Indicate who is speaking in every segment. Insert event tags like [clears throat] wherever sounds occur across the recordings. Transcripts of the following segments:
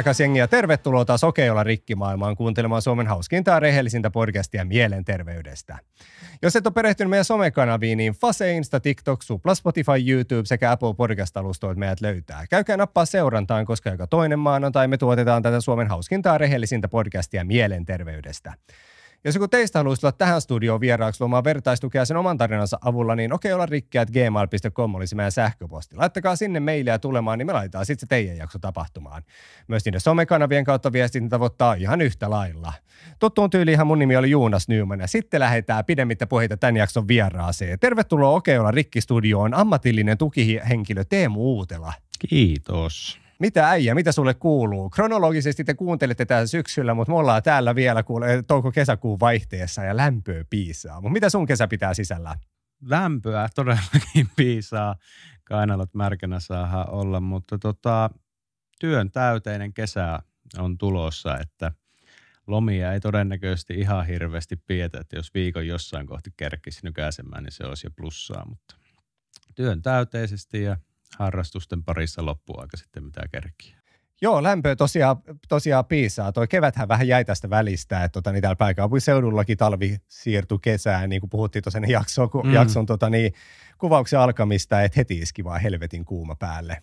Speaker 1: rakas jengi ja tervetuloa taas Okeola rikkimaailmaan kuuntelemaan Suomen hauskinta ja rehellisintä podcastia mielenterveydestä. Jos et ole perehtynyt meidän somekanaviin, niin Fase, Insta, TikTok, Supla, Spotify, YouTube sekä Apple podcast alustoit meidät löytää. Käykää nappaa seurantaan, koska joka toinen maanantai me tuotetaan tätä Suomen hauskintaa rehellisintä podcastia mielenterveydestä. Jos joku teistä haluaisi tulla tähän studioon vieraaksi luomaan vertaistukea sen oman tarinansa avulla, niin okei olla että gmail.com olisi meidän sähköposti. Laittakaa sinne meiliä tulemaan, niin me laitetaan sitten se teidän jakso tapahtumaan. Myös niiden somekanavien kautta viestintä tavoittaa ihan yhtä lailla. Tuttuun tyyliinhan mun nimi oli Juunas Nyman ja sitten lähdetään pidemmittä puheita tämän jakson vieraaseen. Tervetuloa rikki studioon ammatillinen tukihenkilö Teemu Uutela. Kiitos. Mitä äijä, mitä sulle kuuluu? Kronologisesti te kuuntelette tätä syksyllä, mutta me ollaan täällä vielä kuule, touko-kesäkuun vaihteessa ja lämpöä
Speaker 2: piisaa. Mutta mitä sun kesä pitää sisällä? Lämpöä todellakin [laughs] piisaa. Kainalot märkänä saa olla, mutta tota, työn täyteinen kesä on tulossa, että lomia ei todennäköisesti ihan hirveästi pietä, että jos viikon jossain kohti kerkisi nykäisemään, niin se olisi jo plussaa, mutta työn täyteisesti ja – harrastusten parissa loppuaika sitten mitä kerkiä.
Speaker 1: Joo, lämpöä tosiaan, tosiaan piisaa. Toi keväthän vähän jäi tästä välistä, että tota, niin täällä pääkaupunkiseudullakin talvi siirtyi kesään, niin kuin puhuttiin tuossa jakson, mm. jakson tota, niin, kuvauksen alkamista, että heti iski vaan helvetin kuuma päälle.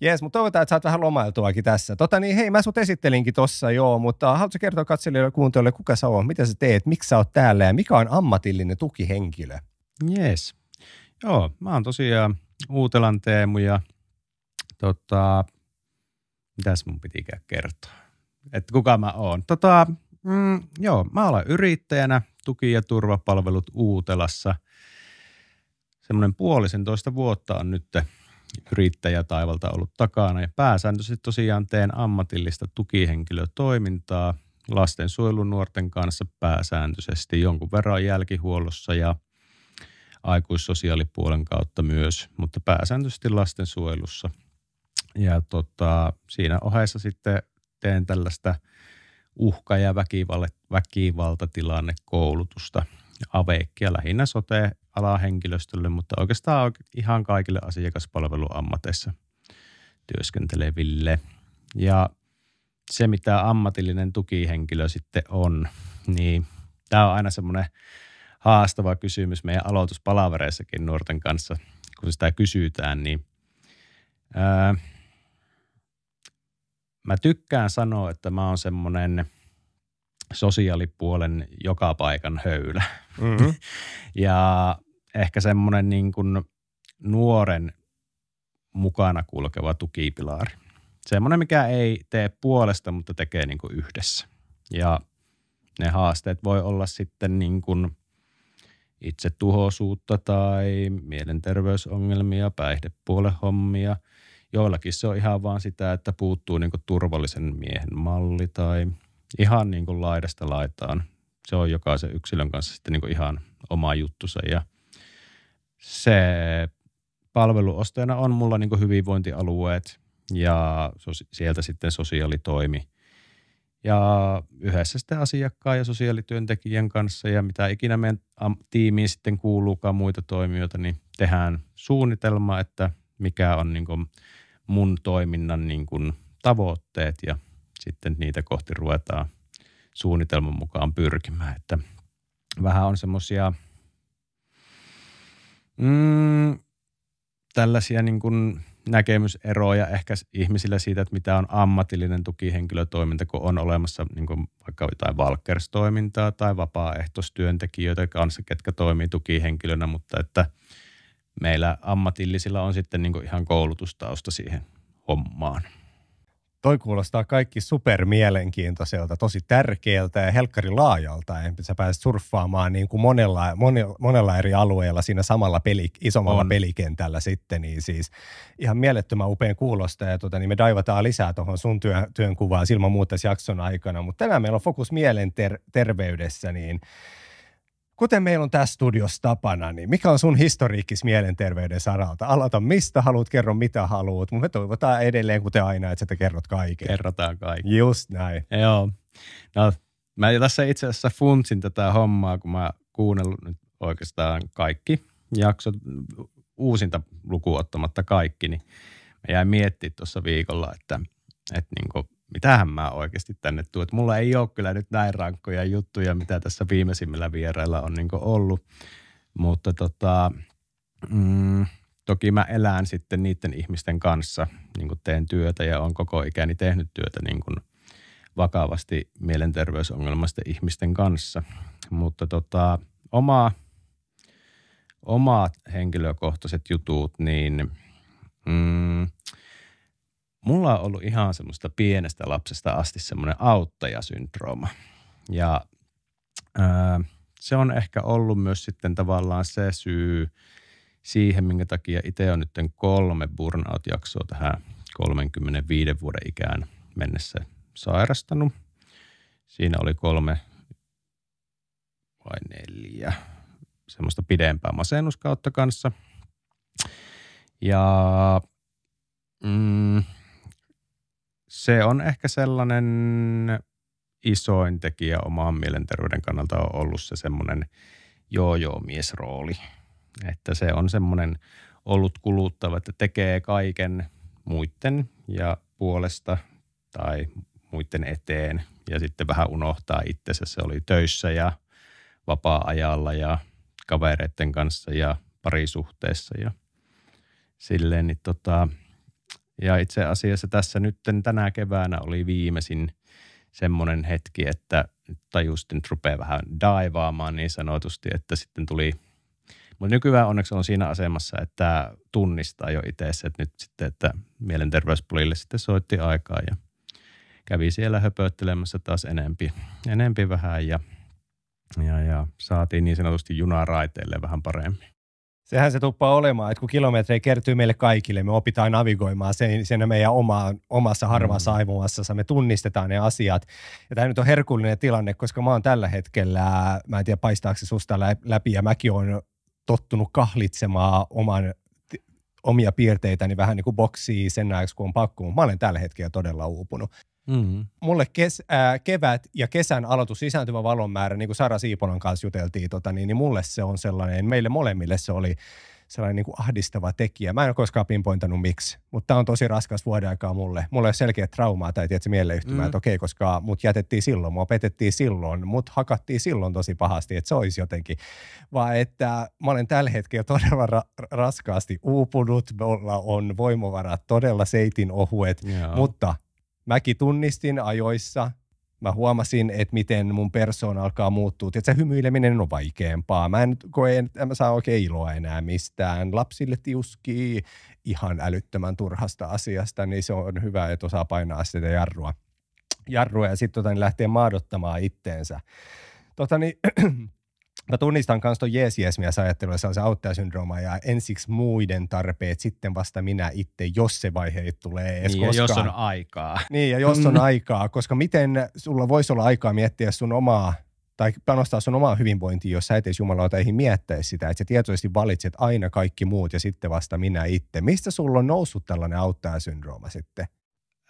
Speaker 1: Jees, mutta toivotaan, että saat vähän lomailtuakin tässä. Tota niin, hei, mä sut esittelinkin tossa joo, mutta haluatko kertoa katselijoille ja kuuntelijoille, kuka sä oot, mitä sä teet, miksi sä oot täällä ja mikä on ammatillinen tukihenkilö? Jees.
Speaker 2: Joo, mä oon tosiaan Uutelan Teemu ja tota, mitäs mun ikään kertoa? Että kuka mä oon? Tota, mm, joo, mä olen yrittäjänä tuki- ja turvapalvelut Uutelassa. Semmoinen toista vuotta on nyt yrittäjä taivalta ollut takana ja pääsääntöisesti tosiaan teen ammatillista tukihenkilötoimintaa lastensuojelun nuorten kanssa pääsääntöisesti jonkun verran jälkihuollossa ja – aikuissosiaalipuolen kautta myös, mutta pääsääntöisesti lastensuojelussa. Ja tota, siinä ohessa sitten teen tällaista uhka- ja väkivaltatilannekoulutusta aveikkia lähinnä sote henkilöstölle, mutta oikeastaan ihan kaikille asiakaspalveluammateissa työskenteleville. Ja se, mitä ammatillinen tukihenkilö sitten on, niin tämä on aina semmoinen haastava kysymys meidän aloituspalavereissakin nuorten kanssa, kun sitä kysytään, niin ää, mä tykkään sanoa, että mä oon semmoinen sosiaalipuolen joka paikan höylä. Mm-hmm. [laughs] ja ehkä semmoinen niin kuin nuoren mukana kulkeva tukipilaari. Semmoinen, mikä ei tee puolesta, mutta tekee niin kuin yhdessä. Ja ne haasteet voi olla sitten niin kuin itsetuhoisuutta tai mielenterveysongelmia, päihdepuolen hommia. Joillakin se on ihan vaan sitä, että puuttuu niin turvallisen miehen malli tai ihan niin laidasta laitaan. Se on jokaisen yksilön kanssa sitten niin ihan oma juttusa ja se palveluostajana on mulla niin hyvinvointialueet ja sieltä sitten sosiaalitoimi – ja yhdessä sitten asiakkaan ja sosiaalityöntekijän kanssa ja mitä ikinä meidän tiimiin sitten kuuluukaan muita toimijoita, niin tehdään suunnitelma, että mikä on niin kuin mun toiminnan niin kuin tavoitteet ja sitten niitä kohti ruvetaan suunnitelman mukaan pyrkimään. Että vähän on semmoisia mm, tällaisia niin kuin näkemyseroja ehkä ihmisillä siitä, että mitä on ammatillinen tukihenkilötoiminta, kun on olemassa niin kuin vaikka jotain valkerstoimintaa tai vapaaehtoistyöntekijöitä kanssa, ketkä toimii tukihenkilönä, mutta että meillä ammatillisilla on sitten niin kuin ihan koulutustausta siihen hommaan.
Speaker 1: Toi kuulostaa kaikki mielenkiintoiselta, tosi tärkeältä ja helkkari laajalta. Enpä sä pääset surffaamaan niin kuin monella, monella, monella eri alueella siinä samalla peli, isommalla on. pelikentällä sitten. Niin siis ihan mielettömän upean kuulosta ja tota, niin me daivataan lisää tuohon sun työ, työnkuvaan silman muuta jakson aikana. Mutta tänään meillä on fokus mielenterveydessä, ter- niin Kuten meillä on tässä studios tapana, niin mikä on sun historiikkis mielenterveyden saralta? Aloita mistä haluat, kerro mitä haluat, mutta me toivotaan edelleen kuten aina, että sä kerrot kaiken.
Speaker 3: Kerrotaan
Speaker 2: kaiken. Just näin. Joo. No, mä tässä itse asiassa funtsin tätä hommaa, kun mä kuunnellut nyt oikeastaan kaikki jaksot, uusinta lukuun ottamatta kaikki, niin mä jäin miettimään tuossa viikolla, että, että niin mitähän mä oikeasti tänne tuon. Mulla ei ole kyllä nyt näin rankkoja juttuja, mitä tässä viimeisimmillä vierailla on niin ollut. Mutta tota, mm, toki mä elän sitten niiden ihmisten kanssa, niin teen työtä ja on koko ikäni tehnyt työtä niin vakavasti mielenterveysongelmaisten ihmisten kanssa. Mutta tota, oma, omat henkilökohtaiset jutut, niin mm, – mulla on ollut ihan semmoista pienestä lapsesta asti semmoinen auttajasyndrooma. Ja ää, se on ehkä ollut myös sitten tavallaan se syy siihen, minkä takia itse on nyt kolme burnout-jaksoa tähän 35 vuoden ikään mennessä sairastanut. Siinä oli kolme vai neljä semmoista pidempää masennuskautta kanssa. Ja mm, se on ehkä sellainen isoin tekijä omaan mielenterveyden kannalta on ollut se semmoinen joo-joo-miesrooli. Että se on semmoinen ollut kuluttava, että tekee kaiken muiden ja puolesta tai muiden eteen ja sitten vähän unohtaa itsensä. Se oli töissä ja vapaa-ajalla ja kavereiden kanssa ja parisuhteessa ja silleen, niin tota, ja itse asiassa tässä nyt tänä keväänä oli viimeisin semmoinen hetki, että tajustin, että rupeaa vähän daivaamaan niin sanotusti, että sitten tuli mutta nykyään onneksi on siinä asemassa, että tunnistaa jo itse, että nyt sitten, että mielenterveyspulille sitten soitti aikaa ja kävi siellä höpöttelemässä taas enempi, enempi vähän ja, ja, ja saatiin niin sanotusti junaraiteille vähän paremmin.
Speaker 1: Sehän se tuppaa olemaan, että kun kilometrejä kertyy meille kaikille, me opitaan navigoimaan sen, sen meidän omaa, omassa harvassa mm. aivomassassa, me tunnistetaan ne asiat. Ja tämä nyt on herkullinen tilanne, koska mä oon tällä hetkellä, mä en tiedä paistaako se susta läpi, ja mäkin oon tottunut kahlitsemaan oman, omia piirteitäni vähän niin kuin boksiin sen ajaksi, kun on pakko. Mä olen tällä hetkellä todella uupunut. Mm-hmm. Mulle kes, äh, kevät ja kesän aloitus lisääntyvä valon määrä, niin kuin Sara Siipolan kanssa juteltiin, tota, niin, niin mulle se on sellainen, meille molemmille se oli sellainen niin kuin ahdistava tekijä. Mä en ole koskaan pinpointannut miksi, mutta tämä on tosi raskas vuoden aikaa mulle. Mulla ei ole selkeä traumaa tai tietysti mieleyhtymää, mm. että okei, okay, koska mut jätettiin silloin, mua petettiin silloin, mut hakattiin silloin tosi pahasti, että se olisi jotenkin. Vaan että mä olen tällä hetkellä todella ra- raskaasti uupunut, ollaan on voimavarat todella seitin ohuet, yeah. mutta – mäkin tunnistin ajoissa, mä huomasin, että miten mun persoona alkaa muuttua. Tiedätkö, hymyileminen on vaikeampaa. Mä en koe, että mä saa oikein iloa enää mistään. Lapsille tiuskii ihan älyttömän turhasta asiasta, niin se on hyvä, että osaa painaa sitä jarrua. jarrua ja sitten tota, niin lähtee maadottamaan itteensä. Tota, niin, [clears throat] mä tunnistan myös tuon jees jees mies ajattelua, se on se auttajasyndrooma ja ensiksi muiden tarpeet, sitten vasta minä itse, jos se vaihe ei tule edes niin, koskaan. jos on
Speaker 2: aikaa. Niin, ja jos on mm.
Speaker 1: aikaa, koska miten sulla voisi olla aikaa miettiä sun omaa tai panostaa sun omaa hyvinvointiin, jos sä et Jumala jumalauta eihin sitä, että sä tietoisesti valitset aina kaikki muut ja sitten vasta minä itse. Mistä sulla on noussut tällainen auttajasyndrooma sitten?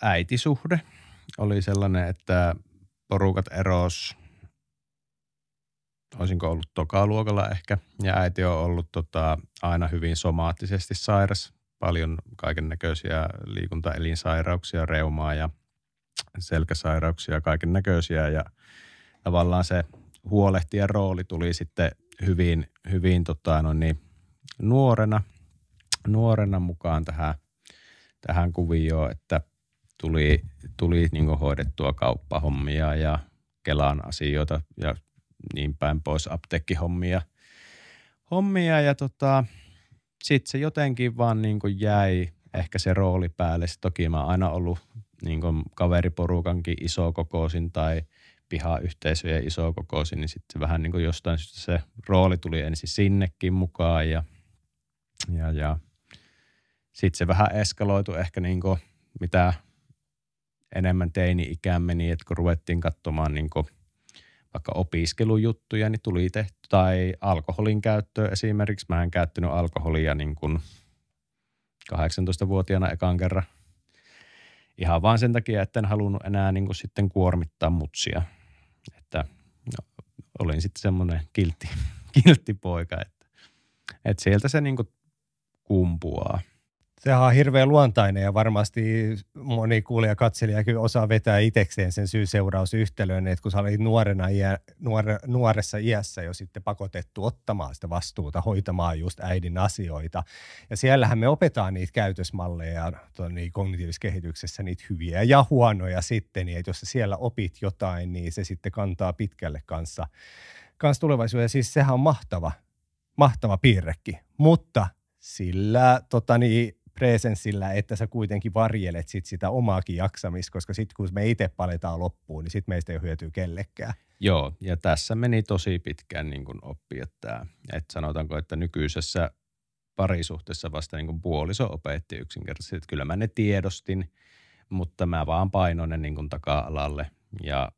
Speaker 2: Äitisuhde oli sellainen, että porukat erosi olisinko ollut luokalla ehkä, ja äiti on ollut tota, aina hyvin somaattisesti sairas, paljon kaiken näköisiä liikuntaelinsairauksia, reumaa ja selkäsairauksia, kaiken näköisiä, ja tavallaan se huolehtijan rooli tuli sitten hyvin, hyvin tota, no niin, nuorena, nuorena mukaan tähän, tähän kuvioon, että tuli, tuli niin hoidettua kauppahommia ja Kelan asioita ja niin päin pois apteekkihommia. Hommia ja tota, sitten se jotenkin vaan niin kuin jäi ehkä se rooli päälle. Sitten toki mä oon aina ollut niin kuin kaveriporukankin kokoisin tai pihayhteisöjen kokoisin, niin sitten vähän niin kuin jostain syystä se rooli tuli ensin sinnekin mukaan ja, ja, ja sitten se vähän eskaloitu ehkä niin kuin mitä enemmän teini-ikään meni, että kun ruvettiin katsomaan niin kuin – vaikka opiskelujuttuja, niin tuli tehty, tai alkoholin käyttöä esimerkiksi. Mä en käyttänyt alkoholia niin kuin 18-vuotiaana ekaan kerran. Ihan vaan sen takia, että en halunnut enää niin kuin sitten kuormittaa mutsia. Että no, olin sitten semmoinen kiltti, [laughs] kiltti poika, että, että sieltä se niin kuin kumpuaa.
Speaker 1: Sehän on hirveän luontainen ja varmasti moni kuulija katselija kyllä osaa vetää itsekseen sen syy-seurausyhtälön, että kun sä olit nuorena iä, nuore, nuoressa iässä jo sitten pakotettu ottamaan sitä vastuuta, hoitamaan just äidin asioita. Ja siellähän me opetaan niitä käytösmalleja niin kognitiivisessa kehityksessä, niitä hyviä ja huonoja sitten, niin että jos sä siellä opit jotain, niin se sitten kantaa pitkälle kanssa, kanssa tulevaisuudessa. Siis sehän on mahtava, mahtava piirrekin, mutta sillä tota niin, presenssillä, että sä kuitenkin varjelet sit sitä omaakin jaksamista, koska sitten kun me itse paletaan loppuun, niin sitten meistä ei ole hyötyä kellekään.
Speaker 2: Joo, ja tässä meni tosi pitkään niin kuin oppi, että, että sanotaanko, että nykyisessä parisuhteessa vasta niin kuin puoliso opetti yksinkertaisesti, että kyllä mä ne tiedostin, mutta mä vaan painoin ne niin kuin taka-alalle ja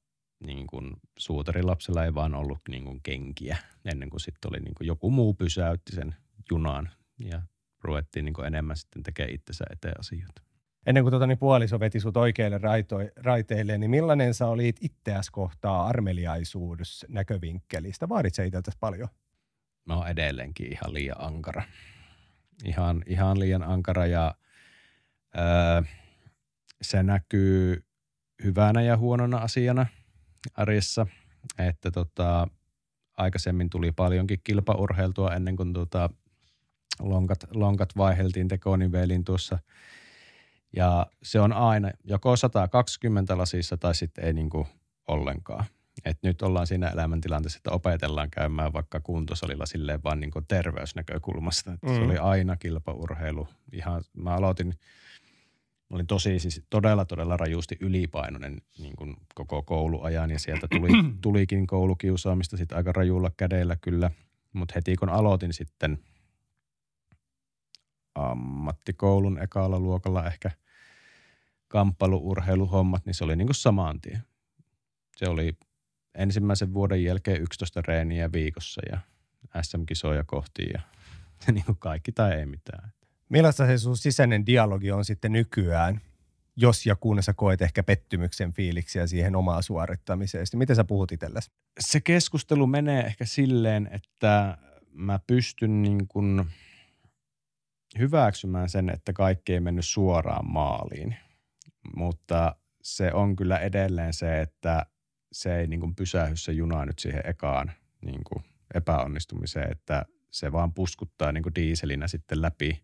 Speaker 2: niin kuin suutarilapsella ei vaan ollut niin kuin kenkiä ennen kuin sitten oli niin kuin joku muu pysäytti sen junaan ja ruvettiin niin enemmän sitten tekemään itsensä eteen asioita.
Speaker 1: Ennen kuin tuota, niin puoliso veti sut oikeille raiteille, niin millainen sä olit itseäsi kohtaa armeliaisuudessa näkövinkkelistä? Vaadit sä itseltäsi paljon?
Speaker 2: Mä oon edelleenkin ihan liian ankara. Ihan, ihan liian ankara ja öö, se näkyy hyvänä ja huonona asiana arjessa, että tota, aikaisemmin tuli paljonkin kilpaurheiltua ennen kuin tota, lonkat, lonkat vaiheltiin tekonivelin tuossa. Ja se on aina joko 120 lasissa tai sitten ei niin kuin ollenkaan. Et nyt ollaan siinä elämäntilanteessa, että opetellaan käymään vaikka kuntosalilla silleen vaan niin kuin terveysnäkökulmasta. Et mm. Se oli aina kilpaurheilu. Ihan, mä aloitin, mä olin tosi siis todella todella rajusti ylipainoinen niin kuin koko kouluajan ja sieltä tuli, [clears throat] tulikin koulukiusaamista sitten aika rajulla kädellä kyllä. Mutta heti kun aloitin sitten – ammattikoulun ekalla luokalla ehkä kamppailuurheiluhommat, niin se oli niin kuin samaan tien. Se oli ensimmäisen vuoden jälkeen 11 reeniä viikossa ja SM-kisoja kohti ja, [laughs] ja niin kuin kaikki tai ei mitään.
Speaker 1: Millaista se sun sisäinen dialogi on sitten nykyään, jos ja kun sä koet ehkä pettymyksen
Speaker 2: fiiliksiä siihen omaa suorittamiseen? Sitten miten sä puhut itsellesi? Se keskustelu menee ehkä silleen, että mä pystyn niin kuin – hyväksymään sen, että kaikki ei mennyt suoraan maaliin. Mutta se on kyllä edelleen se, että se ei niin kuin pysähdy se juna nyt siihen ekaan niin kuin epäonnistumiseen, että se vaan puskuttaa niin kuin diiselinä sitten läpi.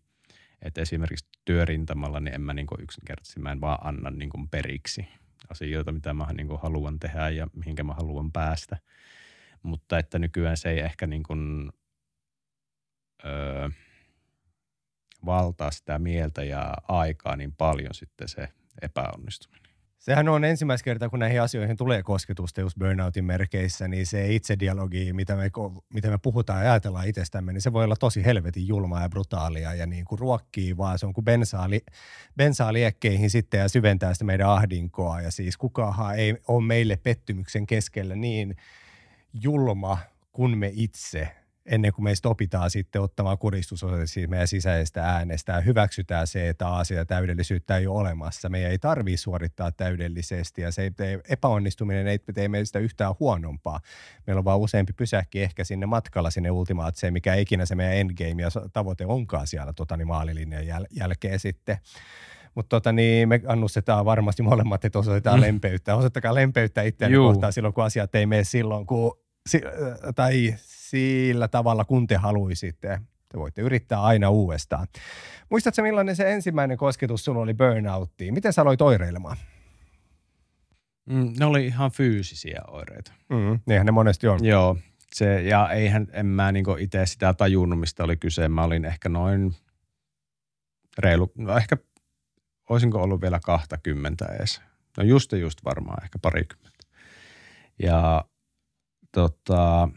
Speaker 2: Et esimerkiksi työrintamalla niin en mä niin kuin yksinkertaisesti, mä en vaan anna niin kuin periksi asioita, mitä mä niin kuin haluan tehdä ja mihinkä mä haluan päästä. Mutta että nykyään se ei ehkä niin kuin, öö, valtaa sitä mieltä ja aikaa niin paljon sitten se epäonnistuminen. Sehän on ensimmäistä
Speaker 1: kertaa, kun näihin asioihin tulee kosketusta just burnoutin merkeissä, niin se itse dialogi, mitä me, mitä me puhutaan ja ajatellaan itsestämme, niin se voi olla tosi helvetin julmaa ja brutaalia ja niin kuin ruokkii vaan se on kuin bensaali, bensaaliekkeihin sitten ja syventää sitä meidän ahdinkoa. Ja siis kukaanhan ei ole meille pettymyksen keskellä niin julma kuin me itse ennen kuin meistä opitaan sitten ottamaan kuristusosaksi meidän sisäistä äänestä ja hyväksytään se, että asia täydellisyyttä ei ole olemassa. Meidän ei tarvitse suorittaa täydellisesti ja se epäonnistuminen ei tee meistä yhtään huonompaa. Meillä on vaan useampi pysäkki ehkä sinne matkalla sinne ultimaatseen, mikä ikinä se meidän endgame ja tavoite onkaan siellä tota, niin maalilinjan jäl- jälkeen sitten. Mutta tota, niin me annustetaan varmasti molemmat, että osoitetaan mm. lempeyttä. Osoittakaa lempeyttä itseään kohtaan silloin, kun asiat ei mene silloin, kun, si- tai sillä tavalla, kun te haluaisitte. Te voitte yrittää aina uudestaan. Muistatko, millainen se ensimmäinen kosketus sulla oli burnouttiin? Miten sä aloit oireilemaan?
Speaker 2: Mm, ne oli ihan fyysisiä oireita. Mm, niinhän ne monesti on. Joo, se, ja eihän, en mä niinku itse sitä tajunnut, mistä oli kyse. Mä olin ehkä noin reilu, no ehkä olisinko ollut vielä 20 edes. No just ja just varmaan ehkä parikymmentä. Ja tota,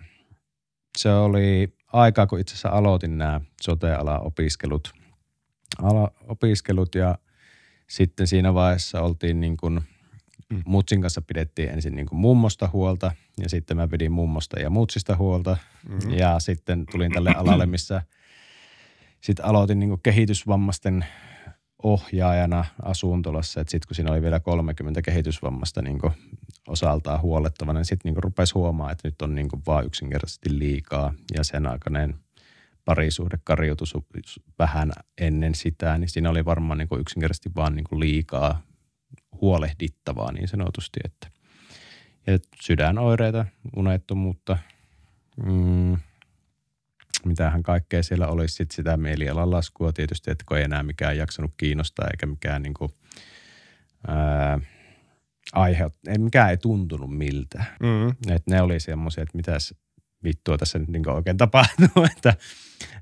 Speaker 2: se oli aikaa, kun itse asiassa aloitin nämä sote opiskelut. Ala, opiskelut ja sitten siinä vaiheessa oltiin niin kuin, mm. mutsin kanssa pidettiin ensin niin kuin mummosta huolta ja sitten mä pidin mummosta ja mutsista huolta. Mm-hmm. Ja sitten tulin tälle alalle, missä sitten aloitin niin kuin kehitysvammaisten ohjaajana asuntolassa, että sitten kun siinä oli vielä 30 kehitysvammasta niin osaltaan huolettavana, niin sitten niin rupesi huomaa, että nyt on niin vaan yksinkertaisesti liikaa ja sen aikainen parisuhde karjoitus vähän ennen sitä, niin siinä oli varmaan niin yksinkertaisesti vaan niin liikaa huolehdittavaa niin sanotusti, että ja sydänoireita, unettomuutta, mm, mitähän kaikkea siellä olisi. Sitten sitä mielialan laskua tietysti, että kun ei enää mikään jaksanut kiinnostaa eikä mikään niin kuin, ää, aihe, ei, mikään ei tuntunut miltä. Mm. Et ne oli semmoisia, että mitäs vittua tässä nyt niin oikein tapahtuu, [laughs] että,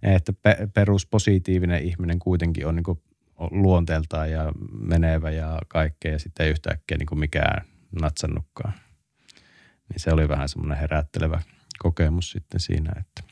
Speaker 2: että peruspositiivinen ihminen kuitenkin on niin kuin luonteeltaan ja menevä ja kaikkea ja sitten ei yhtäkkiä niin kuin mikään natsannutkaan. Niin se oli vähän semmoinen herättelevä kokemus sitten siinä, että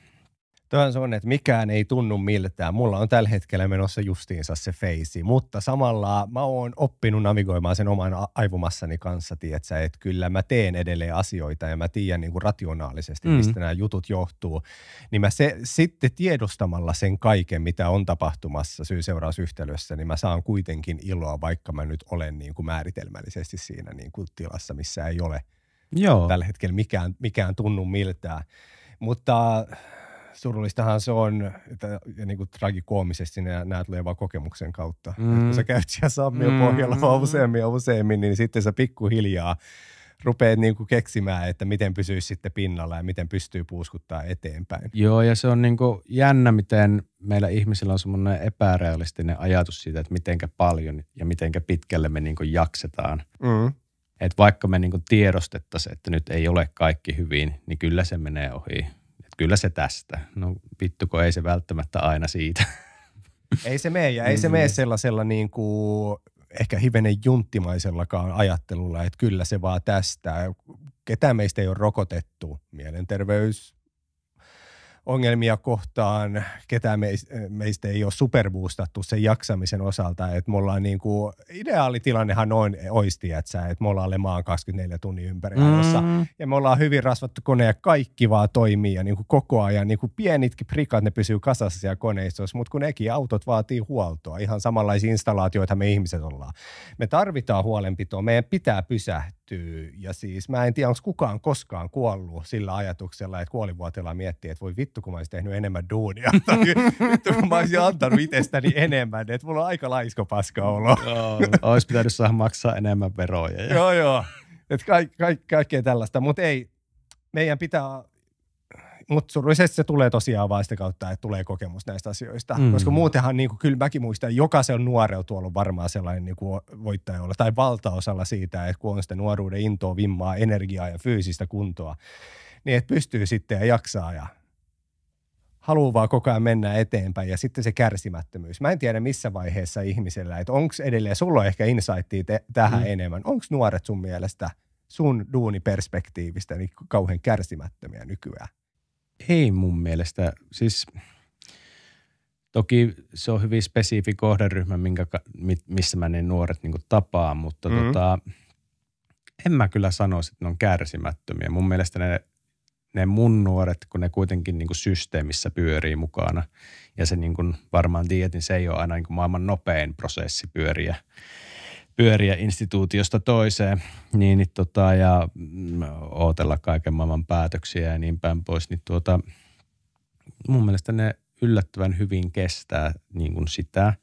Speaker 1: Tämä on semmoinen, että mikään ei tunnu miltään. Mulla on tällä hetkellä menossa justiinsa se feisi, mutta samalla mä oon oppinut navigoimaan sen oman aivomassani kanssa, tietsä, että kyllä mä teen edelleen asioita ja mä tiedän niin kuin rationaalisesti, mm. mistä nämä jutut johtuu. Niin mä se, sitten tiedostamalla sen kaiken, mitä on tapahtumassa syy-seurausyhtälössä, niin mä saan kuitenkin iloa, vaikka mä nyt olen niin kuin määritelmällisesti siinä niin kuin tilassa, missä ei ole Joo. tällä hetkellä mikään, mikään tunnu miltään. Mutta surullistahan se on, että, ja niin kuin tragikoomisesti nämä, nämä tulee vain kokemuksen kautta. Mm. kun sä käyt siellä mm. pohjalla mm. vaan useammin ja useammin, niin sitten sä pikkuhiljaa rupeat niin kuin keksimään, että miten pysyy sitten pinnalla ja miten pystyy puuskuttaa
Speaker 2: eteenpäin. Joo, ja se on niin kuin jännä, miten meillä ihmisillä on semmoinen epärealistinen ajatus siitä, että mitenkä paljon ja mitenkä pitkälle me niin kuin jaksetaan. Mm. Että vaikka me niin kuin tiedostettaisiin, että nyt ei ole kaikki hyvin, niin kyllä se menee ohi kyllä se tästä. No vittuko ei se välttämättä aina siitä. Ei se mene ja ei se
Speaker 1: mm. mene sellaisella niin kuin ehkä hivenen junttimaisellakaan ajattelulla, että kyllä se vaan tästä. Ketään meistä ei ole rokotettu mielenterveys ongelmia kohtaan, ketään meistä ei ole superboostattu sen jaksamisen osalta, että me ollaan niin kuin, ideaalitilannehan on oisti, että me ollaan lemaan 24 tunnin ympäri mm. ja me ollaan hyvin rasvattu kone ja kaikki vaan toimii ja niin kuin koko ajan niin kuin pienitkin prikat ne pysyy kasassa siellä koneistossa, mutta kun nekin autot vaatii huoltoa, ihan samanlaisia installaatioita me ihmiset ollaan. Me tarvitaan huolenpitoa, meidän pitää pysähtyä liittyy. Ja siis mä en tiedä, onko kukaan koskaan kuollut sillä ajatuksella, että kuolivuotella miettii, että voi vittu, kun mä olisin tehnyt enemmän duunia. [laughs] Tai vittu, kun mä olisin antanut itsestäni enemmän. Että mulla on aika laisko paska olo. [laughs] Joo, olisi
Speaker 2: pitänyt saada maksaa enemmän veroja. Ja. joo,
Speaker 1: joo. Että ka- ka- kaikkea tällaista. Mutta ei, meidän pitää mutta surullisesti se tulee tosiaan vain sitä kautta, että tulee kokemus näistä asioista. Mm. Koska muutenhan niin kuin, kyllä mäkin muistan, jokaisella nuorella tuolla on varmaan sellainen niin kuin voittaja olla, tai valtaosalla siitä, että kun on sitä nuoruuden intoa, vimmaa, energiaa ja fyysistä kuntoa, niin että pystyy sitten ja jaksaa ja haluaa vaan koko ajan mennä eteenpäin ja sitten se kärsimättömyys. Mä en tiedä missä vaiheessa ihmisellä, että onko edelleen, sulla on ehkä insightia te- tähän mm. enemmän, onko nuoret sun mielestä sun duuniperspektiivistä niin kauhean kärsimättömiä nykyään?
Speaker 2: ei mun mielestä. Siis toki se on hyvin spesifi kohderyhmä, minkä, missä mä ne nuoret niin tapaan, mutta mm-hmm. tota, en mä kyllä sanoisi, että ne on kärsimättömiä. Mun mielestä ne, ne mun nuoret, kun ne kuitenkin niin kuin systeemissä pyörii mukana, ja se niin kuin varmaan tiedät, niin se ei ole aina niin kuin maailman nopein prosessi pyöriä pyöriä instituutiosta toiseen niin, niin tota, ja mm, ootella kaiken maailman päätöksiä ja niin päin pois, niin tuota, mun mielestä ne yllättävän hyvin kestää niin kuin sitä.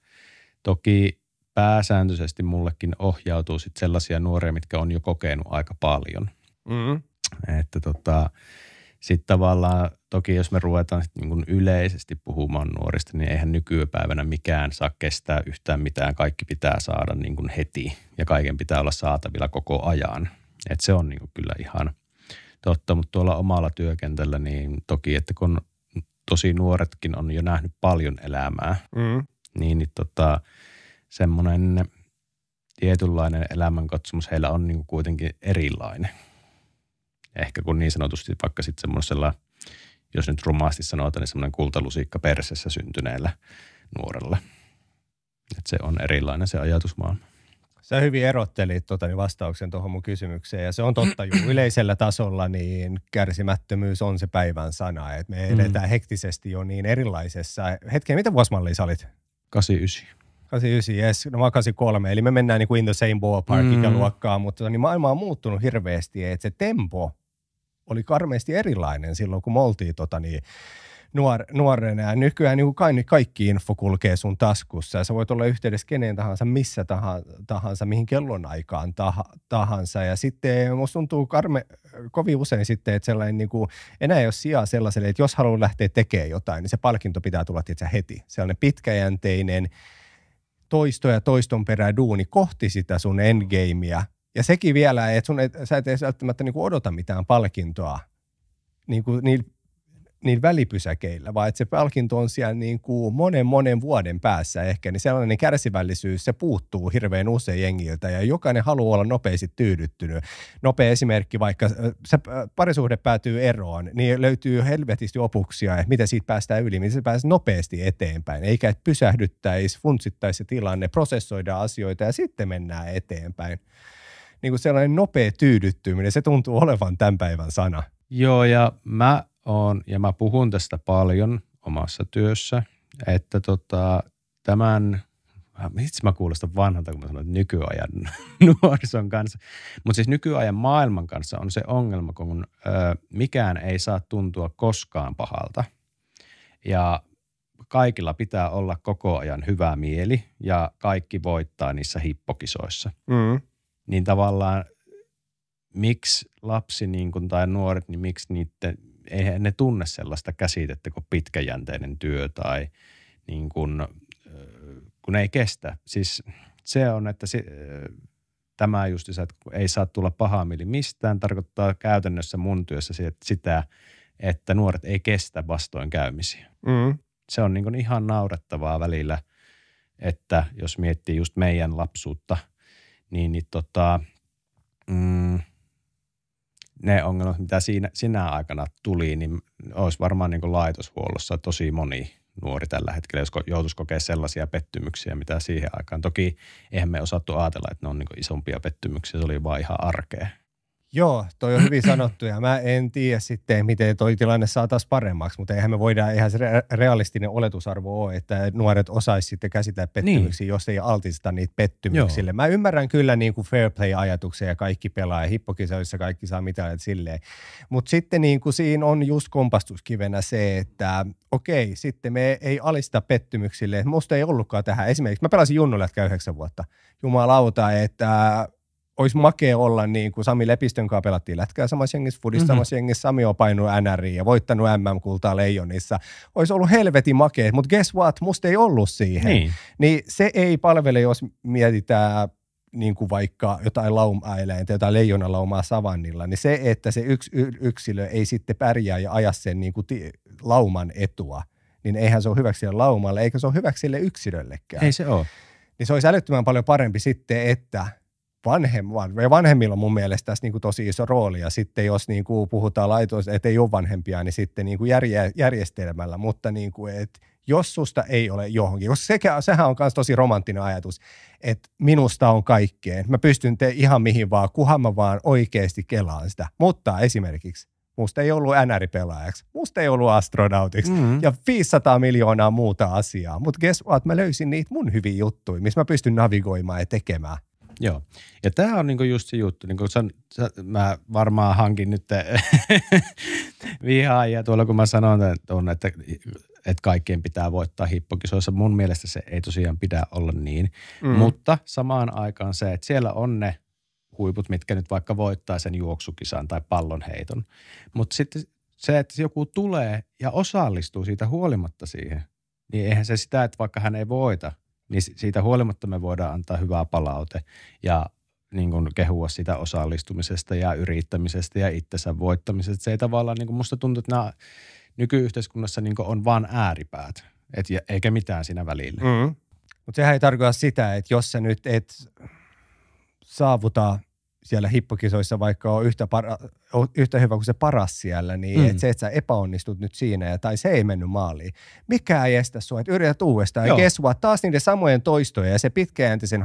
Speaker 2: Toki pääsääntöisesti mullekin ohjautuu sit sellaisia nuoria, mitkä on jo kokenut aika paljon. Mm. Että tota, sitten tavallaan, toki jos me ruvetaan sit niin yleisesti puhumaan nuorista, niin eihän nykypäivänä mikään saa kestää yhtään mitään. Kaikki pitää saada niin kuin heti ja kaiken pitää olla saatavilla koko ajan. Et se on niin kuin kyllä ihan totta, mutta tuolla omalla työkentällä niin toki, että kun tosi nuoretkin on jo nähnyt paljon elämää, mm. niin, niin tota, semmoinen tietynlainen elämänkatsomus heillä on niin kuin kuitenkin erilainen – ehkä kun niin sanotusti vaikka sitten semmoisella, jos nyt rumaasti sanotaan, niin semmoinen kultalusiikka persessä syntyneellä nuorella. Että se on erilainen se ajatusmaailma.
Speaker 1: Sä hyvin erottelit tota, niin vastauksen tuohon mun kysymykseen ja se on totta juu. [clears throat] Yleisellä tasolla niin kärsimättömyys on se päivän sana. Et me edetään mm. hektisesti jo niin erilaisessa. hetkeen mitä vuosimallia sä olit? 89. 89, yes. No mä 83, eli me mennään niin kuin in the same ballpark mm. luokkaa, mutta tota niin maailma on muuttunut hirveästi, että se tempo oli karmeasti erilainen silloin, kun me oltiin tota, niin, nuor, nuorena. Ja nykyään niin kuin niin kaikki info kulkee sun taskussa ja sä voit olla yhteydessä keneen tahansa, missä tahansa, mihin kellonaikaan tah, tahansa. Ja sitten musta tuntuu karme, kovin usein sitten, että sellainen niin kuin, enää ei ole sijaa sellaiselle, että jos haluaa lähteä tekemään jotain, niin se palkinto pitää tulla tietysti heti. Sellainen pitkäjänteinen toisto ja toiston perään duuni kohti sitä sun endgameä, ja sekin vielä, että sun et, sä et edes välttämättä niin kuin odota mitään palkintoa niin kuin niillä, niillä välipysäkeillä, vaan että se palkinto on siellä niin kuin monen monen vuoden päässä ehkä, niin sellainen kärsivällisyys, se puuttuu hirveän usein jengiltä ja jokainen haluaa olla nopeasti tyydyttynyt. Nopea esimerkki, vaikka se parisuhde päätyy eroon, niin löytyy helvetisti opuksia, että miten siitä päästään yli, miten se pääsee nopeasti eteenpäin, eikä että pysähdyttäisi, funtsittaisi se tilanne, prosessoida asioita ja sitten mennään eteenpäin niin kuin sellainen nopea tyydyttyminen, se tuntuu olevan tämän päivän sana.
Speaker 2: Joo, ja mä oon, ja mä puhun tästä paljon omassa työssä, että tota, tämän äh, itse mä kuulostan vanhalta, kun mä sanon, että nykyajan [laughs] nuorison kanssa. Mutta siis nykyajan maailman kanssa on se ongelma, kun ö, mikään ei saa tuntua koskaan pahalta. Ja kaikilla pitää olla koko ajan hyvä mieli ja kaikki voittaa niissä hippokisoissa. Mm niin tavallaan miksi lapsi niin kuin, tai nuoret, niin miksi niitä, eihän ne tunne sellaista käsitettä kuin pitkäjänteinen työ tai niin kuin, kun ei kestä. Siis se on, että se, tämä just, että ei saa tulla pahaa mieli mistään, tarkoittaa käytännössä mun työssä sitä, että nuoret ei kestä vastoinkäymisiä. Mm. Se on niin kuin ihan naurettavaa välillä, että jos miettii just meidän lapsuutta – niin, niin tota, mm, ne ongelmat, mitä siinä, sinä aikana tuli, niin olisi varmaan niin laitoshuollossa tosi moni nuori tällä hetkellä, jos joutuisi kokea sellaisia pettymyksiä, mitä siihen aikaan. Toki eihän me osattu ajatella, että ne on niin isompia pettymyksiä, se oli vaan ihan arkea.
Speaker 1: Joo, toi on hyvin sanottu ja mä en tiedä sitten, miten toi tilanne saataisiin paremmaksi, mutta eihän me voidaan, eihän se realistinen oletusarvo ole, että nuoret osaisi sitten käsitellä niin. pettymyksiä, niin. jos ei altista niitä pettymyksille. Joo. Mä ymmärrän kyllä niin kuin fair play-ajatuksia ja kaikki pelaa ja hippokisoissa kaikki saa mitään silleen, mutta sitten niin kuin siinä on just kompastuskivenä se, että okei, sitten me ei alista pettymyksille. Musta ei ollutkaan tähän. Esimerkiksi mä pelasin käy yhdeksän vuotta. Jumalauta, että olisi makea olla niin kuin Sami Lepistön kanssa pelattiin lätkää samassa jengissä, fudissa mm-hmm. samassa jengissä, Sami on painunut NRI ja voittanut MM-kultaa Leijonissa. Olisi ollut helvetin makea, mutta guess what, musta ei ollut siihen. Niin. niin se ei palvele, jos mietitään niin kuin vaikka jotain laumaeläintä, jotain leijonalaumaa savannilla, niin se, että se y, yksilö ei sitten pärjää ja aja sen niin kuin ti- lauman etua, niin eihän se ole hyväksi sille laumalle, eikä se ole hyväksi sille yksilöllekään. Ei se ole. Niin se olisi älyttömän paljon parempi sitten, että – vanhem, vanhemmilla on mun mielestä tässä niin kuin tosi iso rooli. Ja sitten jos niin kuin puhutaan laitoista, että ei ole vanhempia, niin sitten niin kuin järje, järjestelmällä. Mutta niin kuin, että jos susta ei ole johonkin, koska sekä, sehän on myös tosi romanttinen ajatus, että minusta on kaikkeen. Mä pystyn te ihan mihin vaan, kuhan mä vaan oikeasti kelaan sitä. Mutta esimerkiksi Musta ei ollut NR-pelaajaksi, musta ei ollut astronautiksi mm-hmm. ja 500 miljoonaa muuta asiaa. Mutta guess what, mä löysin niitä mun hyviä juttuja, missä mä pystyn
Speaker 2: navigoimaan ja tekemään. Joo. Ja tämä on niinku just se juttu. Niinku san, san, mä varmaan hankin nyt [laughs] vihaa ja tuolla kun mä sanon, on, että, että kaikkien pitää voittaa hippokisoissa. Mun mielestä se ei tosiaan pidä olla niin. Mm. Mutta samaan aikaan se, että siellä on ne huiput, mitkä nyt vaikka voittaa sen juoksukisan tai pallonheiton. Mutta sitten se, että joku tulee ja osallistuu siitä huolimatta siihen, niin eihän se sitä, että vaikka hän ei voita – niin siitä huolimatta me voidaan antaa hyvää palaute ja niin kuin kehua sitä osallistumisesta ja yrittämisestä ja itsensä voittamisesta. Se ei tavallaan, niin kuin musta tuntuu, että nämä nykyyhteiskunnassa niin on vaan ääripäät, et, eikä mitään siinä välillä. Mm. Mutta sehän ei tarkoita
Speaker 1: sitä, että jos sä nyt et saavuta siellä hippokisoissa, vaikka on yhtä, para, on yhtä hyvä kuin se paras siellä, niin mm. et se, että sä epäonnistut nyt siinä ja, tai se ei mennyt maaliin. Mikä ei estä sua, että yrität uudestaan. Joo. Ja kesua taas niiden samojen toistoja ja se pitkäjäntisen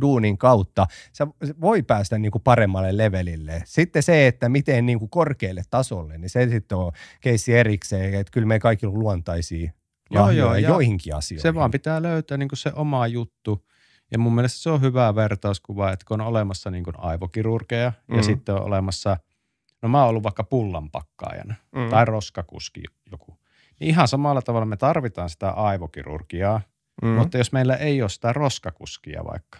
Speaker 1: duunin kautta sä voi päästä niin kuin paremmalle levelille. Sitten se, että miten niin kuin korkealle tasolle, niin se sitten on keissi erikseen, että kyllä
Speaker 2: me kaikki luontaisiin. Joo, joo, joo, joihinkin asioihin. Se vaan pitää löytää niin kuin se oma juttu ja mun mielestä se on hyvä vertauskuva, että kun on olemassa niin kuin aivokirurgeja mm. ja sitten on olemassa, no mä oon ollut vaikka pullanpakkaajana mm. tai roskakuski joku. Niin ihan samalla tavalla me tarvitaan sitä aivokirurgiaa, mm. mutta jos meillä ei ole sitä roskakuskia vaikka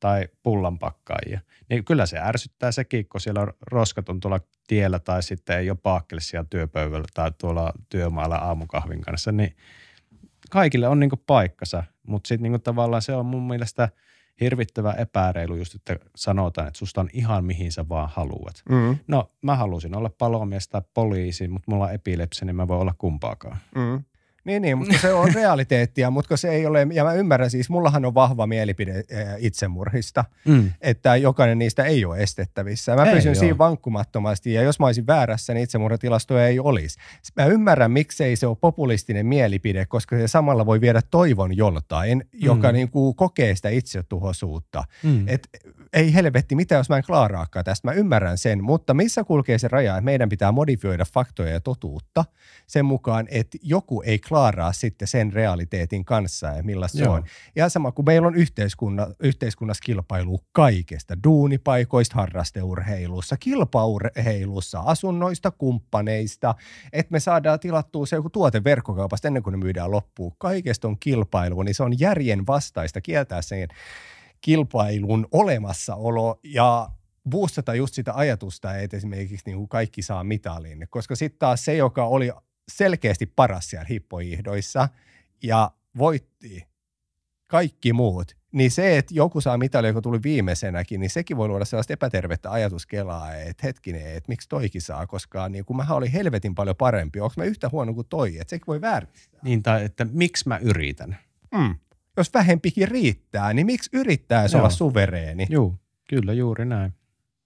Speaker 2: tai pullanpakkaajia, niin kyllä se ärsyttää sekin, kun siellä roskat on tuolla tiellä tai sitten ei ole paakkelisia työpöydällä tai tuolla työmaalla aamukahvin kanssa, niin – kaikille on niinku paikkansa, mutta sitten niinku tavallaan se on mun mielestä hirvittävä epäreilu just, että sanotaan, että susta on ihan mihin sä vaan haluat. Mm. No mä halusin olla palomies tai poliisi, mutta mulla on epilepsi, niin mä voin olla kumpaakaan.
Speaker 1: Mm. Niin, niin, mutta [laughs] se on realiteettia, mutta se ei ole, ja mä ymmärrän siis, mullahan on vahva mielipide itsemurhista, mm. että jokainen niistä ei ole estettävissä. Mä ei pysyn joo. siinä vankkumattomasti, ja jos mä olisin väärässä, niin itsemurhatilastoja ei olisi. Mä ymmärrän, miksei se ole populistinen mielipide, koska se samalla voi viedä toivon joltain, mm. joka niin kuin kokee sitä itsetuhoisuutta. Mm. Et, ei helvetti, mitä jos mä en klaaraakaan tästä, mä ymmärrän sen, mutta missä kulkee se raja, että meidän pitää modifioida faktoja ja totuutta sen mukaan, että joku ei klaaraa sitten sen realiteetin kanssa ja millaista se on. Ja sama kuin meillä on yhteiskunna, yhteiskunnassa kilpailu kaikesta, duunipaikoista, harrasteurheilussa, kilpaurheilussa, asunnoista, kumppaneista, että me saadaan tilattua se joku tuote verkkokaupasta ennen kuin ne myydään loppuun. Kaikesta on kilpailu, niin se on järjen vastaista kieltää sen kilpailun olemassaolo ja boostata just sitä ajatusta, että esimerkiksi niin kuin kaikki saa mitalin, koska sitten taas se, joka oli selkeästi paras siellä hippoihdoissa ja voitti kaikki muut, niin se, että joku saa mitalia, joka tuli viimeisenäkin, niin sekin voi luoda sellaista epätervettä ajatuskelaa, että hetkinen, että miksi toikin saa, koska niin kun mähän olin helvetin paljon parempi, onko mä yhtä huono kuin toi, että sekin voi vääristää. Niin, tai että miksi mä yritän. Mm. Jos vähempikin riittää, niin miksi yrittää se olla suvereeni? Joo, kyllä juuri näin.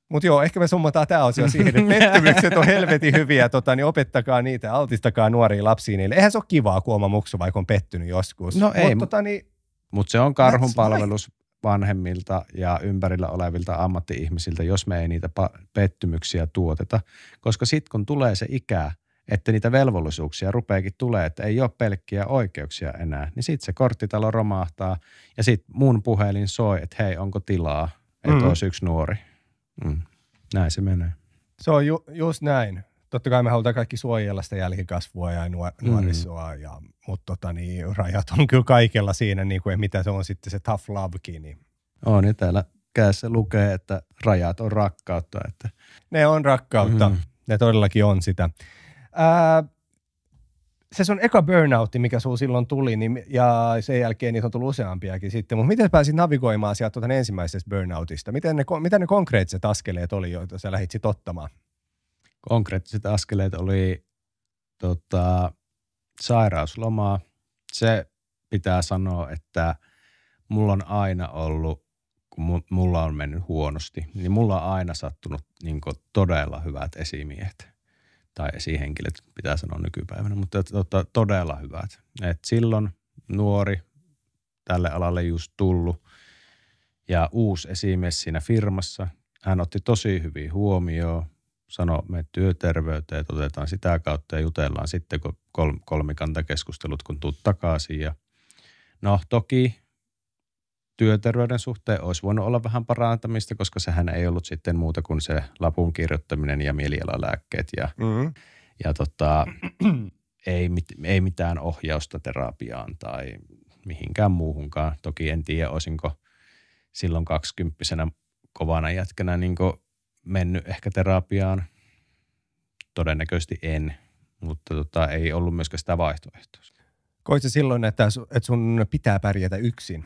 Speaker 1: Mutta joo, ehkä me summataan tämä osio siihen, että [laughs] pettymykset on helvetin hyviä, tota, niin opettakaa niitä, altistakaa nuoria lapsia
Speaker 2: niille. Eihän se ole kivaa, kun oma muksu vaikka on pettynyt joskus. No ei, mutta tota, niin, mut se on karhun palvelus vanhemmilta ja ympärillä olevilta ammatti-ihmisiltä, jos me ei niitä pettymyksiä tuoteta. Koska sitten kun tulee se ikä, että niitä velvollisuuksia rupeekin tulee, että ei ole pelkkiä oikeuksia enää, niin sitten se korttitalo romahtaa ja sitten mun puhelin soi, että hei, onko tilaa, että mm. olisi yksi nuori. Mm. Näin se menee.
Speaker 1: Se on ju, just näin. Totta kai me halutaan kaikki suojella sitä jälkikasvua ja nuor- mm. nuorisoa, ja, mutta tota, niin, rajat on kyllä kaikella siinä, niin kuin, mitä se on sitten se tough lovekin. Niin.
Speaker 2: On, ja täällä käessä lukee, että rajat on rakkautta. Että.
Speaker 1: Ne on rakkautta, mm.
Speaker 2: ne todellakin on sitä.
Speaker 1: Ää, se sun eka burnout, mikä sulla silloin tuli, niin, ja sen jälkeen niitä on tullut useampiakin sitten, mutta miten pääsit navigoimaan sieltä tuota ensimmäisestä burnoutista? Miten ne, mitä ne konkreettiset askeleet oli, joita sä
Speaker 2: lähdit ottamaan? Konkreettiset askeleet oli tota, sairauslomaa. Se pitää sanoa, että mulla on aina ollut, kun mulla on mennyt huonosti, niin mulla on aina sattunut niin todella hyvät esimiehet tai esihenkilöt pitää sanoa nykypäivänä, mutta tota, todella hyvät. Et silloin nuori tälle alalle just tullut ja uusi esimies siinä firmassa, hän otti tosi hyvin huomioon, sanoi, me työterveyteen, otetaan sitä kautta ja jutellaan sitten kun kolmikantakeskustelut, kun tuut takaisin. Ja no toki työterveyden suhteen olisi voinut olla vähän parantamista, koska sehän ei ollut sitten muuta kuin se lapun kirjoittaminen ja mielialalääkkeet ja, mm-hmm. ja tota, [clears throat] ei, mit, ei mitään ohjausta terapiaan tai mihinkään muuhunkaan. Toki en tiedä, olisinko silloin kaksikymppisenä kovana jätkänä niin mennyt ehkä terapiaan. Todennäköisesti en, mutta tota, ei ollut myöskään sitä vaihtoehtoa. Koitko silloin, että, että sun pitää pärjätä yksin?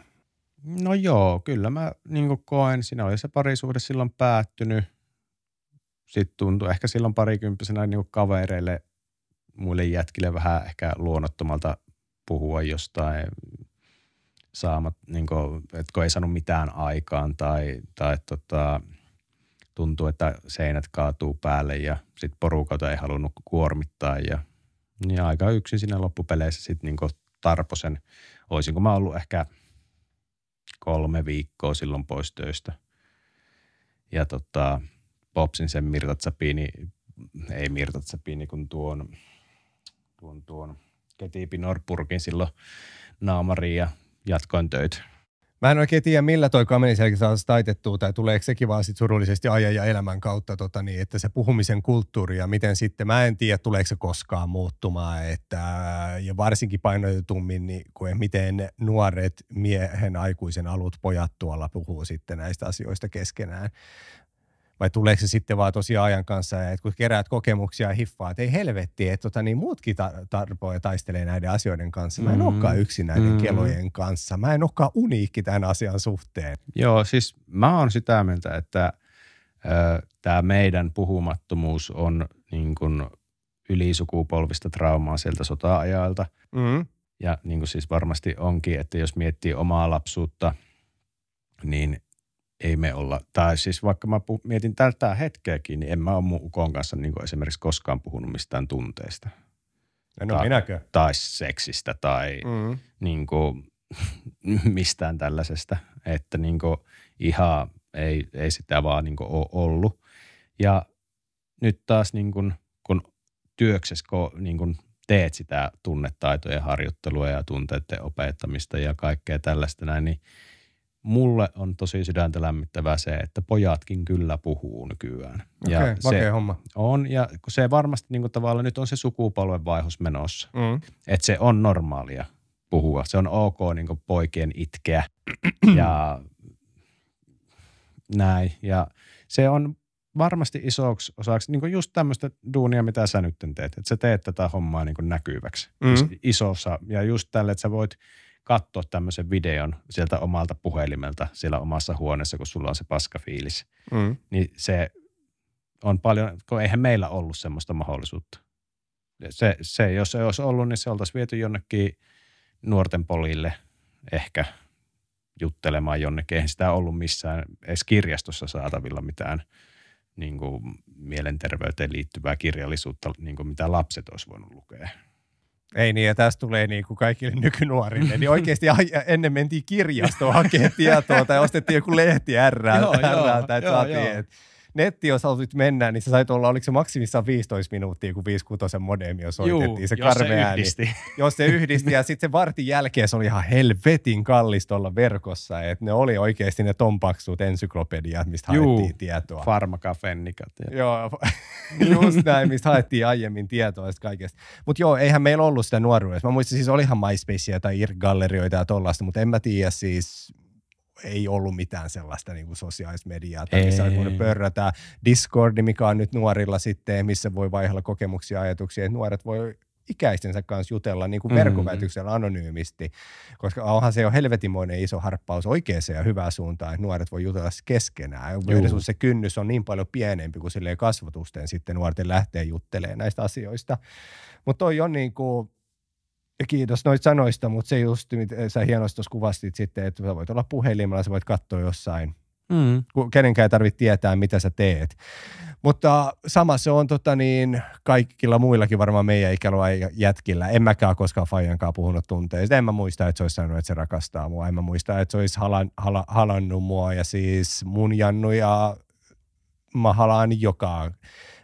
Speaker 2: No joo, kyllä mä niin koen, siinä oli se parisuhde silloin päättynyt. Sitten tuntui ehkä silloin parikymppisenä niin kavereille, muille jätkille vähän ehkä luonnottomalta puhua jostain saamat, niin kuin, että kun ei saanut mitään aikaan tai, tai tota, tuntuu, että seinät kaatuu päälle ja sitten porukalta ei halunnut kuormittaa ja niin aika yksin siinä loppupeleissä sitten niin tarposen. Olisinko mä ollut ehkä – kolme viikkoa silloin pois töistä. Ja tota, Popsin sen Mirtatsapiini, ei Mirtatsapiini, kun tuon, tuon, tuon Ketiipi Norpurkin silloin naamariin ja jatkoin töitä. Mä en
Speaker 1: oikein tiedä, millä toi kamelin saa taitettua, tai tuleeko sekin vaan sit surullisesti ajan ja elämän kautta, tota niin, että se puhumisen kulttuuri ja miten sitten, mä en tiedä, tuleeko se koskaan muuttumaan, että, ja varsinkin painotetummin, niin kuin, miten nuoret miehen aikuisen alut pojat tuolla puhuu sitten näistä asioista keskenään vai tuleeko se sitten vaan tosiaan ajan kanssa, ja että kun keräät kokemuksia ja hiffaat, ei helvetti, että tota, niin muutkin tar- tarpoja taistelee näiden asioiden kanssa. Mä en mm. olekaan yksin näiden mm. kelojen kanssa. Mä en olekaan uniikki tämän asian suhteen.
Speaker 2: Joo, siis mä oon sitä mieltä, että tämä meidän puhumattomuus on niin kun ylisukupolvista traumaa sieltä sota-ajalta. Mm. Ja niin kuin siis varmasti onkin, että jos miettii omaa lapsuutta, niin ei me olla, tai siis vaikka mä puh- mietin tältä hetkeäkin, niin en mä ole mun ukon kanssa niin esimerkiksi koskaan puhunut mistään tunteista. En ta- minäkään. Tai seksistä tai mm. niin kuin, [laughs] mistään tällaisesta, että niin kuin, ihan ei, ei sitä vaan niin kuin, ole ollut. Ja nyt taas niin kuin, kun työksessä kun, niin kuin, teet sitä tunnetaitojen harjoittelua ja tunteiden opettamista ja kaikkea tällaista näin, niin – mulle on tosi sydäntä lämmittävää se, että pojatkin kyllä puhuu nykyään. Okei, okay, ja se homma. On, ja se varmasti niin kuin tavallaan nyt on se sukupolven menossa. Mm. Että se on normaalia puhua. Se on ok niin kuin poikien itkeä [clears throat] ja näin. Ja se on varmasti isoksi osaksi niin kuin just tämmöistä duunia, mitä sä nyt teet. Että sä teet tätä hommaa niin kuin näkyväksi mm. isossa. Ja just tälle, että sä voit – katsoa tämmöisen videon sieltä omalta puhelimelta siellä omassa huoneessa, kun sulla on se paska fiilis. Mm. Niin se on paljon, kun eihän meillä ollut semmoista mahdollisuutta. Se, se jos ei olisi ollut, niin se oltaisiin viety jonnekin nuorten polille ehkä juttelemaan jonnekin. Eihän sitä ollut missään edes kirjastossa saatavilla mitään niin kuin mielenterveyteen liittyvää kirjallisuutta, niin kuin mitä lapset olisi voinut lukea.
Speaker 1: Ei niin, ja tästä tulee niin kuin kaikille nykynuorille. Niin oikeasti ennen mentiin kirjastoon hakemaan tietoa tai ostettiin joku lehti r tai että saatiin, Netti jos halusit mennä, niin sä sait olla, oliko se maksimissaan 15 minuuttia, kun 5-6 modeemi, jos soitettiin se karme jos se yhdisti. Jos se yhdisti, ja sitten se vartin jälkeen se oli ihan helvetin kallista olla verkossa, että ne oli oikeasti ne tompaksut ensyklopediat, mistä Juu, haettiin tietoa. farmakafennikat. Ja. Joo, just näin, mistä haettiin aiemmin tietoa ja kaikesta. Mutta joo, eihän meillä ollut sitä nuoruudessa. Mä muistan, siis olihan MySpacea tai IRC-gallerioita ja tollaista, mutta en mä tiedä siis, ei ollut mitään sellaista niin kuin sosiaalista mediaa, tai missä voinut pörrätä. Discord, mikä on nyt nuorilla sitten, missä voi vaihella kokemuksia ja ajatuksia, että nuoret voi ikäistensä kanssa jutella niin kuin mm. verkkovälityksellä anonyymisti, koska onhan se jo helvetimoinen iso harppaus oikeaan ja hyvään suuntaan, että nuoret voi jutella keskenään. Versus se kynnys on niin paljon pienempi kuin kasvatusten sitten nuorten lähtee juttelemaan näistä asioista. Mutta toi on niin kuin, Kiitos noista sanoista, mutta se just, mitä eh, sä hienosti kuvastit sitten, että sä voit olla puhelimella, sä voit katsoa jossain. Mm. Kenenkään ei tarvitse tietää, mitä sä teet. Mutta sama se on tota niin, kaikilla muillakin varmaan meidän ikäluokan jätkillä. En mäkään koskaan Fajankaan puhunut tunteista. En mä muista, että se olisi sanonut, että se rakastaa mua. En mä muista, että se olisi halan, hala, halannut mua. Ja siis mun Jannu ja mä halaan joka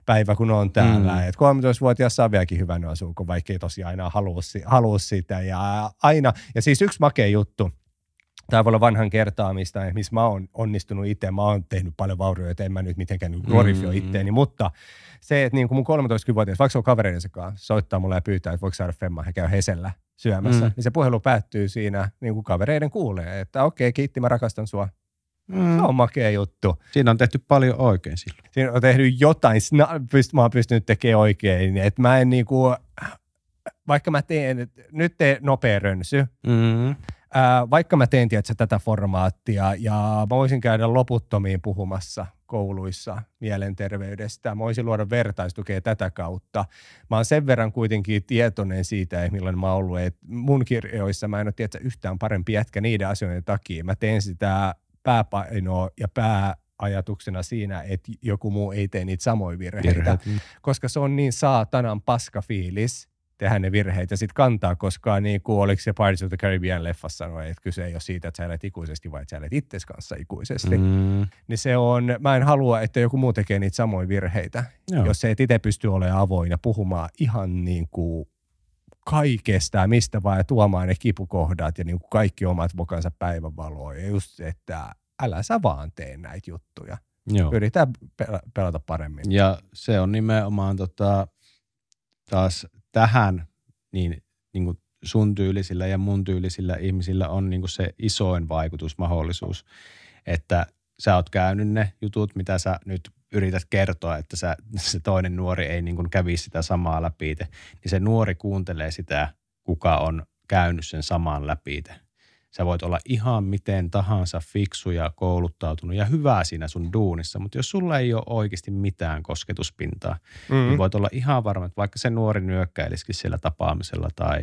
Speaker 1: päivä, kun on täällä. Mm. Et 13-vuotias saa vieläkin hyvän asuun, kun vaikka ei tosiaan aina halua, halua sitä. Ja, aina. ja siis yksi makea juttu, tämä voi olla vanhan kertaamista, missä mä oon onnistunut itse, mä oon tehnyt paljon vaurioita, en mä nyt mitenkään niinku glorifio mm, itteeni, mutta se, että niin kuin mun 13-vuotias, vaikka se on kavereiden sekaan, soittaa mulle ja pyytää, että voiko saada femmaa, hän käy Hesellä syömässä, mm. niin se puhelu päättyy siinä, niin kuin kavereiden kuulee, että okei, okay, kiitti, mä rakastan sua, Mm. Se on makea juttu. Siinä on tehty paljon oikein silloin. Siinä on tehnyt jotain, pyst, mä oon pystynyt tekemään oikein. Niin et mä en niinku, vaikka mä teen, nyt teen nopea rönsy, mm. vaikka mä teen tiedätkö, tätä formaattia ja mä voisin käydä loputtomiin puhumassa kouluissa mielenterveydestä, mä voisin luoda vertaistukea tätä kautta. Mä oon sen verran kuitenkin tietoinen siitä, että milloin mä oon ollut, että mun kirjoissa mä en ole tiedätkö, yhtään parempi jätkä niiden asioiden takia. Mä teen sitä pääpainoa ja pääajatuksena siinä, että joku muu ei tee niitä samoja virheitä, Virheet. Mm. koska se on niin saatanan paska fiilis tehdä ne virheet ja sitten kantaa, koska niin kuin oliko se Pirates of the Caribbean leffassa sanoi, että kyse ei ole siitä, että sä elät ikuisesti, vai että sä elät itses kanssa ikuisesti. Mm. Niin se on, mä en halua, että joku muu tekee niitä samoja virheitä, Joo. jos se et itse pysty olemaan avoin ja puhumaan ihan niin kuin kaikesta ja mistä vaan ja tuomaan ne kipukohdat ja niin kuin kaikki omat mukansa päivänvaloa Ja just se, että älä sä vaan tee näitä juttuja. Joo. Yritetään pelata paremmin.
Speaker 2: Ja se on nimenomaan tota, taas tähän niin, niin kuin sun tyylisillä ja mun tyylisillä ihmisillä on niin kuin se isoin vaikutusmahdollisuus, että sä oot käynyt ne jutut, mitä sä nyt yrität kertoa, että sä, se toinen nuori ei niin kuin kävi sitä samaa läpi, niin se nuori kuuntelee sitä, kuka on käynyt sen samaan läpi. Sä voit olla ihan miten tahansa fiksu ja kouluttautunut ja hyvää siinä sun duunissa, mutta jos sulla ei ole oikeasti mitään kosketuspintaa, niin mm-hmm. niin voit olla ihan varma, että vaikka se nuori nyökkäilisikin siellä tapaamisella tai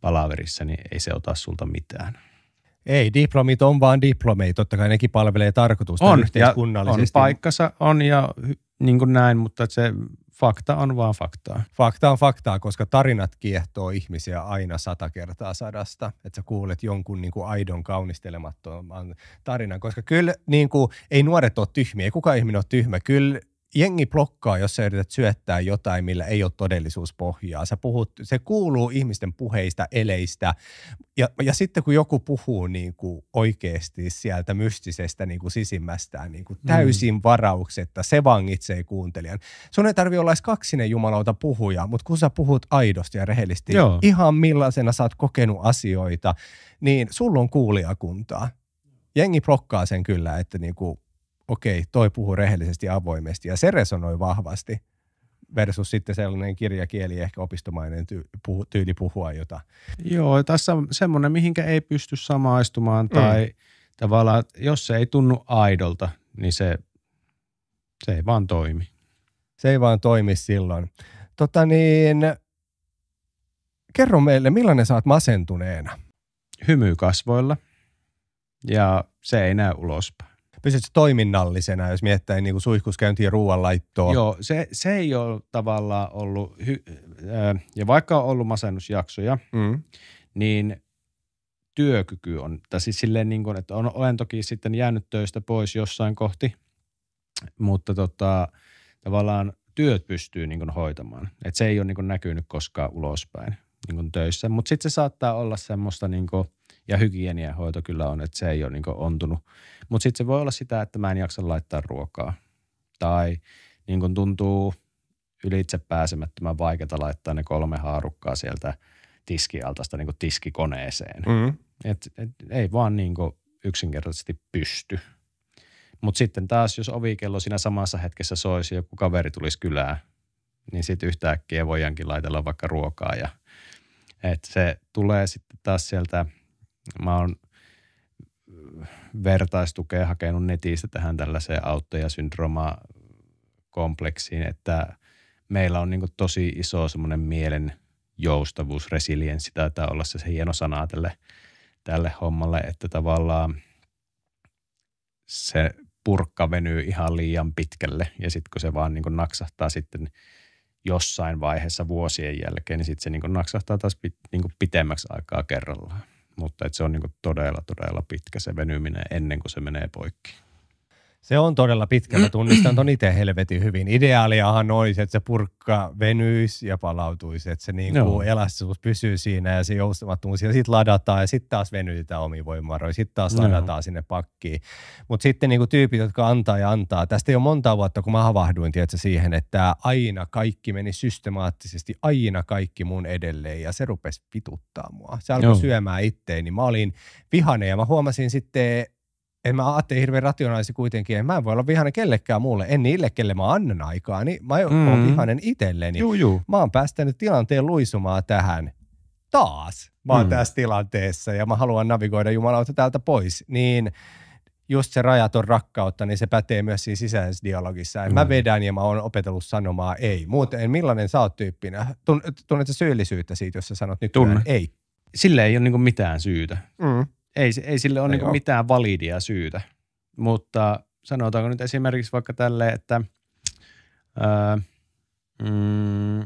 Speaker 2: palaverissa, niin ei se ota sulta mitään.
Speaker 1: Ei, diplomit on vaan diplomeja. Totta kai nekin palvelee tarkoitusta on, yhteiskunnallisesti. Ja on
Speaker 2: paikkansa, on ja niin kuin näin, mutta se fakta on vaan faktaa. Fakta on faktaa, koska tarinat
Speaker 1: kiehtoo ihmisiä aina sata kertaa sadasta. Että sä kuulet jonkun niin kuin aidon kaunistelemattoman tarinan. Koska kyllä niin kuin, ei nuoret ole tyhmiä, ei kukaan ihminen ole tyhmä. Kyllä jengi blokkaa, jos sä yrität syöttää jotain, millä ei ole todellisuuspohjaa. Sä puhut, se kuuluu ihmisten puheista, eleistä. Ja, ja sitten kun joku puhuu niin kuin oikeasti sieltä mystisestä niin kuin sisimmästään niin kuin mm. täysin mm. varauksetta, se vangitsee kuuntelijan. Sun ei tarvi olla edes kaksinen jumalauta puhuja, mutta kun sä puhut aidosti ja rehellisesti, Joo. ihan millaisena sä oot kokenut asioita, niin sulla on kuulijakuntaa. Jengi blokkaa sen kyllä, että niin kuin okei, toi puhuu rehellisesti avoimesti ja se resonoi vahvasti versus sitten sellainen kirjakieli, ehkä opistomainen tyyli puhua
Speaker 2: jota. Joo, tässä on semmoinen, mihinkä ei pysty samaistumaan mm. tai mm. tavallaan, jos se ei tunnu aidolta, niin se, se ei vaan toimi.
Speaker 1: Se ei vaan toimi silloin. Tota niin, kerro meille, millainen saat masentuneena? Hymy kasvoilla ja se ei näy ulospäin pysytkö toiminnallisena, jos miettää niin kuin ja ruoanlaittoa? Joo,
Speaker 2: se, se ei ole tavallaan ollut, hy, äh, ja vaikka on ollut masennusjaksoja, mm. niin työkyky on, tai siis silleen niin kuin, että on, olen toki sitten jäänyt töistä pois jossain kohti, mutta tota, tavallaan työt pystyy niin kuin hoitamaan. Et se ei ole niin kuin näkynyt koskaan ulospäin niin kuin töissä, mutta sitten se saattaa olla semmoista niin kuin – ja hygienia hoito kyllä on, että se ei ole niin ontunut. Mutta sitten se voi olla sitä, että mä en jaksa laittaa ruokaa. Tai niin kuin tuntuu ylitse pääsemättömän vaikeaa laittaa ne kolme haarukkaa sieltä tiskialtaista niin tiskikoneeseen. Mm-hmm. Et, et, ei vaan niin kuin yksinkertaisesti pysty. Mutta sitten taas, jos ovikello siinä samassa hetkessä soisi ja joku kaveri tulisi kylään, niin sitten yhtäkkiä voidaankin laitella vaikka ruokaa. Ja, et se tulee sitten taas sieltä – Mä oon vertaistukea hakenut netistä tähän tällaiseen auttajasyndrooma kompleksiin, että meillä on niin tosi iso semmoinen mielen joustavuus, resilienssi, taitaa olla se, se hieno sana tälle, tälle hommalle, että tavallaan se purkka venyy ihan liian pitkälle ja sitten kun se vaan niin naksahtaa sitten jossain vaiheessa vuosien jälkeen, niin sitten se niin naksahtaa taas pit, niin pitemmäksi aikaa kerrallaan mutta et se on niin todella, todella pitkä se venyminen ennen kuin se menee poikki.
Speaker 1: Se on todella pitkä, mä tunnistan ton itse helvetin hyvin. Ideaaliahan olisi, että se purkka venyisi ja palautuisi, että se niin kuin elastisuus pysyy siinä ja se joustamattomuus, ja sitten ladataan ja sitten taas venytetään omiin voimavaroihin, sitten taas no. ladataan sinne pakkiin. Mutta sitten niin kuin tyypit, jotka antaa ja antaa, tästä ei ole monta vuotta, kun mä havahduin tietysti, siihen, että aina kaikki meni systemaattisesti, aina kaikki mun edelleen ja se rupesi vituttaa mua. Se alkoi no. syömään itteeni. Mä olin vihane ja mä huomasin sitten en mä Atte hirveän rationaalisesti kuitenkin, en mä en voi olla vihainen kellekään muulle, en niille, kelle mä annan aikaa, niin mä mm. oon vihainen itselleni. Juu, juu. Mä oon päästänyt tilanteen luisumaan tähän taas. Mä oon mm. tässä tilanteessa ja mä haluan navigoida jumalauta täältä pois. Niin just se rajaton rakkautta, niin se pätee myös siinä sisäisessä dialogissa. Mm. Mä vedän ja mä oon opetellut sanomaan ei. Muuten millainen sä oot tyyppinä? Tunnet sä syyllisyyttä siitä, jos sä sanot nyt Tunne.
Speaker 2: ei? Sille ei ole niinku mitään syytä. Mm ei, ei sille ole niin kuin mitään validia syytä. Mutta sanotaanko nyt esimerkiksi vaikka tälle, että ää, mm,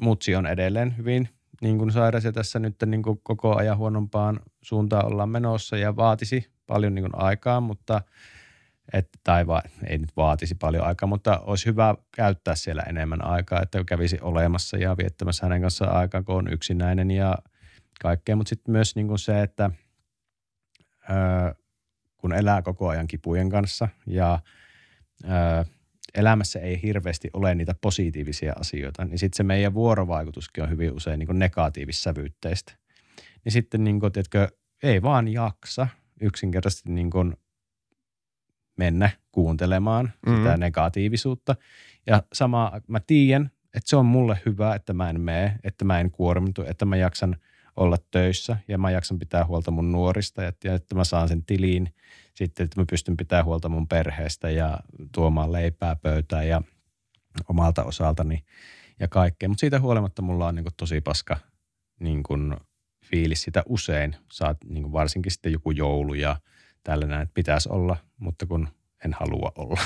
Speaker 2: mutsi on edelleen hyvin niin kuin sairas ja tässä nyt niin kuin koko ajan huonompaan suuntaan ollaan menossa ja vaatisi paljon niin kuin aikaa, mutta et, tai va, ei nyt vaatisi paljon aikaa, mutta olisi hyvä käyttää siellä enemmän aikaa, että kävisi olemassa ja viettämässä hänen kanssaan aikaa, kun on yksinäinen ja kaikkea, mutta sitten myös niin kuin se, että – kun elää koko ajan kipujen kanssa ja elämässä ei hirveästi ole niitä positiivisia asioita, niin sitten se meidän vuorovaikutuskin on hyvin usein niin negatiivissävyytteistä. Niin sitten niin kun, tiedätkö, ei vaan jaksa yksinkertaisesti niin kun mennä kuuntelemaan mm. sitä negatiivisuutta. Ja sama, mä tiedän, että se on mulle hyvä, että mä en mene, että mä en kuormitu, että mä jaksan – olla töissä ja mä jaksan pitää huolta mun nuorista ja että mä saan sen tiliin sitten, että mä pystyn pitämään huolta mun perheestä ja tuomaan leipää pöytään ja omalta osaltani ja kaikkea. Mutta siitä huolimatta mulla on niin kuin tosi paska niin kuin fiilis sitä usein. Saat niin kuin varsinkin sitten joku joulu ja tällainen, että pitäisi olla, mutta kun en halua olla.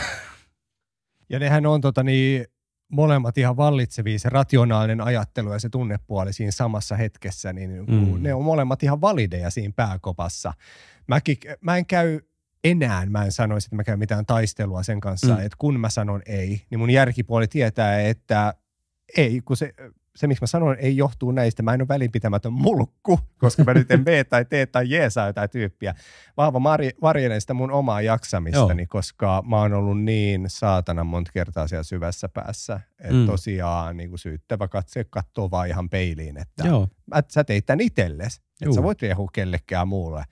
Speaker 1: Ja nehän on tota niin, molemmat ihan vallitsevia, se rationaalinen ajattelu ja se tunnepuoli siinä samassa hetkessä, niin niinku mm. ne on molemmat ihan valideja siinä pääkopassa. Mäkin, mä en käy enää, mä en sanoisi, että mä käyn mitään taistelua sen kanssa, mm. että kun mä sanon ei, niin mun järkipuoli tietää, että ei, kun se se, miksi mä sanon, ei johtuu näistä. Mä en ole välinpitämätön mulkku, koska mä nyt en B tai T tai saa jotain tyyppiä, vaan varjelen sitä mun omaa jaksamistani, Joo. koska mä oon ollut niin saatana monta kertaa siellä syvässä päässä, että mm. tosiaan niin kuin syyttävä katse katsoo vaan ihan peiliin, että Joo. Et sä teit tämän itsellesi, että sä voit riehua kellekään muulle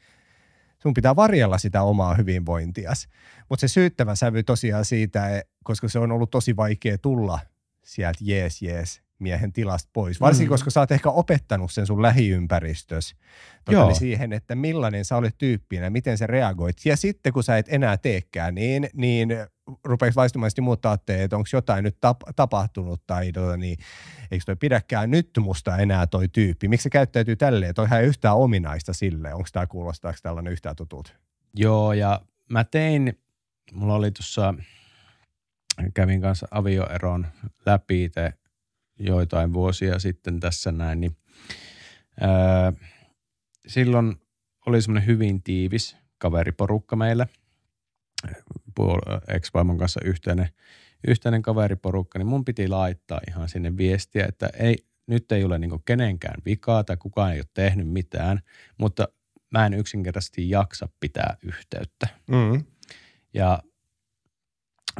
Speaker 1: sun pitää varjella sitä omaa hyvinvointias. Mutta se syyttävä sävy tosiaan siitä, koska se on ollut tosi vaikea tulla sieltä jees jees miehen tilasta pois. Varsinkin, mm. koska sä oot ehkä opettanut sen sun lähiympäristössä tota, niin siihen, että millainen sä olet tyyppinä, miten sä reagoit. Ja sitten kun sä et enää teekään, niin, niin rupeeksi vaistumaisesti muut että onko jotain nyt tap- tapahtunut tai tota, niin, eikö toi pidäkään nyt musta enää toi tyyppi. Miksi se käyttäytyy tälleen? Toihan ei yhtään ominaista sille. Onko tämä kuulostaako tällainen yhtään tutut? Joo ja
Speaker 2: mä tein, mulla oli tuossa, kävin kanssa avioeron läpi te joitain vuosia sitten tässä näin, niin ää, silloin oli semmoinen hyvin tiivis kaveriporukka meillä, ex-vaimon kanssa yhteinen, yhteinen kaveriporukka, niin mun piti laittaa ihan sinne viestiä, että ei, nyt ei ole niinku kenenkään vikaa tai kukaan ei ole tehnyt mitään, mutta mä en yksinkertaisesti jaksa pitää yhteyttä. Mm. Ja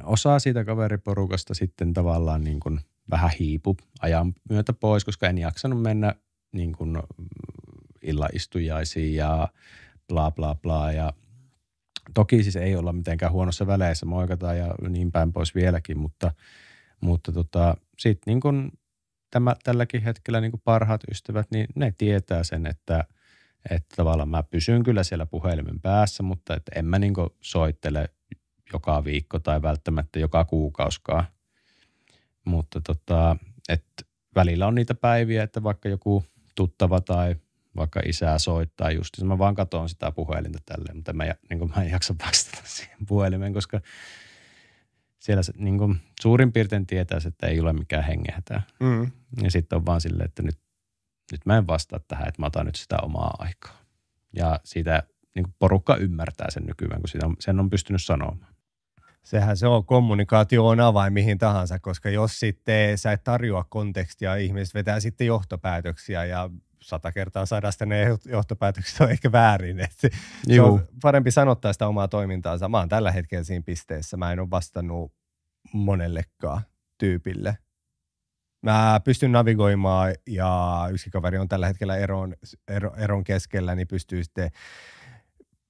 Speaker 2: osa siitä kaveriporukasta sitten tavallaan niin kuin – vähän hiipu ajan myötä pois, koska en jaksanut mennä niin kuin illaistujaisiin ja bla bla bla. Ja toki siis ei olla mitenkään huonossa väleissä, moikataan ja niin päin pois vieläkin, mutta, mutta tota, sitten niin kuin tämä, tälläkin hetkellä niin kuin parhaat ystävät, niin ne tietää sen, että, että tavallaan mä pysyn kyllä siellä puhelimen päässä, mutta että en mä niin kuin soittele joka viikko tai välttämättä joka kuukauskaan mutta tota, et välillä on niitä päiviä, että vaikka joku tuttava tai vaikka isää soittaa just, niin mä vaan katson sitä puhelinta tälleen, mutta mä, niin kuin, mä en jaksa vastata [laughs] siihen puhelimeen, koska siellä se, niin kuin, suurin piirtein tietää, että ei ole mikään hengehätä. Mm. Ja sitten on vaan silleen, että nyt, nyt mä en vastaa tähän, että mä otan nyt sitä omaa aikaa. Ja siitä niin kuin porukka ymmärtää sen nykyään, kun sitä on, sen on pystynyt sanomaan
Speaker 1: sehän se on, kommunikaatio on avain mihin tahansa, koska jos sitten sä et tarjoa kontekstia, ihmiset vetää sitten johtopäätöksiä ja sata kertaa sadasta ne johtopäätökset on ehkä väärin. Että se, on parempi sanottaa sitä omaa toimintaansa. Mä oon tällä hetkellä siinä pisteessä, mä en ole vastannut monellekaan tyypille. Mä pystyn navigoimaan ja yksi kaveri on tällä hetkellä eron, eron keskellä, niin pystyy sitten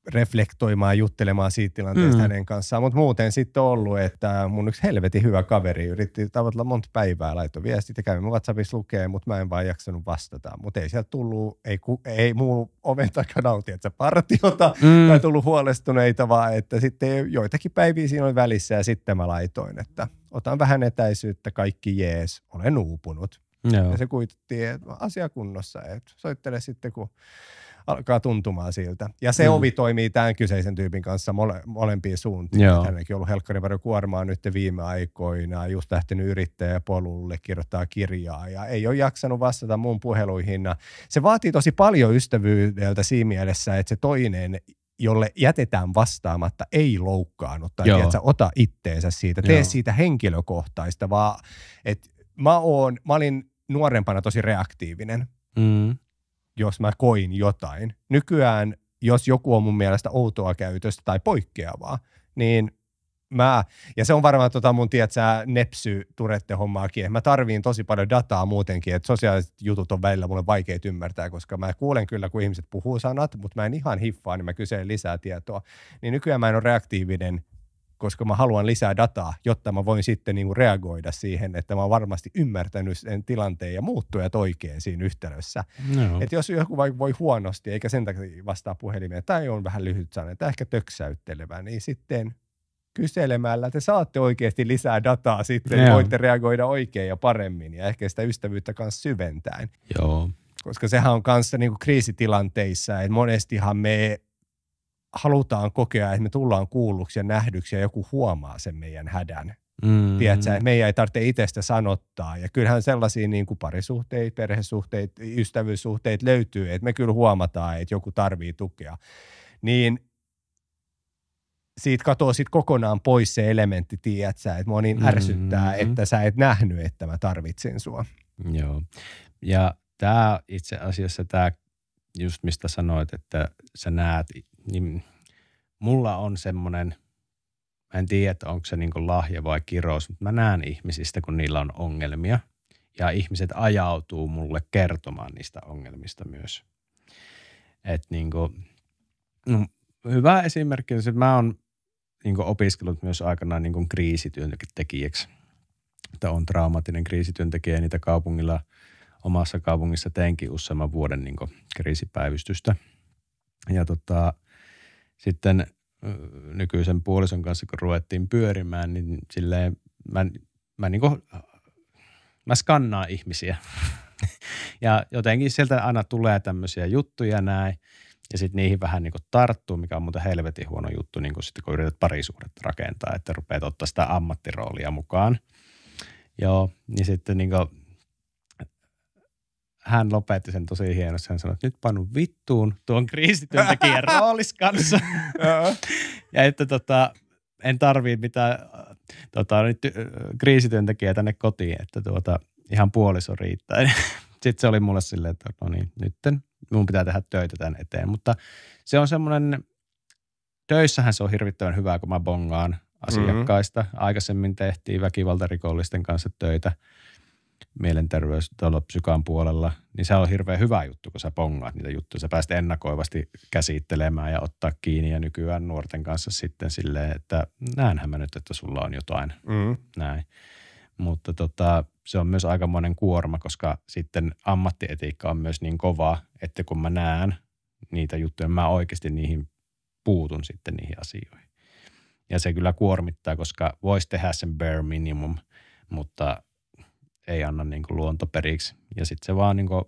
Speaker 1: reflektoimaan, juttelemaan siitä tilanteesta mm. hänen kanssaan, mutta muuten sitten on ollut, että mun yksi helvetin hyvä kaveri yritti tavoitella monta päivää, laittoi viestit ja kävi WhatsAppissa lukee, mutta mä en vaan jaksanut vastata, mutta ei sieltä tullut, ei, ku, ei muu oven takana oltu, että partiota, mm. tai tullut huolestuneita, vaan että sitten joitakin päiviä siinä oli välissä ja sitten mä laitoin, että otan vähän etäisyyttä, kaikki jees, olen uupunut. Joo. Ja se kuitettiin, että asia kunnossa, että soittele sitten kun alkaa tuntumaan siltä. Ja se mm. ovi toimii tämän kyseisen tyypin kanssa mole, molempiin suuntiin. Joo. Hänelläkin on ollut helkkariväri kuormaa nyt viime aikoina, just lähtenyt yrittäjäpolulle, kirjoittaa kirjaa ja ei ole jaksanut vastata mun puheluihin. Se vaatii tosi paljon ystävyydeltä siinä mielessä, että se toinen jolle jätetään vastaamatta, ei loukkaannut tai sä ota itteensä siitä, tee Joo. siitä henkilökohtaista, vaan että mä, oon, mä olin nuorempana tosi reaktiivinen. Mm jos mä koin jotain. Nykyään, jos joku on mun mielestä outoa käytöstä tai poikkeavaa, niin mä, ja se on varmaan tota mun, tiedätkö, nepsy turette hommaakin, mä tarviin tosi paljon dataa muutenkin, että sosiaaliset jutut on välillä mulle vaikea ymmärtää, koska mä kuulen kyllä, kun ihmiset puhuu sanat, mutta mä en ihan hiffaa, niin mä kyselen lisää tietoa. Niin nykyään mä en ole reaktiivinen koska mä haluan lisää dataa, jotta mä voin sitten niin kuin reagoida siihen, että mä oon varmasti ymmärtänyt sen tilanteen ja muuttujat oikein siinä yhtälössä. No. Et jos joku voi huonosti eikä sen takia vastaa puhelimeen tai on vähän lyhyt sanoen, tai ehkä töksäyttelevä, niin sitten kyselemällä te saatte oikeasti lisää dataa sitten, no. voitte reagoida oikein ja paremmin ja ehkä sitä ystävyyttä kanssa syventäen. Joo. Koska sehän on kanssa niin kuin kriisitilanteissa, että monestihan me halutaan kokea, että me tullaan kuulluksi ja nähdyksi ja joku huomaa sen meidän hädän.
Speaker 3: Mm. Tiedätkö,
Speaker 1: meidän ei tarvitse itsestä sanottaa. Ja kyllähän sellaisia niin kuin parisuhteet, perhesuhteet, ystävyyssuhteet löytyy, että me kyllä huomataan, että joku tarvii tukea. Niin siitä katoaa sit kokonaan pois se elementti, tiedätkö, että mua niin ärsyttää, mm-hmm. että sä et nähnyt, että mä tarvitsen sua.
Speaker 2: Joo. Ja tämä itse asiassa tämä just mistä sanoit, että sä näet niin mulla on semmoinen, mä en tiedä, että onko se niin lahja vai kirous, mutta mä näen ihmisistä, kun niillä on ongelmia. Ja ihmiset ajautuu mulle kertomaan niistä ongelmista myös. Et niin kuin, no, hyvä esimerkki on se, että mä oon niin opiskellut myös aikanaan niin kriisityöntekijäksi. Että on traumaattinen kriisityöntekijä ja niitä kaupungilla – omassa kaupungissa teinkin useamman vuoden niin kriisipäivystystä. Ja tota, sitten nykyisen puolison kanssa, kun ruvettiin pyörimään, niin silleen mä, mä, niin kuin, mä skannaan ihmisiä. [laughs] ja jotenkin sieltä aina tulee tämmöisiä juttuja näin. Ja sitten niihin vähän niin kuin tarttuu, mikä on muuten helvetin huono juttu, niin kuin sitten kun yrität parisuhdetta rakentaa, että rupeat ottaa sitä ammattiroolia mukaan. Joo, niin sitten niin kuin hän lopetti sen tosi hienosti. Hän sanoi, että nyt panu vittuun tuon kriisityöntekijän [laughs] roolis kanssa. ja että tota, en tarvii mitään tota, nyt, kriisityöntekijää tänne kotiin, että tuota, ihan puoliso riittää. [laughs] Sitten se oli mulle silleen, että no niin, nytten mun pitää tehdä töitä tämän eteen. Mutta se on semmoinen, töissähän se on hirvittävän hyvä, kun mä bongaan asiakkaista. Mm-hmm. Aikaisemmin tehtiin väkivaltarikollisten kanssa töitä mielenterveys- tuolla psykan puolella, niin se on hirveän hyvä juttu, kun sä pongaat niitä juttuja. Sä pääset ennakoivasti käsittelemään ja ottaa kiinni ja nykyään nuorten kanssa sitten silleen, että näenhän mä nyt, että sulla on jotain. Mm. Näin. Mutta tota, se on myös aikamoinen kuorma, koska sitten ammattietiikka on myös niin kova, että kun mä näen niitä juttuja, mä oikeasti niihin puutun sitten niihin asioihin. Ja se kyllä kuormittaa, koska voisi tehdä sen bare minimum, mutta ei anna niin kuin luonto periksi. Ja sitten se vaan niin kuin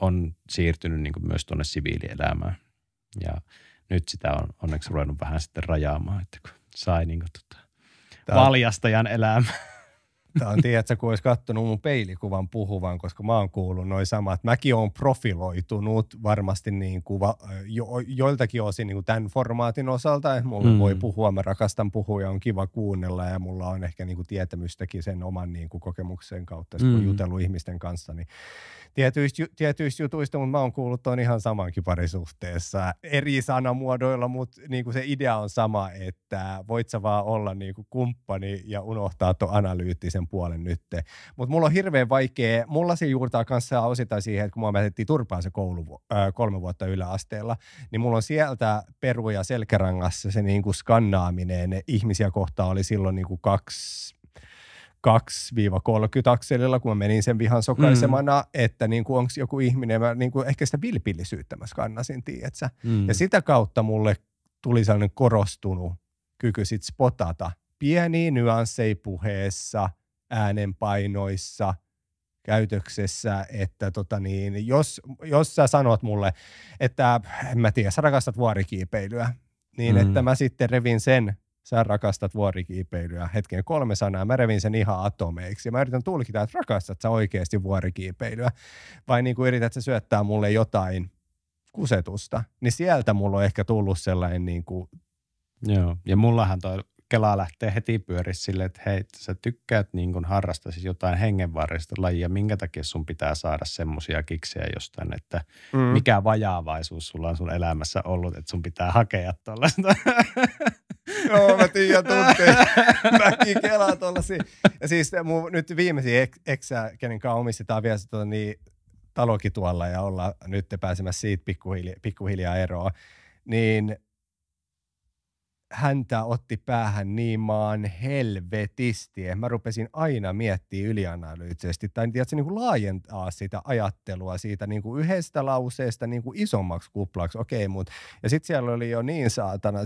Speaker 2: on siirtynyt niin kuin myös tuonne siviilielämään. Ja nyt sitä on onneksi ruvennut vähän sitten rajaamaan, että kun sai niin kuin tota, valjastajan elämää. Tämä
Speaker 1: on, tiedätkö, kun olisi katsonut mun peilikuvan puhuvan, koska mä oon kuullut noin samat. Mäkin on profiloitunut varmasti niin kuin va, jo, joiltakin osin niin kuin tämän formaatin osalta. Että mulla mm. voi puhua, mä rakastan puhua ja on kiva kuunnella ja mulla on ehkä niin kuin tietämystäkin sen oman niin kuin kokemuksen kautta, mm. kun jutellut ihmisten kanssa. Niin tietyistä, tietyistä jutuista, mutta mä oon kuullut on ihan samankin parisuhteessa eri sanamuodoilla, mutta niin kuin se idea on sama, että voit sä vaan olla niin kuin kumppani ja unohtaa tuon analyyttisen puolen nyt. Mutta mulla on hirveän vaikea, mulla se juurtaa kanssa osittain siihen, että kun mua mätettiin turpaan se koulu kolme vuotta yläasteella, niin mulla on sieltä peruja selkärangassa se niin kuin skannaaminen ihmisiä kohtaan oli silloin niin kuin kaksi 2-30 akselilla, kun mä menin sen vihan sokaisemana, mm. että niin kuin onko joku ihminen, mä niin kuin ehkä sitä vilpillisyyttä mä skannasin, Mm. Ja sitä kautta mulle tuli sellainen korostunut kyky sit spotata pieniä nyansseja puheessa, äänenpainoissa, käytöksessä, että tota niin, jos, jos sä sanot mulle, että en mä tiedä, sä rakastat vuorikiipeilyä, niin mm. että mä sitten revin sen sä rakastat vuorikiipeilyä. Hetken kolme sanaa, mä revin sen ihan atomeiksi. Ja mä yritän tulkita, että rakastat sä oikeasti vuorikiipeilyä. Vai niin kuin yrität sä syöttää mulle jotain kusetusta. Niin sieltä mulla on ehkä tullut sellainen niin kuin...
Speaker 2: Joo, ja mullahan toi Kela lähtee heti pyörissä silleen, että hei, sä tykkäät niin kuin harrastaisi jotain hengenvaarallista lajia, minkä takia sun pitää saada semmoisia kiksejä jostain, että mm. mikä vajaavaisuus sulla on sun elämässä ollut, että sun pitää hakea tuollaista. [laughs]
Speaker 3: Joo, mä tiiän tunteen. [laughs] Mäkin kelaan tollasi. Ja siis
Speaker 2: mun
Speaker 1: nyt viimeisiä eksää, kenen kanssa omistetaan vielä tota, niin, talokin tuolla ja olla nyt pääsemässä siitä pikkuhiljaa, pikkuhiljaa eroa, niin häntä otti päähän niin maan helvetisti. Eh, mä rupesin aina miettimään ylianalyyttisesti tai tiedätkö, niin kuin laajentaa sitä ajattelua siitä niin kuin yhdestä lauseesta niin kuin isommaksi kuplaksi. Okei, okay, mut. Ja sitten siellä oli jo niin saatana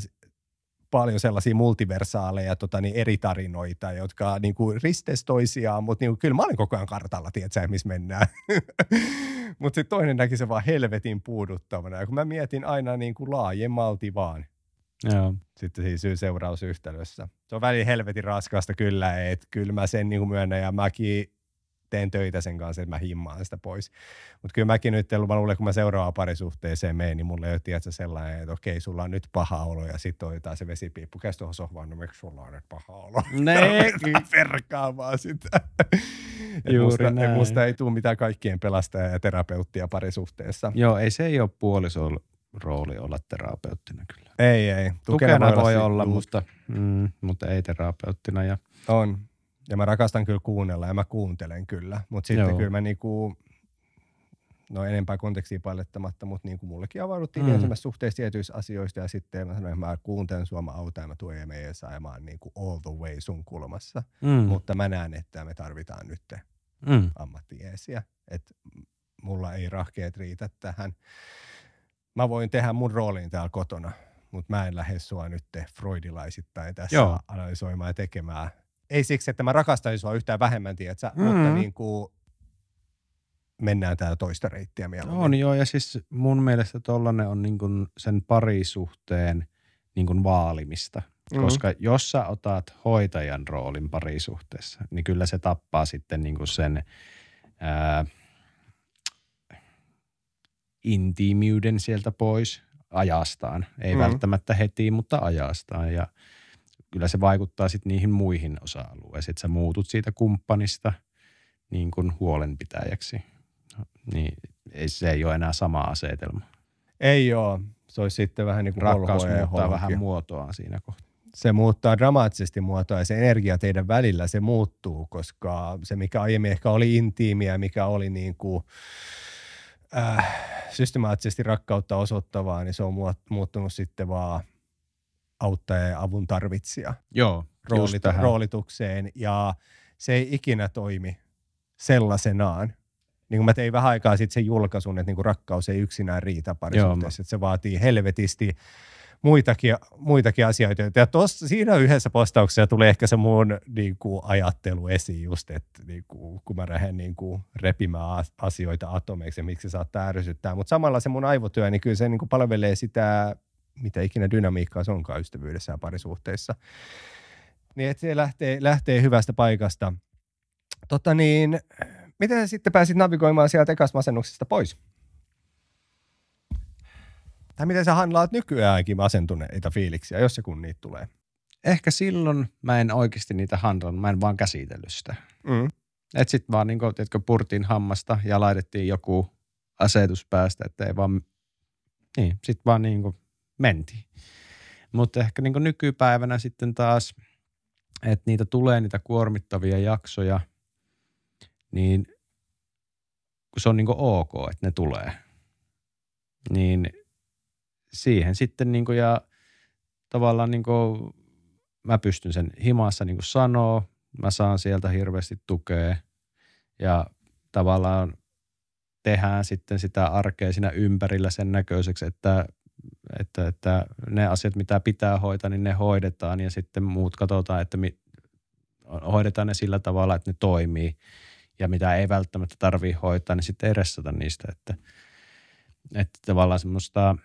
Speaker 1: paljon sellaisia multiversaaleja tota, niin eri tarinoita, jotka niin kuin ristes toisiaan, mutta niin kuin, kyllä mä olin koko ajan kartalla, tietää missä mennään. [laughs] mutta sitten toinen näki se vaan helvetin puuduttavana, ja kun mä mietin aina niin kuin laajemmalti vaan. Joo. Sitten siis syy seurausyhtälössä. Se on väliin helvetin raskasta kyllä, että kyllä mä sen niin kuin myönnän, ja mäkin teen töitä sen kanssa, että mä himmaan sitä pois. Mutta kyllä mäkin nyt, mä luulen, kun mä seuraavaan parisuhteeseen menen, niin mulla ei ole tiedätkö, sellainen, että okei, sulla on nyt paha olo ja sit on jotain se vesipiippu. Käs tuohon sohvaan, no miksi sulla on nyt paha olo? Ne. [laughs] vaan sitä. Juuri musta, näin. musta ei tule mitään kaikkien pelastajaa ja terapeuttia parisuhteessa. Joo,
Speaker 2: ei se ei ole puolison rooli olla terapeuttina kyllä. Ei, ei. Tukena, Tukena voi olla, olla mutta, mm, mutta ei terapeuttina. Ja
Speaker 1: on. Ja mä rakastan kyllä kuunnella ja mä kuuntelen kyllä, mutta sitten Joo. kyllä mä niinku, no enempää kontekstia paljettamatta, mutta niinku mullekin avauduttiin mm. ensimmäisessä suhteessa tietyissä asioista ja sitten mä sanoin, että mä kuuntelen sua, mä autan ja mä tuen EMESA ja mä oon niinku all the way sun kulmassa, mm. mutta mä näen, että me tarvitaan nyt mm. ammattieesiä, että mulla ei rahkeet riitä tähän. Mä voin tehdä mun roolin täällä kotona, mutta mä en lähde sua nyt freudilaisittain tässä Joo. analysoimaan ja tekemään ei siksi, että mä rakastaisin sua yhtään vähemmän, tiedätkö, mm. mutta mm-hmm. niin kuin, mennään täällä toista reittiä mieluummin.
Speaker 2: On joo, ja siis mun mielestä tollanen on niin kuin sen parisuhteen niin kuin vaalimista. Mm-hmm. Koska jos sä otat hoitajan roolin parisuhteessa, niin kyllä se tappaa sitten niin kuin sen ää, intiimiyden sieltä pois ajastaan. Ei mm-hmm. välttämättä heti, mutta ajastaan. Ja – kyllä se vaikuttaa sitten niihin muihin osa-alueisiin, että sä muutut siitä kumppanista niin kuin huolenpitäjäksi. Niin ei, se ei ole enää sama asetelma. Ei ole. Se olisi sitten vähän niin kuin Rakkaus muuttaa holkia. vähän muotoaan siinä kohtaa.
Speaker 1: Se muuttaa dramaattisesti muotoa ja se energia teidän välillä, se muuttuu, koska se mikä aiemmin ehkä oli intiimiä, mikä oli niin kuin äh, systemaattisesti rakkautta osoittavaa, niin se on muuttunut sitten vaan – auttaja ja avun tarvitsija Joo, roolit, roolitukseen. Ja se ei ikinä toimi sellaisenaan. Niin kuin mä tein vähän aikaa sitten sen julkaisun, että niin kuin rakkaus ei yksinään riitä parisuhteessa. Että se vaatii helvetisti muitakin, muitakin asioita. Ja tossa, siinä yhdessä postauksessa tulee ehkä se mun niin kuin, ajattelu esiin just, että niin kuin, kun mä lähden niin kuin, repimään asioita atomeiksi ja miksi se saattaa ärsyttää. Mutta samalla se mun aivotyö, niin kyllä se niin kuin, palvelee sitä mitä ikinä dynamiikkaa se onkaan ystävyydessä ja parisuhteessa. Niin että se lähtee, lähtee hyvästä paikasta. Totta niin, miten sitten pääsit navigoimaan sieltä ekas masennuksesta pois? Tai miten sä handlaat nykyäänkin masentuneita fiiliksiä, jos se kun
Speaker 2: niitä tulee? Ehkä silloin mä en oikeasti niitä handlannut, mä en vaan käsitellyt sitä. Mm. Et sit vaan niin kun, tiedätkö, purtiin hammasta ja laitettiin joku asetus päästä, että ei vaan, niin, sit vaan niin kun, mentiin. Mutta ehkä niin nykypäivänä sitten taas, että niitä tulee niitä kuormittavia jaksoja, niin se on niin ok, että ne tulee. Niin siihen sitten niin ja tavallaan niin mä pystyn sen himassa niin sanoa, mä saan sieltä hirveästi tukea ja tavallaan tehdään sitten sitä arkea siinä ympärillä sen näköiseksi, että että, että ne asiat, mitä pitää hoitaa, niin ne hoidetaan ja sitten muut katsotaan, että mi, hoidetaan ne sillä tavalla, että ne toimii ja mitä ei välttämättä tarvitse hoitaa, niin sitten ei ressata niistä, että, että tavallaan semmoista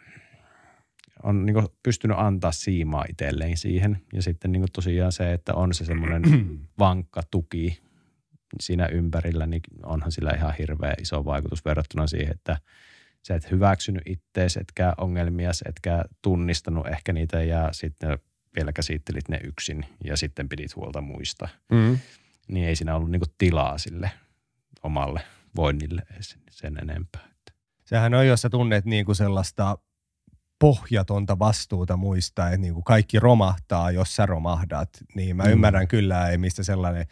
Speaker 2: on niin pystynyt antaa siimaa itselleen siihen ja sitten niin tosiaan se, että on se semmoinen [clears throat] vankka tuki siinä ympärillä, niin onhan sillä ihan hirveä iso vaikutus verrattuna siihen, että – sä et hyväksynyt ittees, etkä ongelmias, etkä tunnistanut ehkä niitä ja sitten vielä käsittelit ne yksin ja sitten pidit huolta muista. Mm. Niin ei siinä ollut niinku tilaa sille omalle voinnille sen enempää.
Speaker 1: Sehän on, jos sä tunnet niinku sellaista – pohjatonta vastuuta muistaa, että niin kuin kaikki romahtaa, jos sä romahdat. Niin mä mm. ymmärrän kyllä, ei mistä sellainen,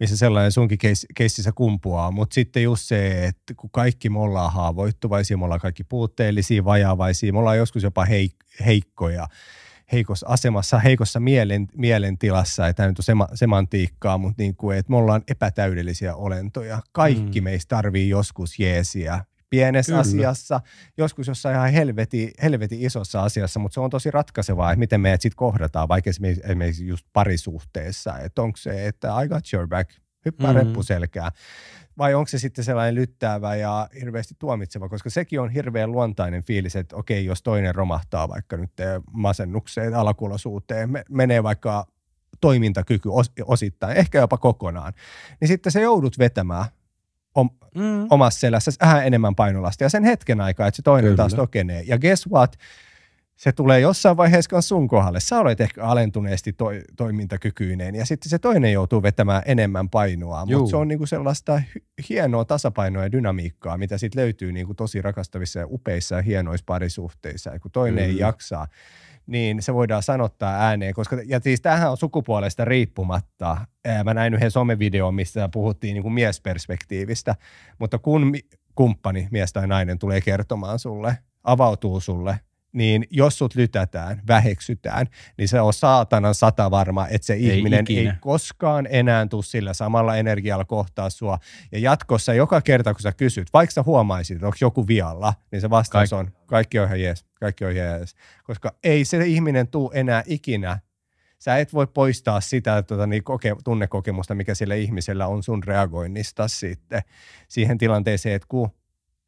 Speaker 1: mistä sellainen sunkin keis, keississä kumpuaa. Mutta sitten just se, että kun kaikki me ollaan haavoittuvaisia, me ollaan kaikki puutteellisia, vajaavaisia, me ollaan joskus jopa heik- heikkoja, heikossa asemassa, heikossa mielen, mielentilassa, että nyt on sema, semantiikkaa, mutta niin kuin, että me ollaan epätäydellisiä olentoja. Kaikki mm. meistä tarvii joskus jeesiä pienessä Kyllä. asiassa, joskus jossain ihan helveti, helveti isossa asiassa, mutta se on tosi ratkaisevaa, että miten meidät sitten kohdataan, vaikka esimerkiksi just parisuhteessa, että onko se, että I got your back, hyppää mm. reppuselkää, vai onko se sitten sellainen lyttäävä ja hirveästi tuomitseva, koska sekin on hirveän luontainen fiilis, että okei, jos toinen romahtaa vaikka nyt masennukseen, alakulosuuteen, menee vaikka toimintakyky osittain, ehkä jopa kokonaan, niin sitten se joudut vetämään mm. omassa selässä vähän enemmän painolastia sen hetken aikaa, että se toinen Kyllä. taas tokenee. Ja guess what? Se tulee jossain vaiheessa sun kohdalle. Sä olet ehkä alentuneesti toi, toimintakykyinen ja sitten se toinen joutuu vetämään enemmän painoa. Mutta se on niinku sellaista hienoa tasapainoa ja dynamiikkaa, mitä sitten löytyy niinku tosi rakastavissa ja upeissa ja hienoissa parisuhteissa. Ja kun toinen mm. ei jaksaa, niin se voidaan sanottaa ääneen. Koska, ja siis tämähän on sukupuolesta riippumatta. Mä näin yhden somevideon, missä puhuttiin niin kuin miesperspektiivistä, mutta kun kumppani, mies tai nainen, tulee kertomaan sulle, avautuu sulle niin jos sut lytätään, väheksytään, niin se on saatanan sata varma, että se ei ihminen ikinä. ei koskaan enää tule sillä samalla energialla kohtaa sua. Ja jatkossa joka kerta, kun sä kysyt, vaikka sä huomaisit, että onko joku vialla, niin se vastaus Kaik- on, kaikki on ihan jees, kaikki on jees. Koska ei se ihminen tuu enää ikinä sä et voi poistaa sitä tuota, niin koke, tunnekokemusta, mikä sillä ihmisellä on sun reagoinnista sitten siihen tilanteeseen, että kun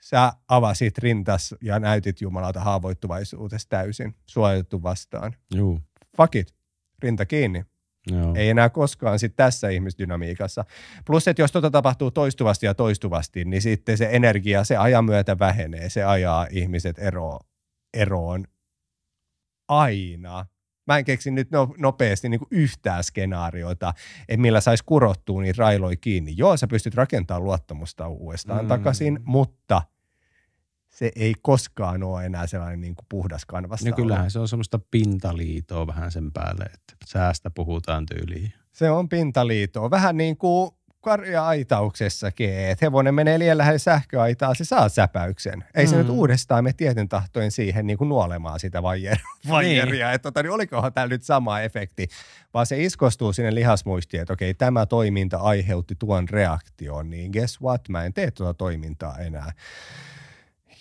Speaker 1: sä avasit rintas ja näytit Jumalalta haavoittuvaisuudessa täysin, suojattu vastaan. Juu. Fuck it. rinta kiinni. Joo. Ei enää koskaan sit tässä ihmisdynamiikassa. Plus, että jos tota tapahtuu toistuvasti ja toistuvasti, niin sitten se energia, se ajan myötä vähenee, se ajaa ihmiset ero eroon aina. Mä en keksi nyt no, nopeasti niin yhtään skenaariota, että millä saisi kurottua niin railoi kiinni. Joo, sä pystyt rakentamaan luottamusta uudestaan mm. takaisin, mutta – se ei
Speaker 2: koskaan ole enää sellainen niin kuin puhdas kanvas. No kyllähän se on semmoista pintaliitoa vähän sen päälle, että säästä puhutaan tyyliin.
Speaker 1: Se on pintaliitoa. Vähän niin kuin karja-aitauksessakin, että hevonen menee liian lähelle sähköaitaa, se saa säpäyksen. Ei mm. se nyt mm. uudestaan me tieten tahtojen siihen niin kuin nuolemaan sitä vajer, vajeria, [laughs] niin. että tota, niin olikohan tämä nyt sama efekti, vaan se iskostuu sinne lihasmuistiin, että okei, tämä toiminta aiheutti tuon reaktion, niin guess what, mä en tee tuota toimintaa enää.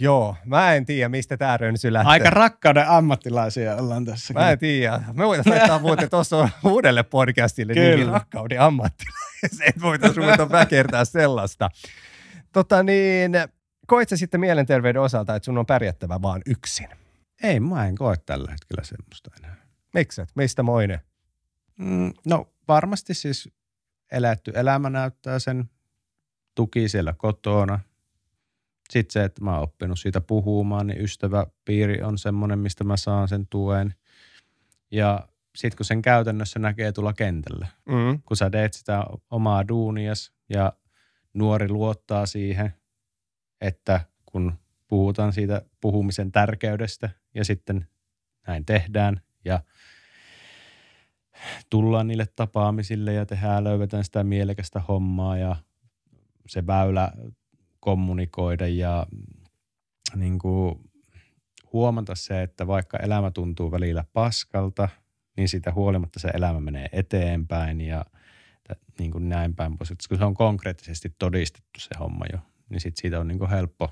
Speaker 1: Joo, mä en tiedä, mistä tämä rönsy lähtee. Aika
Speaker 2: rakkauden ammattilaisia ollaan tässä. Mä en tiedä.
Speaker 1: Me voitaisiin laittaa [laughs] muuten tuossa uudelle podcastille Kyllä. niin rakkauden ammattilaisia. Et voitaisiin ruveta väkertää sellaista. Tota niin, koit sä sitten mielenterveyden osalta, että sun on pärjättävä vaan yksin? Ei, mä en koe tällä hetkellä semmoista enää. Mikset? Mistä
Speaker 2: moinen? Mm, no varmasti siis elätty elämä näyttää sen tuki siellä kotona – sitten se, että mä oon oppinut siitä puhumaan, niin ystäväpiiri on semmoinen, mistä mä saan sen tuen. Ja sitten kun sen käytännössä näkee tulla kentällä, mm. kun sä teet sitä omaa duunias ja nuori luottaa siihen, että kun puhutaan siitä puhumisen tärkeydestä ja sitten näin tehdään ja tullaan niille tapaamisille ja tehdään, löydetään sitä mielekästä hommaa ja se väylä kommunikoida ja niin kuin huomata se, että vaikka elämä tuntuu välillä paskalta, niin siitä huolimatta se elämä menee eteenpäin ja niin kuin näin päin pois. Kun se on konkreettisesti todistettu se homma jo, niin sit siitä on niin kuin helppo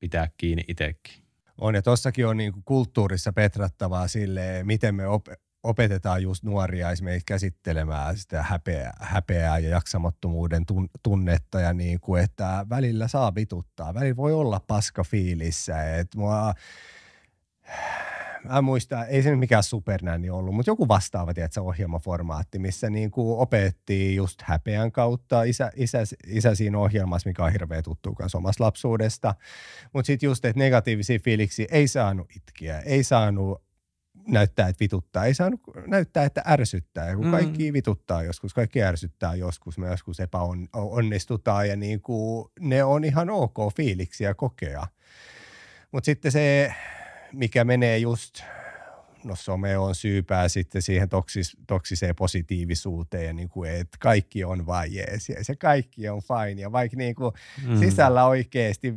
Speaker 2: pitää kiinni itsekin.
Speaker 1: On ja tuossakin on niin kuin kulttuurissa petrattavaa sille, miten me op- opetetaan just nuoria esimerkiksi käsittelemään sitä häpeää, häpeää ja jaksamattomuuden tunnetta ja niin kuin, että välillä saa vituttaa. Välillä voi olla paska fiilissä, että mua, mä muista, ei se nyt mikään supernänni ollut, mutta joku vastaava tiedätkö, ohjelmaformaatti, missä niin kuin opettiin just häpeän kautta isä, isä, isä siinä ohjelmassa, mikä on hirveä tuttu kanssa omasta lapsuudesta. Mutta sitten just, että negatiivisia fiiliksi ei saanut itkiä, ei saanut näyttää, että vituttaa. Ei saanut näyttää, että ärsyttää. Kun mm. kaikki mm. vituttaa joskus, kaikki ärsyttää joskus, me joskus epäonnistutaan ja niin kuin, ne on ihan ok fiiliksiä kokea. Mutta sitten se, mikä menee just, no some on syypää sitten siihen toksis, toksiseen positiivisuuteen, niin kuin, että kaikki on vaan jees, ja se kaikki on fine. Ja vaikka niin kuin mm. sisällä oikeasti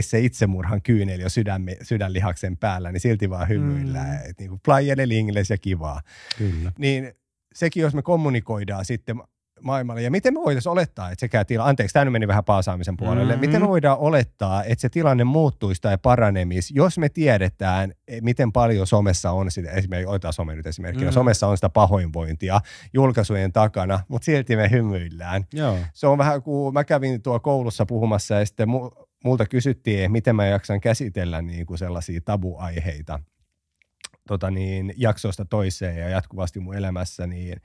Speaker 1: se itsemurhan jo sydämme, sydänlihaksen päällä, niin silti vaan hymyillään, mm. että niinku player ingles ja kivaa. Kyllä. Niin sekin, jos me kommunikoidaan sitten maailmalle, ja miten me voitaisiin olettaa, että sekä tila, anteeksi, tämä meni vähän paasaamisen puolelle, mm-hmm. miten me mm. voidaan olettaa, että se tilanne muuttuisi tai paranemisi, jos me tiedetään, e, miten paljon somessa on sitä, esimerkiksi, otetaan some nyt esimerkkinä, mm-hmm. somessa on sitä pahoinvointia julkaisujen takana, mutta silti me hymyillään. Joo. Se on vähän kuin, mä kävin tuo koulussa puhumassa ja sitten mu- multa kysyttiin, miten mä jaksan käsitellä niin kuin sellaisia tabuaiheita tota niin, jaksosta toiseen ja jatkuvasti mun elämässä, niin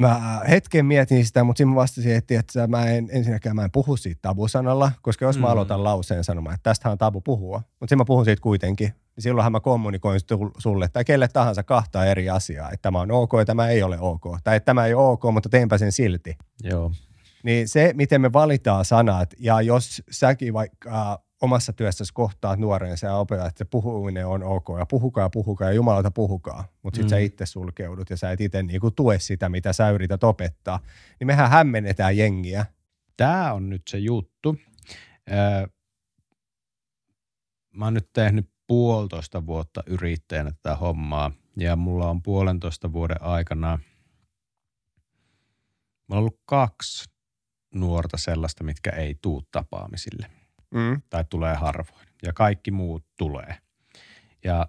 Speaker 1: mä hetken mietin sitä, mutta siinä mä vastasin, että, että mä en, ensinnäkään mä en puhu siitä tabusanalla, koska jos mä mm. aloitan lauseen sanomaan, että tästähän on tabu puhua, mutta sitten mä puhun siitä kuitenkin, niin silloinhan mä kommunikoin sulle tai kelle tahansa kahta eri asiaa, että tämä on ok ja tämä ei ole ok, tai että tämä ei ole ok, mutta teenpä sen silti. Joo, niin se, miten me valitaan sanat, ja jos säkin vaikka äh, omassa työssäsi kohtaat nuoren, ja opetat, että puhuminen on ok, ja puhukaa, puhukaa, ja Jumalalta puhukaa, mutta sitten mm. sä itse sulkeudut, ja sä et itse niinku tue sitä, mitä sä yrität opettaa, niin mehän hämmennetään
Speaker 2: jengiä. Tämä on nyt se juttu. Öö, mä oon nyt tehnyt puolitoista vuotta yrittäjänä tätä hommaa, ja mulla on puolentoista vuoden aikana – Mulla on ollut kaksi nuorta sellaista, mitkä ei tuu tapaamisille mm. tai tulee harvoin. Ja kaikki muut tulee. Ja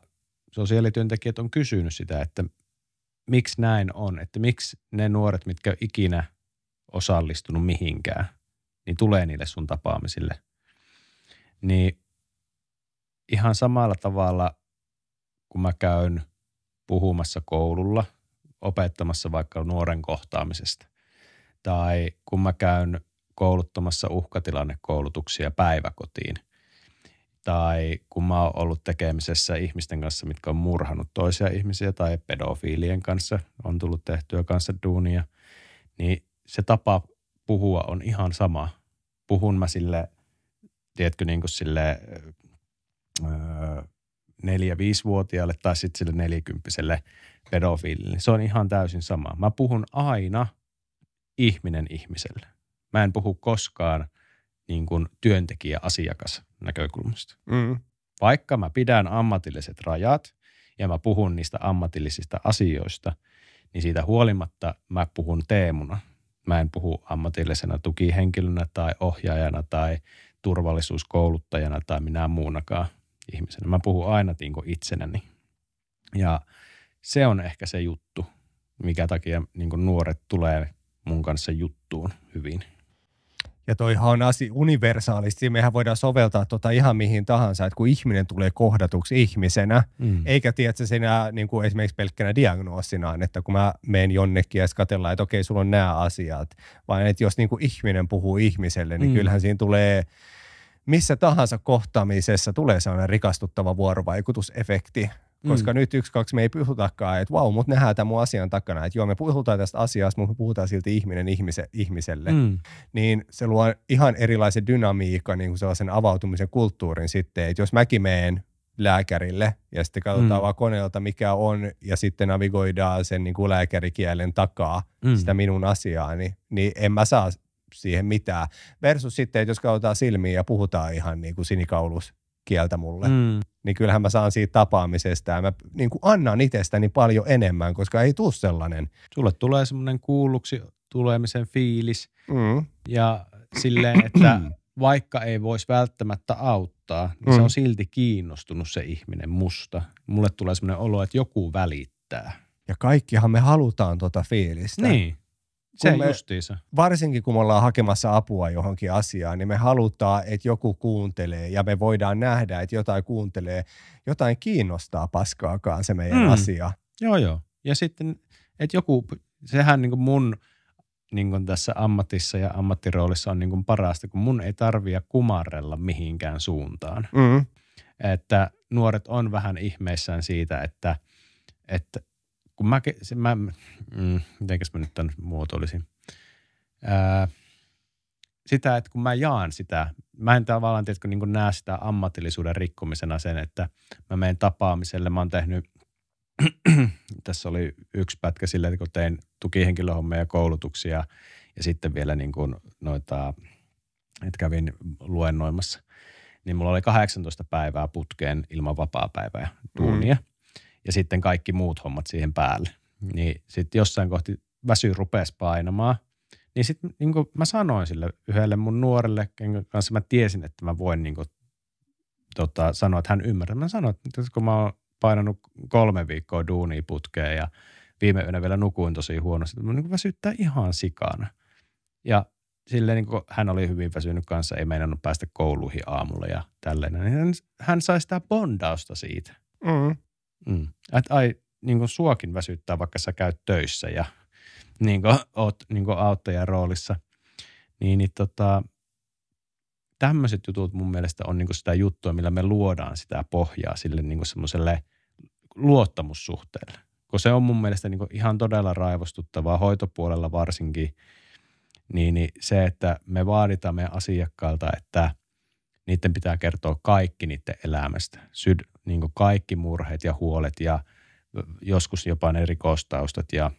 Speaker 2: sosiaalityöntekijät on kysynyt sitä, että miksi näin on, että miksi ne nuoret, mitkä ikinä osallistunut mihinkään, niin tulee niille sun tapaamisille. Niin ihan samalla tavalla, kun mä käyn puhumassa koululla, opettamassa vaikka nuoren kohtaamisesta, tai kun mä käyn kouluttamassa uhkatilannekoulutuksia päiväkotiin tai kun mä oon ollut tekemisessä ihmisten kanssa, mitkä on murhannut toisia ihmisiä tai pedofiilien kanssa, on tullut tehtyä kanssa duunia, niin se tapa puhua on ihan sama. Puhun mä sille, tiedätkö, niin kuin sille neljä vuotiaalle tai sitten sille nelikymppiselle pedofiilille. Niin se on ihan täysin sama. Mä puhun aina – ihminen ihmiselle. Mä en puhu koskaan niin kuin työntekijä-asiakas näkökulmasta. Mm. Vaikka mä pidän ammatilliset rajat ja mä puhun niistä ammatillisista asioista, niin siitä huolimatta mä puhun teemuna. Mä en puhu ammatillisena tukihenkilönä tai ohjaajana tai turvallisuuskouluttajana tai minä muunakaan ihmisenä. Mä puhun aina tinko niin itsenäni. Ja se on ehkä se juttu, mikä takia niin nuoret tulee mun kanssa juttuun hyvin.
Speaker 1: Ja toihan on asia universaalisti. Mehän voidaan soveltaa tota ihan mihin tahansa, että kun ihminen tulee kohdatuksi ihmisenä, mm. eikä tiedä sinä niin kuin esimerkiksi pelkkänä diagnoosinaan, että kun mä menen jonnekin ja katsellaan, että okei, sulla on nämä asiat, vaan että jos niin kuin ihminen puhuu ihmiselle, niin mm. kyllähän siinä tulee missä tahansa kohtaamisessa tulee sellainen rikastuttava vuorovaikutusefekti, koska mm. nyt yksi, kaksi me ei puhutakaan, että vau, wow, mutta nähdään tämän mun asian takana. Että joo, me puhutaan tästä asiasta, mutta me puhutaan silti ihminen ihmise, ihmiselle. Mm. Niin se luo ihan erilaisen dynamiikan, niin kuin sellaisen avautumisen kulttuurin sitten. Että jos mäkin meen lääkärille ja sitten katsotaan mm. vaan koneelta, mikä on ja sitten navigoidaan sen niin kuin lääkärikielen takaa mm. sitä minun asiaani, niin, niin en mä saa siihen mitään. Versus sitten, että jos katsotaan silmiin ja puhutaan ihan niin kuin sinikaulus kieltä mulle, mm. niin kyllähän mä saan siitä tapaamisesta ja mä niin kuin annan itsestäni paljon
Speaker 2: enemmän, koska ei tule sellainen. Sulle tulee semmoinen kuulluksi tulemisen fiilis mm. ja silleen, että vaikka ei voisi välttämättä auttaa, niin mm. se on silti kiinnostunut se ihminen musta. Mulle tulee semmoinen olo, että joku välittää. Ja kaikkihan me halutaan tota fiilistä. Niin se me, justiinsa. Varsinkin
Speaker 1: kun me ollaan hakemassa apua johonkin asiaan, niin me halutaan, että joku kuuntelee ja me voidaan nähdä, että jotain kuuntelee, jotain kiinnostaa paskaakaan se meidän mm. asia.
Speaker 2: Joo, joo. Ja sitten, että joku, sehän niin kuin mun niin kuin tässä ammatissa ja ammattiroolissa on niin kuin parasta, kun mun ei tarvitse kumarrella mihinkään suuntaan. Mm. Että nuoret on vähän ihmeissään siitä, että, että kun mä, se, mä mm, mitenkäs mä nyt tämän muotoilisin, Ää, sitä, että kun mä jaan sitä, mä en tavallaan tiedä, niin näe sitä ammatillisuuden rikkomisena sen, että mä menen tapaamiselle, mä oon tehnyt [clears throat] tässä oli yksi pätkä sillä, että kun tein tukihenkilöhommia ja koulutuksia ja sitten vielä niin kuin noita, että kävin luennoimassa, niin mulla oli 18 päivää putkeen ilman vapaa-päivää tuunia. Mm ja sitten kaikki muut hommat siihen päälle. Niin sitten jossain kohti väsy rupesi painamaan. Niin sitten niin mä sanoin sille yhdelle mun nuorelle, jonka kanssa mä tiesin, että mä voin niin kuin, tota, sanoa, että hän ymmärtää. Mä sanoin, että kun mä oon painanut kolme viikkoa duunia putkeen ja viime yönä vielä nukuin tosi huonosti, mä niin väsyttää ihan sikana. Ja silleen niin kuin hän oli hyvin väsynyt kanssa, ei meinannut päästä kouluihin aamulla ja tälleen. Niin hän, hän sai sitä bondausta siitä. Mm. Mm. Että ai, niin kuin suakin väsyttää, vaikka sä käyt töissä ja [laughs] niin kuin, oot niin kuin auttajan roolissa. Niin, niin tota, tämmöiset jutut mun mielestä on niin kuin sitä juttua, millä me luodaan sitä pohjaa sille niin kuin semmoiselle luottamussuhteelle. Kun se on mun mielestä niin kuin ihan todella raivostuttavaa hoitopuolella varsinkin, niin, niin se, että me vaaditaan meidän asiakkailta, että niiden pitää kertoa kaikki niiden elämästä. Syd, niin kaikki murheet ja huolet ja joskus jopa ne rikostaustat ja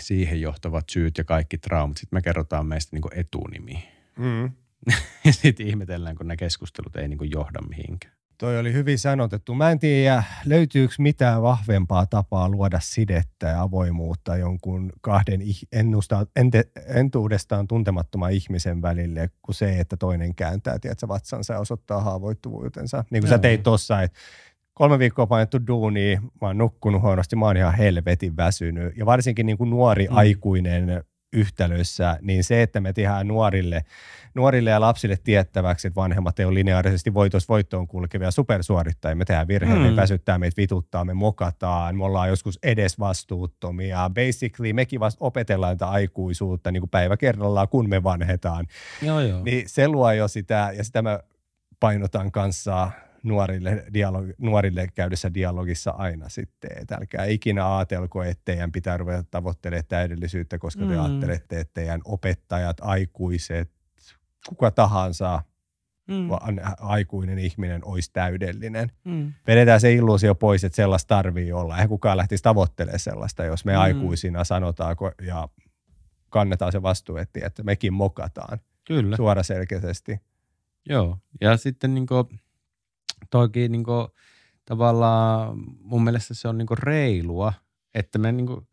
Speaker 2: siihen johtavat syyt ja kaikki traumat. Sitten me kerrotaan meistä niin etunimi. Mm. [laughs] Sitten ihmetellään, kun ne keskustelut ei niin johda mihinkään.
Speaker 1: Toi oli hyvin sanotettu. Mä en tiedä, löytyykö mitään vahvempaa tapaa luoda sidettä ja avoimuutta jonkun kahden ennusta, ente, entuudestaan tuntemattoman ihmisen välille, kuin se, että toinen kääntää tiedätkö, vatsansa ja osoittaa haavoittuvuutensa. Niin kuin sä teit tuossa, että kolme viikkoa painettu duuni, mä oon nukkunut huonosti, mä oon ihan helvetin väsynyt. Ja varsinkin niin kuin nuori mm. aikuinen yhtälössä, niin se, että me tehdään nuorille, nuorille ja lapsille tiettäväksi, että vanhemmat ei ole lineaarisesti voitos voittoon kulkevia supersuorittajia, me tehdään virheitä, mm. me väsyttää, meitä vituttaa, me mokataan, me ollaan joskus edes vastuuttomia. Basically mekin vasta opetellaan tätä aikuisuutta niin kuin päivä kerrallaan, kun me vanhetaan. Joo, joo. Niin se luo jo sitä, ja sitä mä painotan kanssa nuorille, dialog, nuorille käydessä dialogissa aina sitten, että älkää ikinä ajatelko, että teidän pitää ruveta tavoittelemaan täydellisyyttä, koska mm. te ajattelette, että teidän opettajat, aikuiset, kuka tahansa mm. vaan aikuinen ihminen olisi täydellinen. Mm. Vedetään se illuusio pois, että sellaista tarvii olla. Eihän kukaan lähtisi tavoittelemaan sellaista, jos me mm. aikuisina sanotaan ja kannetaan se vastuu, että mekin
Speaker 2: mokataan
Speaker 1: Kyllä. suoraselkeisesti.
Speaker 2: Joo, ja sitten niin kuin toki niin kuin, tavallaan mun mielestä se on niin kuin reilua, että me niin kuin,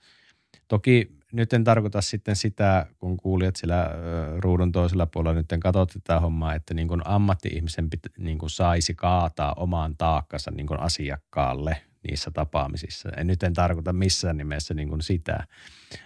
Speaker 2: toki nyt en tarkoita sitten sitä, kun kuulijat sillä ruudun toisella puolella nyt en katso tätä hommaa, että niin kuin ammatti-ihmisen pit, niin kuin saisi kaataa omaan taakkansa niin kuin asiakkaalle niissä tapaamisissa. En nyt en tarkoita missään nimessä niin kuin sitä,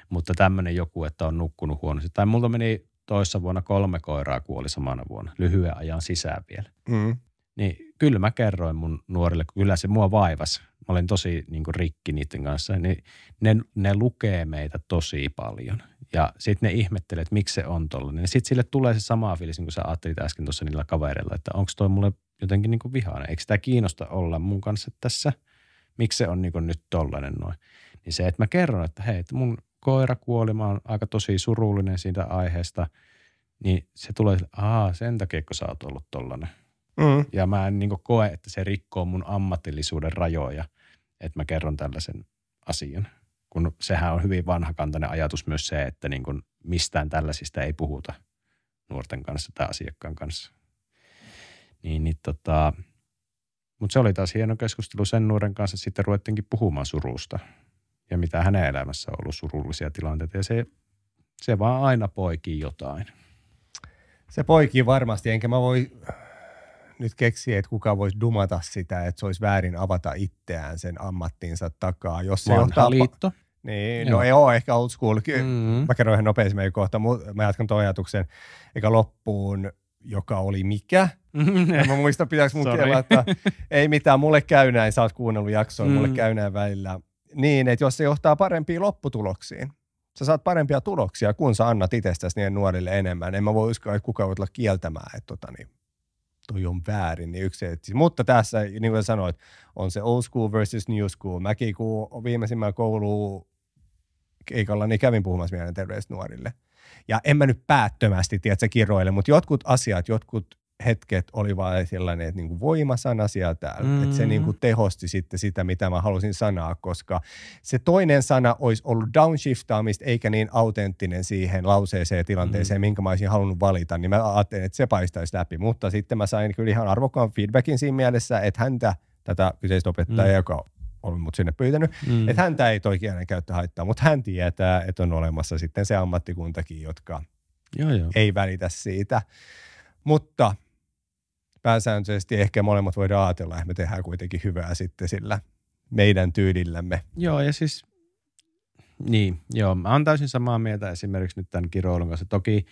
Speaker 2: mutta tämmöinen joku, että on nukkunut huonosti. Tai multa meni toissa vuonna kolme koiraa kuoli samana vuonna, lyhyen ajan sisään vielä. Mm. Niin kyllä mä kerroin mun nuorille, kun kyllä se mua vaivas. Mä olin tosi niin kuin rikki niiden kanssa. Niin ne, ne lukee meitä tosi paljon. Ja sitten ne ihmettelee, että miksi se on tollainen. Sitten sille tulee se sama fiilis, niin kuin sä ajattelit äsken tuossa niillä kavereilla, että onko toi mulle jotenkin niin vihainen. Eikö sitä kiinnosta olla mun kanssa tässä? Miksi se on niin kuin nyt tollainen noin? Niin se, että mä kerron, että hei, että mun koira kuoli, mä oon aika tosi surullinen siitä aiheesta, niin se tulee, että sen takia, kun sä oot ollut tollainen – Mm. Ja mä en niin koe, että se rikkoo mun ammatillisuuden rajoja, että mä kerron tällaisen asian. Kun sehän on hyvin vanhakantainen ajatus myös se, että niin kuin mistään tällaisista ei puhuta nuorten kanssa tai asiakkaan kanssa. Niin, niin tota, mutta se oli taas hieno keskustelu sen nuoren kanssa, että sitten ruvettiinkin puhumaan surusta ja mitä hänen elämässä on ollut surullisia tilanteita. Ja se, se vaan aina poikii jotain.
Speaker 1: Se poikii varmasti, enkä mä voi nyt keksiä, että kuka voisi dumata sitä, että se olisi väärin avata itseään sen ammattinsa takaa. Jos se johtaa... liitto. Niin, no ei ole ehkä old school. Mm-hmm. Mä kerron ihan nopeasti meidän kohta, mutta mä jatkan tuon ajatuksen. Eikä loppuun, joka oli mikä. Mm-hmm. En mä muista, pitääkö mun kerralla, että [laughs] ei mitään, mulle käy näin, sä oot kuunnellut jaksoa, mm-hmm. mulle käy näin välillä. Niin, että jos se johtaa parempiin lopputuloksiin, sä saat parempia tuloksia, kun sä annat itsestäsi niiden nuorille enemmän. En mä voi uskoa, että kukaan voi tulla kieltämään, että tota niin, toi on väärin, niin yksi etsi. Mutta tässä, niin kuin sanoit, on se old school versus new school. Mäkin kun viimeisimmän kouluun keikalla, niin kävin puhumassa mielenterveys nuorille. Ja en mä nyt päättömästi, tiedätkö, kiroille, mutta jotkut asiat, jotkut hetket oli vain sellainen, että niinku voimasana siellä täällä. Mm. Että se niinku tehosti sitten sitä, mitä mä halusin sanaa, koska se toinen sana olisi ollut downshiftaamista, eikä niin autenttinen siihen lauseeseen ja tilanteeseen, mm. minkä mä olisin halunnut valita. Niin mä ajattelin, että se paistaisi läpi. Mutta sitten mä sain kyllä ihan arvokkaan feedbackin siinä mielessä, että häntä, tätä kyseistä opettajaa, mm. joka on mut sinne pyytänyt, mm. että häntä ei toi kielen käyttö haittaa, mutta hän tietää, että on olemassa sitten se ammattikuntakin, jotka joo, joo. ei välitä siitä. Mutta pääsääntöisesti ehkä molemmat voidaan
Speaker 2: ajatella, että me tehdään kuitenkin hyvää sitten sillä meidän tyylillämme. Joo, ja siis niin, joo. Mä oon täysin samaa mieltä esimerkiksi nyt tämän kiroilun kanssa. Toki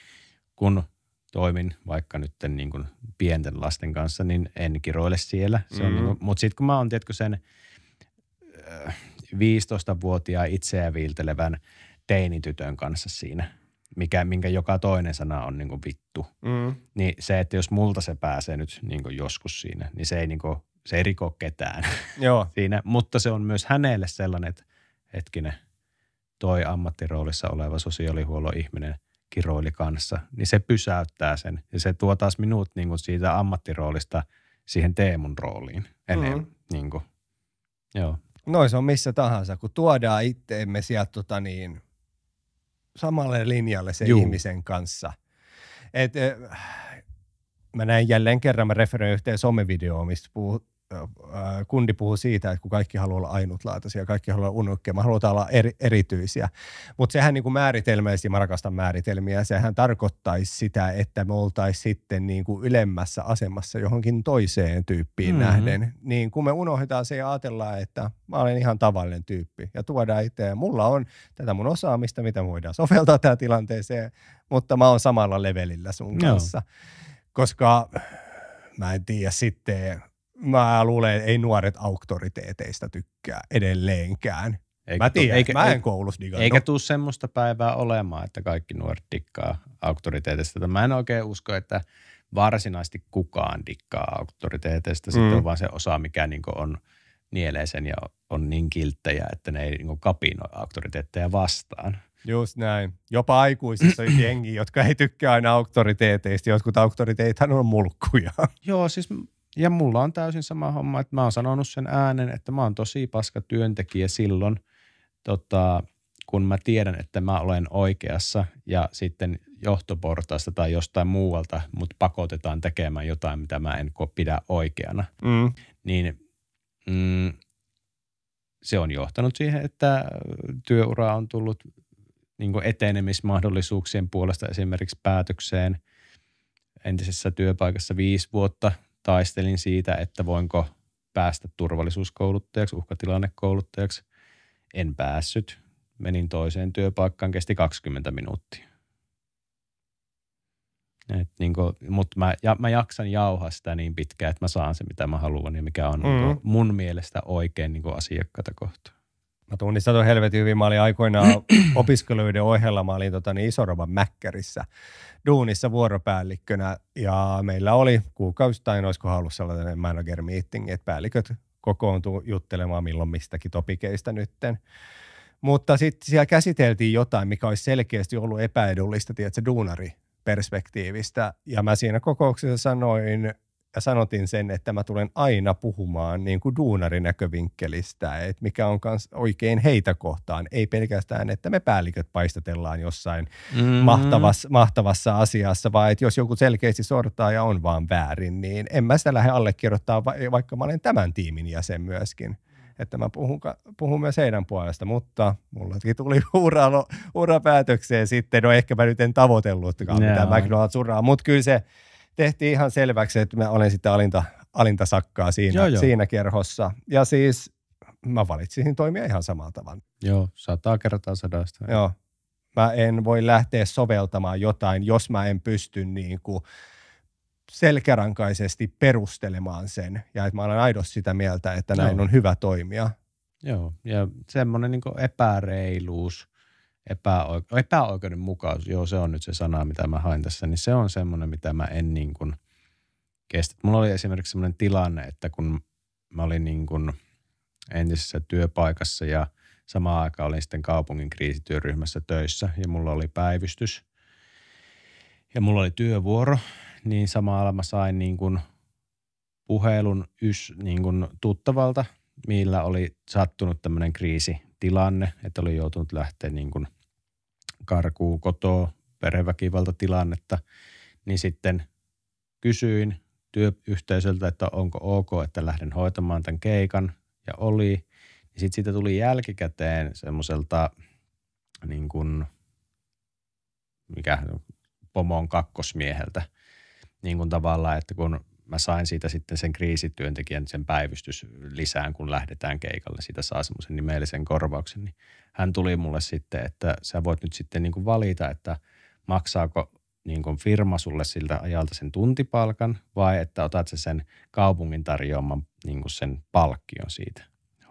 Speaker 2: kun toimin vaikka nyt niin kuin pienten lasten kanssa, niin en kiroile siellä. Se on mm-hmm. Niinku, mutta sitten kun mä oon, tiedätkö, sen 15-vuotiaan äh, itseä viiltelevän teinitytön kanssa siinä, mikä, minkä joka toinen sana on niin kuin vittu. Mm. Niin se, että jos multa se pääsee nyt niin kuin joskus siinä, niin se ei, niin kuin, se ei riko ketään [laughs] Joo. siinä. Mutta se on myös hänelle sellainen, että hetkinen, toi ammattiroolissa oleva sosiaalihuollon ihminen kiroili kanssa, niin se pysäyttää sen. Ja se tuo taas minut niin kuin siitä ammattiroolista siihen Teemun rooliin. Ennen, mm. niin
Speaker 3: kuin, joo.
Speaker 1: No se on missä tahansa, kun tuodaan itteemme sieltä tota niin – samalle linjalle sen Juh. ihmisen kanssa. Et, eh, mä näin jälleen kerran, mä referoin yhteen somevideoon, mistä puhut, kundi puhuu siitä, että kun kaikki haluaa olla ainutlaatuisia, kaikki haluaa olla unukkia, me halutaan olla eri, erityisiä. Mutta sehän niin kuin määritelmäisesti, mä rakastan määritelmiä, sehän tarkoittaisi sitä, että me oltaisiin sitten niin kuin ylemmässä asemassa johonkin toiseen tyyppiin mm-hmm. nähden. Niin kun me unohdetaan se ja ajatellaan, että mä olen ihan tavallinen tyyppi ja tuodaan itse ja mulla on tätä mun osaamista, mitä voidaan soveltaa tähän tilanteeseen, mutta mä oon samalla levelillä sun kanssa. No. Koska mä en tiedä sitten, mä luulen, että ei nuoret auktoriteeteista tykkää edelleenkään. Eikä mä tiedän, eikä, mä en eikä, koulussa digannut. Eikä
Speaker 2: tuu semmoista päivää olemaan, että kaikki nuoret dikkaa auktoriteeteista. Mä en oikein usko, että varsinaisesti kukaan dikkaa auktoriteeteista. Sitten mm. on vaan se osa, mikä niin on nielee sen ja on niin kilttejä, että ne ei niin kapinoi auktoriteetteja vastaan.
Speaker 1: Just näin. Jopa aikuisissa on jengi, jotka ei tykkää aina
Speaker 2: auktoriteeteista. Jotkut auktoriteethan on mulkkuja. Joo, siis ja mulla on täysin sama homma, että mä oon sanonut sen äänen, että mä oon tosi paska työntekijä silloin, tota, kun mä tiedän, että mä olen oikeassa ja sitten johtoportaasta tai jostain muualta mut pakotetaan tekemään jotain, mitä mä en pidä oikeana. Mm. Niin mm, se on johtanut siihen, että työura on tullut niin etenemismahdollisuuksien puolesta esimerkiksi päätökseen entisessä työpaikassa viisi vuotta – taistelin siitä, että voinko päästä turvallisuuskouluttajaksi, uhkatilannekouluttajaksi. En päässyt. Menin toiseen työpaikkaan, kesti 20 minuuttia. Et niin mutta mä, ja, mä jaksan jauhaa sitä niin pitkään, että mä saan se, mitä mä haluan ja mikä on niinku mm. mun mielestä oikein niin asiakkaita kohtaan.
Speaker 1: Mä tunnistan tuon helvetin hyvin. Mä olin aikoinaan [clears throat] opiskeluiden ohella, mä olin tota, niin Isoroban Mäkkärissä duunissa vuoropäällikkönä ja meillä oli kuukausittain, olisiko ollut sellainen manager meeting, että päälliköt kokoontuu juttelemaan milloin mistäkin topikeista nytten. Mutta sitten siellä käsiteltiin jotain, mikä olisi selkeästi ollut epäedullista, tiedätkö, duunari perspektiivistä. Ja mä siinä kokouksessa sanoin ja sanotin sen, että mä tulen aina puhumaan niin kuin duunarinäkövinkkelistä, että mikä on kans oikein heitä kohtaan. Ei pelkästään, että me päälliköt paistatellaan jossain mm-hmm. mahtavassa, mahtavassa asiassa, vaan että jos joku selkeästi sortaa ja on vaan väärin, niin en mä sitä lähde allekirjoittaa, vaikka mä olen tämän tiimin jäsen myöskin että mä puhun, puhun myös heidän puolesta, mutta mullakin tuli [laughs] ura, urapäätökseen sitten, no ehkä mä nyt en tavoitellutkaan, yeah. mitä McDonald's uraa, mutta kyllä se, tehtiin ihan selväksi, että mä olen sitten alinta, alinta sakkaa siinä, joo, joo. siinä kerhossa. Ja siis mä valitsisin toimia ihan samalla tavalla. Joo, sataa kertaa sadasta. Joo. Mä en voi lähteä soveltamaan jotain, jos mä en pysty niin kuin selkärankaisesti perustelemaan sen ja että mä olen aidosti sitä mieltä, että näin Joo. on hyvä toimia.
Speaker 2: Joo, ja semmoinen niin epäreiluus epäoik- epäoikeudenmukaisuus, joo se on nyt se sana, mitä mä hain tässä, niin se on semmoinen, mitä mä en niin kuin kestä. Mulla oli esimerkiksi semmoinen tilanne, että kun mä olin niin kuin entisessä työpaikassa ja samaan aikaan olin sitten kaupungin kriisityöryhmässä töissä ja mulla oli päivystys ja mulla oli työvuoro, niin samalla mä sain niin kuin puhelun ys, niin kuin tuttavalta, millä oli sattunut tämmöinen kriisi tilanne, että oli joutunut lähteä niin kuin karkuun kotoa, perheväkivaltatilannetta, niin sitten kysyin työyhteisöltä, että onko ok, että lähden hoitamaan tämän keikan, ja oli. niin sitten siitä tuli jälkikäteen semmoiselta niin kuin, mikä pomon kakkosmieheltä, niin kuin tavallaan, että kun mä sain siitä sitten sen kriisityöntekijän, sen päivystys lisään, kun lähdetään keikalle. Sitä saa semmoisen nimellisen korvauksen. Niin hän tuli mulle sitten, että sä voit nyt sitten niin kuin valita, että maksaako niin kuin firma sulle siltä ajalta sen tuntipalkan vai että otat sä sen kaupungin tarjoaman niin kuin sen palkkion siitä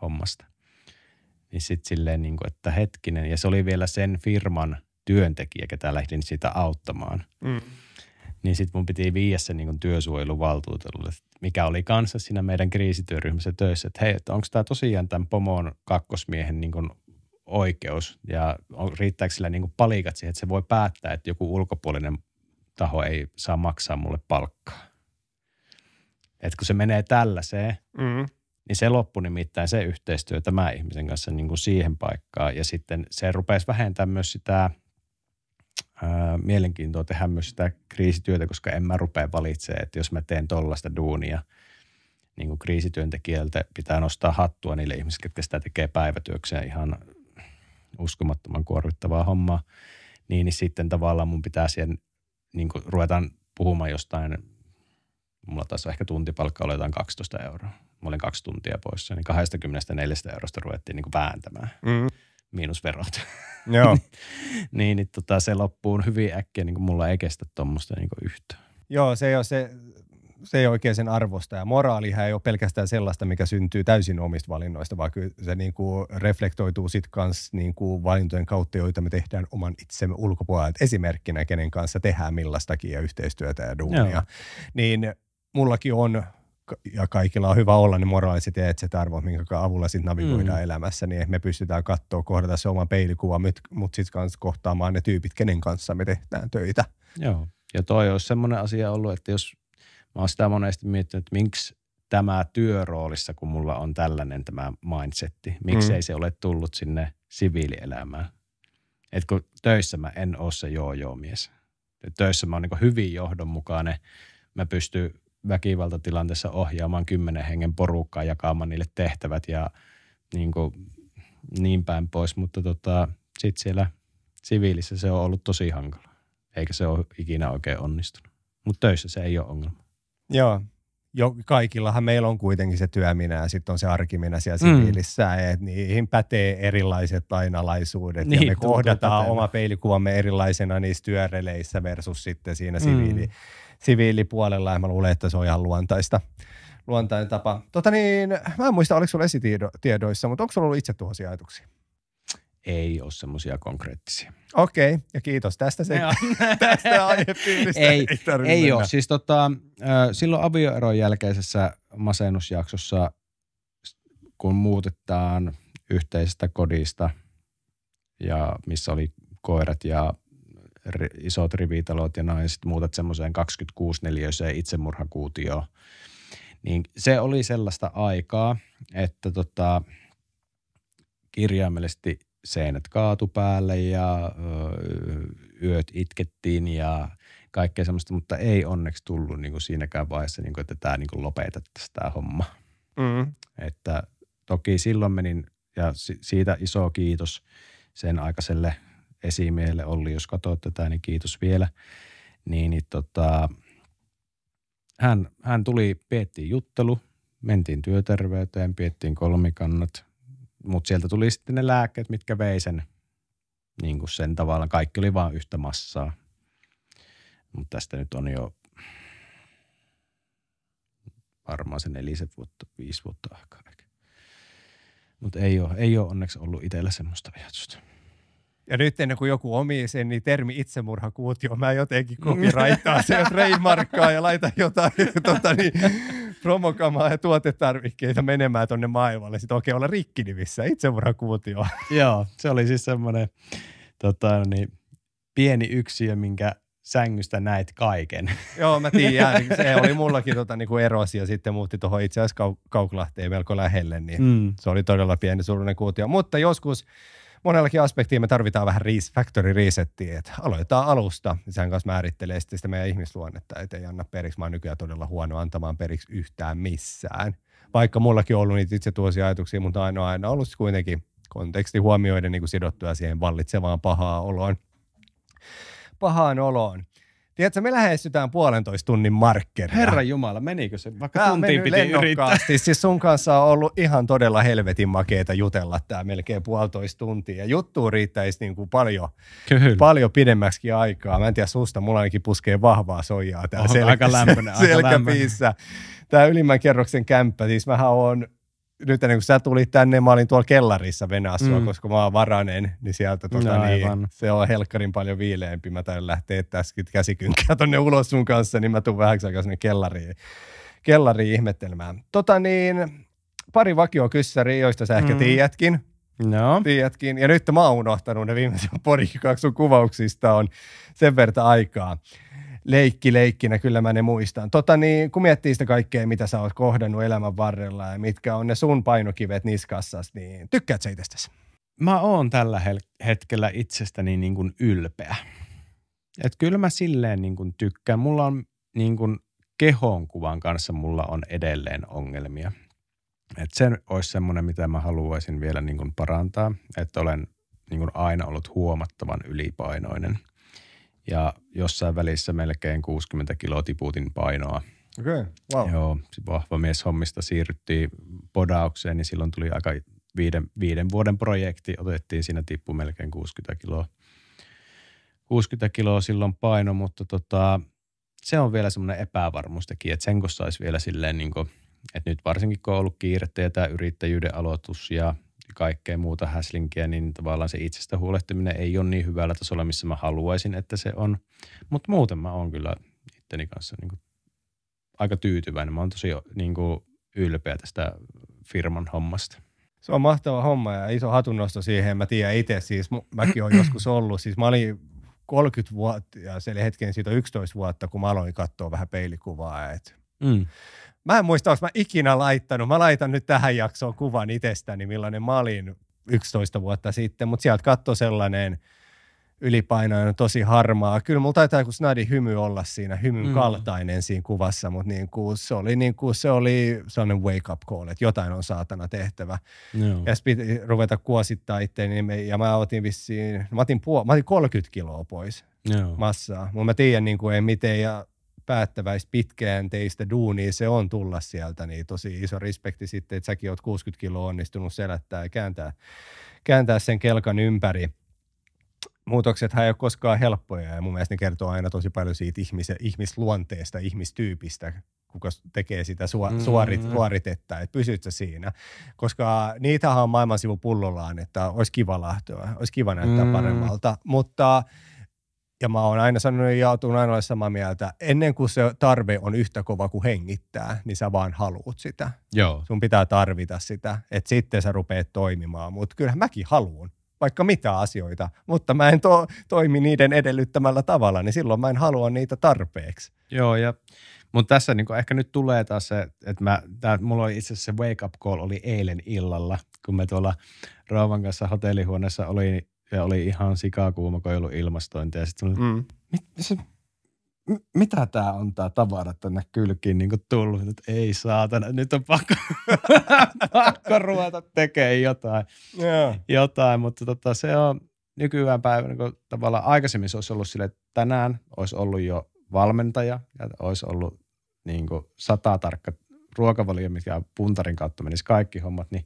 Speaker 2: hommasta. Niin sitten silleen, niin kuin, että hetkinen. Ja se oli vielä sen firman työntekijä, ketä lähdin sitä auttamaan. Mm niin sitten mun piti viiä se niin työsuojeluvaltuutelulle, mikä oli kanssa siinä meidän kriisityöryhmässä töissä, että hei, että onko tämä tosiaan tämän pomon kakkosmiehen niin kuin oikeus ja on, riittääkö sillä niin kuin palikat siihen, että se voi päättää, että joku ulkopuolinen taho ei saa maksaa mulle palkkaa. Että kun se menee tällaiseen, mm. Mm-hmm. niin se loppui nimittäin se yhteistyö tämän ihmisen kanssa niin kuin siihen paikkaan ja sitten se rupesi vähentämään myös sitä – ää, mielenkiintoa tehdä myös sitä kriisityötä, koska en mä rupea valitsemaan, että jos mä teen tollaista duunia, niin kuin kriisityöntekijältä pitää nostaa hattua niille ihmisille, jotka sitä tekee päivätyökseen ihan uskomattoman kuormittavaa hommaa, niin, niin sitten tavallaan mun pitää siihen, niin kuin ruvetaan puhumaan jostain, mulla taas ehkä tuntipalkka oli jotain 12 euroa. Mä olin kaksi tuntia poissa, niin 24 eurosta ruvettiin niin kuin vääntämään. Mm miinus verot. [laughs] Joo. Niin, niin, niin tota, se loppuu hyvin äkkiä, niin kuin mulla ei kestä tuommoista niin yhtään.
Speaker 1: Joo, se ei ole se, se ei oikein sen arvosta. Ja moraalihan ei ole pelkästään sellaista, mikä syntyy täysin omista valinnoista, vaan kyllä se niin kuin reflektoituu sitten kanssa niin kuin valintojen kautta, joita me tehdään oman itsemme ulkopuolella. Et esimerkkinä, kenen kanssa tehdään millaistakin ja yhteistyötä ja duunia. Joo. Niin mullakin on ja kaikilla on hyvä olla ne niin moraaliset ja etset arvot, minkä avulla sitten navigoidaan mm. elämässä, niin me pystytään katsoa, kohdata se oma
Speaker 2: peilikuva, mutta sitten kanssa kohtaamaan ne tyypit, kenen kanssa me tehdään töitä. Joo, ja toi olisi semmoinen asia ollut, että jos mä oon sitä monesti miettinyt, että miksi tämä työroolissa, kun mulla on tällainen tämä mindsetti, miksi mm. se ole tullut sinne siviilielämään. Että kun töissä mä en ole se joo-joo mies. Töissä mä oon niin hyvin johdonmukainen. Mä pystyn väkivaltatilanteessa ohjaamaan kymmenen hengen porukkaa jakaamaan niille tehtävät ja niin, kuin, niin päin pois. Mutta tota, sitten siellä siviilissä se on ollut tosi hankala, eikä se ole ikinä oikein onnistunut. Mutta töissä se ei ole ongelma.
Speaker 1: Joo, jo, kaikillahan meillä on kuitenkin se työminä ja sitten on se arkiminä siellä mm. siviilissä, mm. että niihin pätee erilaiset lainalaisuudet niin, ja me kohdataan oma peilikuvamme erilaisena niissä työreleissä versus sitten siinä mm. siviili siviilipuolella ja mä luulen, että se on ihan luontaista. Luontainen tapa. Tota niin, mä en muista, oliko sulla esitiedoissa, mutta onko sulla ollut itse tuhoisia ajatuksia? ei
Speaker 2: ole semmoisia konkreettisia.
Speaker 1: Okei, okay, ja kiitos tästä, se,
Speaker 3: [laughs] tästä aihepiiristä.
Speaker 1: ei, ei, ei ole.
Speaker 2: Siis tota, silloin avioeron jälkeisessä masennusjaksossa, kun muutetaan yhteisestä kodista, ja missä oli koirat ja isot rivitalot ja noin, ja sitten muutat semmoiseen 26-neliöiseen itsemurhakuutioon. Niin se oli sellaista aikaa, että tota, kirjaimellisesti seinät kaatu päälle ja öö, yöt itkettiin ja kaikkea semmoista, mutta ei onneksi tullut niin kuin siinäkään vaiheessa, niin kuin, että tämä niin lopetettaisiin tämä homma. Mm. Että toki silloin menin, ja siitä iso kiitos sen aikaiselle esimiehelle Olli, jos katsoit tätä, niin kiitos vielä. Niin, niin tota, hän, hän tuli, piettiin juttelu, mentiin työterveyteen, piettiin kolmikannat, mutta sieltä tuli sitten ne lääkkeet, mitkä vei sen, niin kuin sen tavalla. Kaikki oli vain yhtä massaa. Mutta tästä nyt on jo varmaan se neliset vuotta, viisi vuotta aikaa. Mutta ei ole, ei ole onneksi ollut itsellä semmoista ajatusta.
Speaker 1: Ja nyt ennen kuin joku omi sen, niin termi itsemurha kuutio, mä jotenkin copyrightaan mm. se reimarkkaa ja laita jotain [laughs] tuota, niin, promokamaa ja tuotetarvikkeita menemään tuonne maailmalle. Sitten oikein okay, olla rikkinimissä, itsemurha kuutio. [laughs] Joo,
Speaker 2: se oli siis semmoinen tota, niin, pieni yksiö, minkä sängystä näet
Speaker 1: kaiken. [laughs] Joo, mä tiedän. Se oli mullakin tota, niin kuin erosi ja sitten muutti tuohon itse asiassa Kau- Kauklahteen melko lähelle, niin mm. se oli todella pieni surullinen kuutio. Mutta joskus monellakin aspektiin me tarvitaan vähän re- factory resettiä, että aloitetaan alusta, niin sehän kanssa määrittelee sitten sitä meidän ihmisluonnetta, että ei anna periksi, mä oon nykyään todella huono antamaan periksi yhtään missään. Vaikka mullakin on ollut niitä itse tuosia ajatuksia, mutta aina on aina ollut kuitenkin konteksti huomioiden niin kuin sidottuja siihen vallitsevaan pahaan oloon. Pahaan oloon. Tiedätkö, me lähestytään puolentoista tunnin markkeria.
Speaker 2: Herra Jumala, menikö se? Vaikka tämä tuntiin piti yrittää.
Speaker 1: [laughs] Siis sun kanssa on ollut ihan todella helvetin makeita jutella tää melkein puolitoista tuntia. Ja juttu riittäisi niin kuin paljon, Kyllä. paljon pidemmäksi aikaa. Mä en tiedä susta, mulla ainakin puskee vahvaa soijaa täällä Oho, aika lämpönä, selkäpiissä. Lämpönä. Tää ylimmän kerroksen kämppä, siis mähän on nyt ennen kuin sä tulit tänne, mä olin tuolla kellarissa venää mm. koska mä oon varanen, niin sieltä tota, no, niin, se on helkkarin paljon viileempi. Mä täytyy lähteä täskin käsikynkää tonne ulos sun kanssa, niin mä tuun vähän aikaa sinne kellariin, kellariin ihmettelemään. Tota niin, pari vakiokyssäriä, joista sä ehkä mm. tiedätkin. No. Tiedätkin. Ja nyt mä oon unohtanut ne viimeisen porikkaaksun kuvauksista on sen verta aikaa leikki leikkinä, kyllä mä ne muistan. Tota niin, kun miettii sitä kaikkea, mitä sä oot kohdannut elämän varrella ja
Speaker 2: mitkä on ne sun painokivet niskassas, niin tykkäät sä itsestäsi? Mä oon tällä hetkellä itsestäni niin kuin ylpeä. Et kyllä mä silleen niin kuin tykkään. Mulla on niin kuin kehon kuvan kanssa mulla on edelleen ongelmia. Et sen olisi semmoinen, mitä mä haluaisin vielä niin kuin parantaa, että olen niin kuin aina ollut huomattavan ylipainoinen – ja jossain välissä melkein 60 kiloa tiputin painoa. Okei, okay. wow. Joo, vahva mies hommista siirryttiin podaukseen, niin silloin tuli aika viiden, viiden vuoden projekti. Otettiin siinä tippu melkein 60 kiloa. 60 kiloa silloin paino, mutta tota, se on vielä semmoinen epävarmuustekijä, että sen kun saisi vielä silleen niin kuin, että nyt varsinkin kun on ollut kiirettä ja tämä yrittäjyyden aloitus ja ja kaikkea muuta häslinkiä, niin tavallaan se itsestä huolehtiminen ei ole niin hyvällä tasolla, missä mä haluaisin, että se on. Mutta muuten mä oon kyllä itteni kanssa niin kuin aika tyytyväinen. Mä oon tosi niin kuin ylpeä tästä firman hommasta.
Speaker 1: Se on mahtava homma ja iso hatunnosto siihen. Mä tiedän itse siis, mäkin olen joskus ollut. Siis mä olin 30 vuotta, ja eli hetken siitä 11 vuotta, kun mä aloin katsoa vähän peilikuvaa, että Mm. Mä en muista, onko mä ikinä laittanut. Mä laitan nyt tähän jaksoon kuvan itsestäni, millainen mä olin 11 vuotta sitten, mutta sieltä katsoi sellainen ylipainoinen, tosi harmaa. Kyllä mulla taitaa joku snadi hymy olla siinä, hymyn mm. kaltainen siinä kuvassa, mutta niin kuin, se, oli niin kuin, se oli sellainen wake up call, että jotain on saatana tehtävä. Joo. Ja piti ruveta kuosittaa itseäni, niin me, ja mä otin vissiin, mä otin, puol, mä otin 30 kiloa pois Joo. massaa. Mutta mä tiedän niin kuin, ei miten, ja päättäväistä teistä duunia se on tulla sieltä, niin tosi iso respekti sitten, että säkin oot 60 kiloa onnistunut selättää ja kääntää, kääntää sen kelkan ympäri. Muutokset ei ole koskaan helppoja ja mun mielestä ne kertoo aina tosi paljon siitä ihmis- ihmisluonteesta, ihmistyypistä, kuka tekee sitä suo, mm-hmm. suoritetta, että pysyt sä siinä. Koska niitähän on maailman sivu pullollaan, että olisi kiva lähtöä, olisi kiva näyttää mm-hmm. paremmalta, mutta – ja mä oon aina sanonut ja oon aina olla samaa mieltä, ennen kuin se tarve on yhtä kova kuin hengittää, niin sä vaan haluut sitä. Joo. Sun pitää tarvita sitä, että sitten sä rupeat toimimaan. Mutta kyllähän mäkin haluun, vaikka mitä asioita, mutta mä en to- toimi niiden edellyttämällä tavalla, niin silloin mä en halua niitä tarpeeksi.
Speaker 2: Joo, ja mutta tässä niin ehkä nyt tulee taas se, että mä, tää, mulla oli itse asiassa se wake up call oli eilen illalla, kun mä tuolla Rauvan kanssa hotellihuoneessa oli ja oli ihan sikakuuma, kun ei ollut Ja Sitten mm. mit, se, mitä tämä on tämä tavara tänne kylkiin niin tullut? Nyt, ei saatana, nyt on pakko, [laughs] pakko ruveta tekemään jotain. Yeah. jotain mutta tota, se on nykyään päivänä, kun tavallaan aikaisemmin se olisi ollut sille, että tänään olisi ollut jo valmentaja ja olisi ollut niin kuin sata tarkka ruokavalio, mikä puntarin kautta menisi kaikki hommat, niin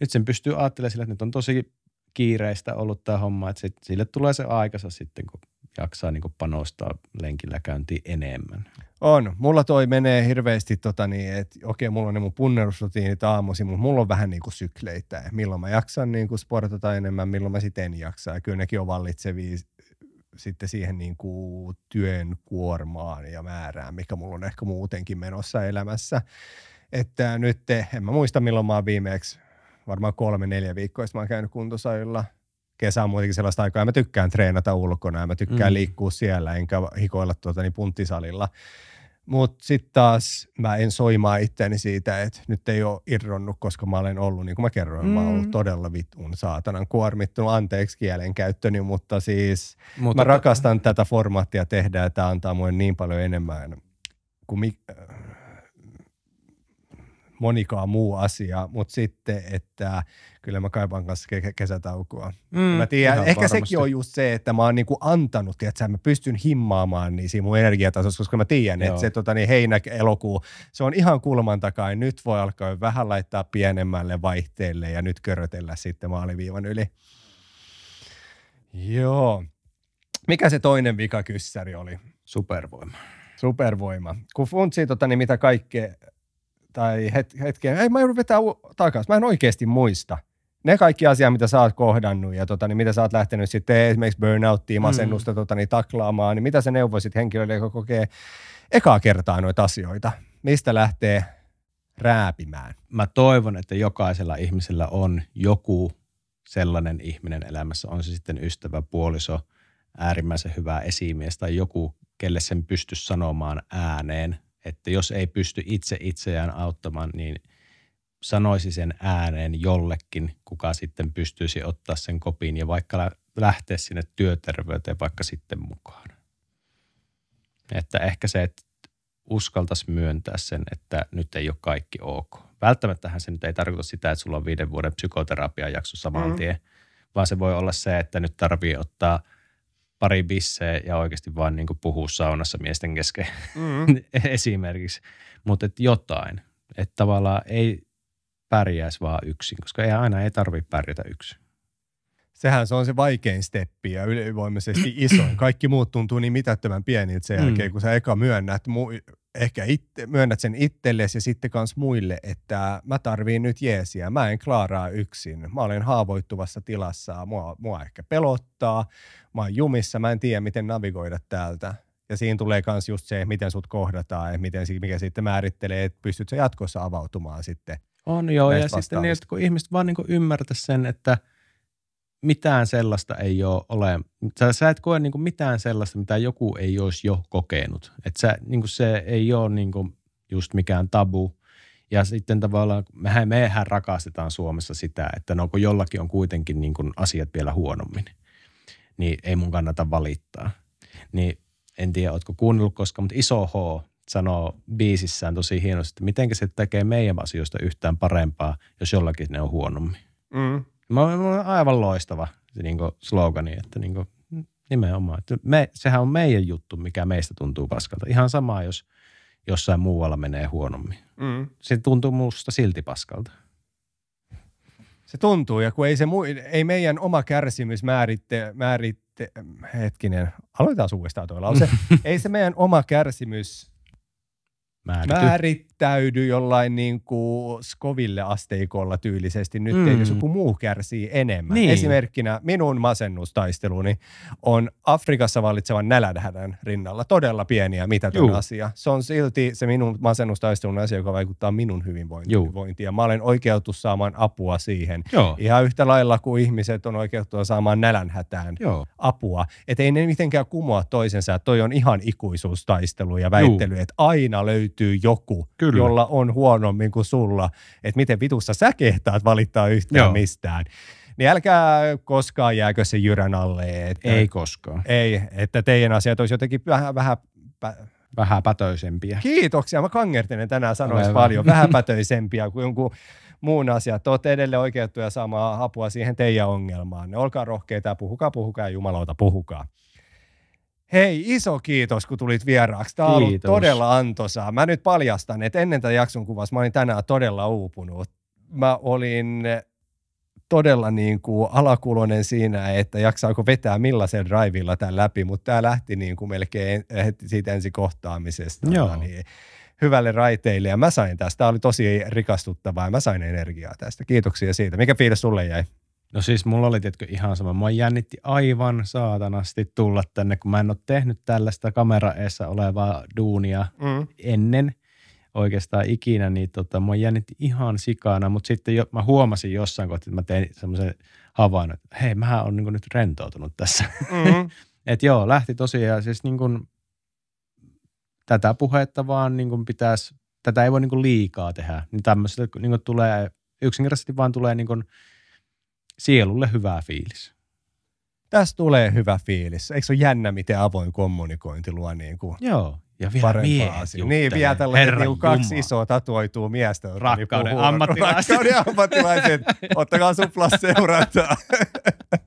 Speaker 2: nyt sen pystyy ajattelemaan sille, että nyt on tosi kiireistä ollut tämä homma, että sit, sille tulee se aikansa sitten, kun jaksaa niin kuin panostaa lenkillä käyntiin enemmän.
Speaker 1: On. Mulla toi menee hirveästi, tota niin, että okei, mulla on ne mun punnerusrutiinit aamuisin, mutta mulla on vähän niin kuin sykleitä. Milloin mä jaksan niin kuin sportata enemmän, milloin mä sitten en jaksaa. Ja kyllä nekin on vallitsevia sitten siihen niin kuin työn kuormaan ja määrään, mikä mulla on ehkä muutenkin menossa elämässä. Että nyt en mä muista, milloin mä oon viimeksi varmaan kolme, neljä viikkoa sitten mä oon käynyt kuntosalilla. Kesä on muutenkin sellaista aikaa, ja mä tykkään treenata ulkona, ja mä tykkään mm. liikkua siellä, enkä hikoilla tuota, niin punttisalilla. Mutta sitten taas mä en soimaa itteeni siitä, että nyt ei ole irronnut, koska mä olen ollut, niin kuin mä kerroin, mm. mä olen ollut todella vitun saatanan kuormittunut, anteeksi kielenkäyttöni, mutta siis mutta mä tota- rakastan tätä formaattia tehdä ja tämä antaa mulle niin paljon enemmän kuin mi- monikaan muu asia, mutta sitten, että kyllä mä kaipaan kanssa ke- kesätaukoa. Mm, mä tiedän, ehkä varmasti. sekin on just se, että mä oon niinku antanut, että mä pystyn himmaamaan niin siinä mun energiatasossa, koska mä tiedän, että se tota, niin heinä, elokuu, se on ihan kulman takaa, nyt voi alkaa vähän laittaa pienemmälle vaihteelle ja nyt körötellä sitten maaliviivan yli. Joo. Mikä se toinen vikakyssäri oli? Supervoima. Supervoima. Kun funtsii, tota, niin mitä kaikkea tai het, hetken, ei mä joudun vetää u- takaisin, mä en oikeasti muista. Ne kaikki asiat, mitä sä oot kohdannut ja tota, niin mitä sä oot lähtenyt sitten esimerkiksi burnouttiin, mm. masennusta mm. tota, niin, taklaamaan, niin mitä sä neuvoisit henkilölle, joka kokee
Speaker 2: ekaa kertaa noita asioita? Mistä lähtee rääpimään? Mä toivon, että jokaisella ihmisellä on joku sellainen ihminen elämässä, on se sitten ystävä, puoliso, äärimmäisen hyvä esimies tai joku, kelle sen pystyisi sanomaan ääneen – että jos ei pysty itse itseään auttamaan, niin sanoisi sen ääneen jollekin, kuka sitten pystyisi ottaa sen kopin ja vaikka lähteä sinne työterveyteen vaikka sitten mukaan. Että ehkä se, että uskaltaisi myöntää sen, että nyt ei ole kaikki ok. Välttämättähän se nyt ei tarkoita sitä, että sulla on viiden vuoden psykoterapiajakso saman mm. tien, mm. vaan se voi olla se, että nyt tarvii ottaa – pari bisseä ja oikeasti vaan niin puhuu saunassa miesten kesken mm. [laughs] esimerkiksi. Mutta jotain. Että tavallaan ei pärjäisi vaan yksin, koska ei aina ei tarvitse pärjätä yksin. Sehän se on se
Speaker 1: vaikein steppi ja ylivoimaisesti isoin. [clears throat] Kaikki muut tuntuu niin mitättömän pieniltä sen jälkeen, mm. kun sä eka myönnät mu- ehkä itte, myönnät sen itsellesi ja sitten kans muille, että mä tarviin nyt jeesiä, mä en klaaraa yksin, mä olen haavoittuvassa tilassa, mua, mua ehkä pelottaa, mä oon jumissa, mä en tiedä miten navigoida täältä. Ja siinä tulee myös just se, miten sut kohdataan ja miten, mikä sitten määrittelee, että pystytkö jatkossa avautumaan sitten.
Speaker 2: On joo, ja sitten niin, että kun ihmiset vaan niin ymmärtää sen, että – mitään sellaista ei ole ole. Sä, sä et koe niin kuin mitään sellaista, mitä joku ei olisi jo kokenut. Et sä, niin kuin se ei ole niin kuin just mikään tabu. Ja sitten tavallaan, mehän, mehän rakastetaan Suomessa sitä, että no kun jollakin on kuitenkin niin kuin asiat vielä huonommin, niin ei mun kannata valittaa. Niin en tiedä, ootko kuunnellut koskaan, mutta Iso H sanoo biisissään tosi hienosti, että miten se tekee meidän asioista yhtään parempaa, jos jollakin ne on huonommin. Mm, Mä oon aivan loistava se niin slogani, että niin kuin, nimenomaan. Että me, sehän on meidän juttu, mikä meistä tuntuu paskalta. Ihan sama, jos jossain muualla menee huonommin. Mm. Se tuntuu musta silti paskalta.
Speaker 1: Se tuntuu, ja kun ei, se mu- ei meidän oma kärsimys määritte, määritte hetkinen, aloitetaan uudestaan tuo lause. [laughs] ei se meidän oma kärsimys Määrity. määrittäydy jollain niin kuin Skoville-asteikolla tyylisesti nyt, mm. jos joku muu kärsii enemmän. Niin. Esimerkkinä minun masennustaisteluni on Afrikassa vallitsevan nälänhädän rinnalla todella pieni ja mitätön Juh. asia. Se on silti se minun masennustaistelun asia, joka vaikuttaa minun hyvinvointiin. Mä olen oikeutus saamaan apua siihen. Joo. Ihan yhtä lailla kuin ihmiset on oikeutettu saamaan nälänhätään Joo. apua. Että ei ne mitenkään kumoa toisensa. Toi on ihan ikuisuustaistelu ja väittely, että aina löytyy löytyy joku, Kyllä. jolla on huonommin kuin sulla, että miten vitussa sä kehtaat valittaa yhtään Joo. mistään niin älkää koskaan jääkö se jyrän alle. Että, ei koskaan. Ei, että teidän asiat olisi jotenkin vähän, vähän pä-
Speaker 2: vähäpätöisempiä.
Speaker 1: Kiitoksia, mä kangertinen tänään sanoisi Aivan. paljon. [laughs] Vähäpätöisempiä kuin jonkun muun Te Olette edelleen oikeuttuja saamaan apua siihen teidän ongelmaan. Ne olkaa rohkeita ja puhukaa, puhukaa ja jumalauta puhukaa. Hei, iso kiitos, kun tulit vieraaksi. Tämä on ollut todella antoisaa. Mä nyt paljastan, että ennen tätä jakson kuvassa mä olin tänään todella uupunut. Mä olin todella niin kuin alakulonen siinä, että jaksaako vetää millaisella drivilla tämän läpi, mutta tämä lähti niin kuin melkein siitä kohtaamisesta Joo. Niin hyvälle raiteille ja mä sain tästä. Tämä oli tosi rikastuttavaa ja mä
Speaker 2: sain energiaa tästä. Kiitoksia siitä. Mikä fiilis sulle jäi? No siis mulla oli tietkö ihan sama. Mua jännitti aivan saatanasti tulla tänne, kun mä en ole tehnyt tällaista kamera eessä olevaa duunia mm. ennen oikeastaan ikinä, niin tota, mua jännitti ihan sikana, mutta sitten jo, mä huomasin jossain kohtaa, että mä tein semmoisen havainnon, että hei, mä oon niin nyt rentoutunut tässä. Mm-hmm. [laughs] Et joo, lähti tosiaan, siis niin kuin, tätä puhetta vaan niin kuin pitäisi, tätä ei voi niin kuin liikaa tehdä, niin tämmöistä niin kuin tulee, yksinkertaisesti vaan tulee niin kuin, sielulle hyvä fiilis.
Speaker 1: Tästä tulee hyvä fiilis. Eikö se ole jännä, miten avoin kommunikointi luo niin kuin Joo. Ja vielä parempaa asiaa. Niin, vielä tällaiset niin kaksi isoa tatuoitua miestä. Niin Rakkauden puhuu, ammattilaiset. Rakkauden ammattilaiset. [laughs] Ottakaa suplas seurantaa.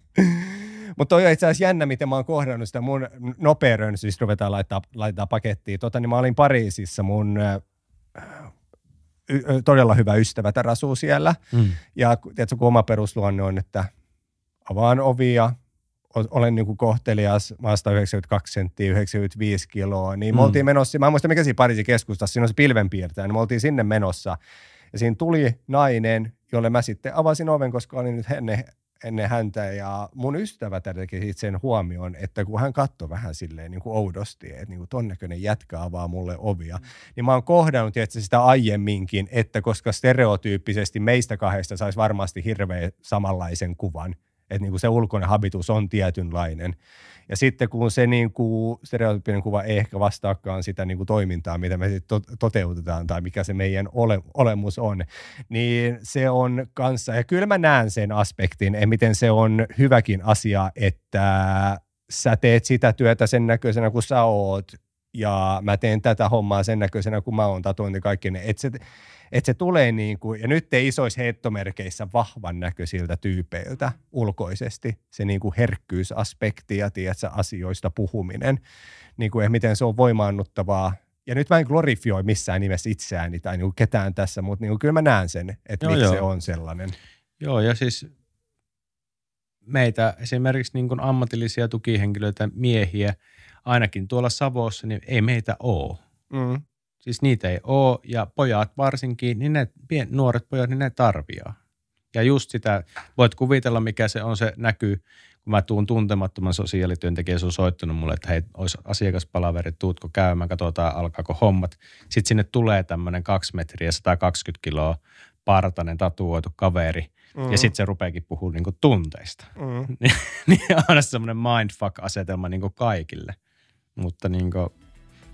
Speaker 1: [laughs] Mutta toi on itse asiassa jännä, miten mä oon kohdannut sitä mun nopea rönsy, siis ruvetaan laittaa, laittaa pakettiin. Tota, niin mä olin Pariisissa mun äh, todella hyvä ystävä tämä Rasu siellä. Mm. Ja tiedätkö, kun oma perusluonne on, että avaan ovia, olen niin kuin kohtelias, maasta 92 senttiä, 95 kiloa, niin me mm. oltiin menossa, mä muista, mikä siinä Pariisin keskustassa, siinä on se pilvenpiirtäjä, niin me oltiin sinne menossa. Ja siinä tuli nainen, jolle mä sitten avasin oven, koska olin nyt ennen ennen häntä ja mun ystävä teki sen huomioon, että kun hän katsoi vähän silleen niin kuin oudosti, että niin kuin ton näköinen jätkä avaa mulle ovia, mm. niin mä oon kohdannut tietysti sitä aiemminkin, että koska stereotyyppisesti meistä kahdesta saisi varmasti hirveän samanlaisen kuvan, että niin kuin se ulkoinen habitus on tietynlainen, ja sitten kun se niin kuin, stereotypinen kuva ei ehkä vastaakaan sitä niin kuin toimintaa, mitä me sitten to- toteutetaan tai mikä se meidän ole- olemus on, niin se on kanssa, ja kyllä mä näen sen aspektin, ja miten se on hyväkin asia, että sä teet sitä työtä sen näköisenä kuin sä oot, ja mä teen tätä hommaa sen näköisenä, kun mä oon tatuointi kaikki ne. Että se, et se tulee niin kuin, ja nyt ei isoissa heittomerkeissä vahvan näköisiltä tyypeiltä ulkoisesti, se niin kuin herkkyysaspekti ja tiedätkö, asioista puhuminen, niin kuin, ja miten se on voimaannuttavaa. Ja nyt mä en glorifioi missään nimessä itseäni tai niin kuin ketään tässä, mutta niin kuin kyllä mä näen sen, että miksi se on sellainen.
Speaker 2: Joo, ja siis meitä esimerkiksi niin kuin ammatillisia tukihenkilöitä, miehiä – ainakin tuolla Savossa, niin ei meitä ole. Mm. Siis niitä ei ole ja pojat varsinkin, niin ne pien, nuoret pojat, niin ne tarvii. Ja just sitä, voit kuvitella mikä se on se näky, kun mä tuun tuntemattoman sosiaalityöntekijä, se on soittanut mulle, että hei, olisi asiakaspalaveri, tuutko käymään, katsotaan alkaako hommat. Sitten sinne tulee tämmöinen 2 metriä, 120 kiloa partainen tatuoitu kaveri, mm. ja sitten se rupeakin puhumaan niinku tunteista. Mm. [laughs] niin on semmoinen mindfuck-asetelma niinku kaikille mutta niin kuin,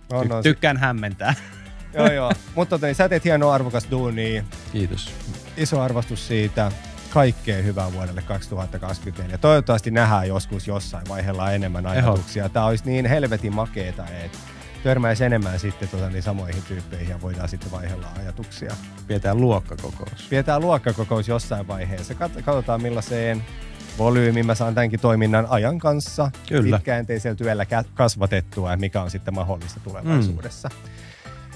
Speaker 2: ty- on tykkään se. hämmentää. [laughs] joo, joo.
Speaker 1: Mutta tein, sä teet hienoa arvokas duunia. Kiitos. Iso arvostus siitä. Kaikkea hyvää vuodelle 2024. Toivottavasti nähdään joskus jossain vaiheella enemmän ajatuksia. Tämä olisi niin helvetin makeeta, että törmäisi enemmän sitten tuota, niin samoihin tyyppeihin ja voidaan sitten vaihella ajatuksia. Pidetään luokkakokous. Pidetään luokkakokous jossain vaiheessa. Katsotaan millaiseen volyymi, mä saan tämänkin toiminnan ajan kanssa Kyllä. pitkäänteisellä työllä kasvatettua, mikä on sitten mahdollista tulevaisuudessa. Mm.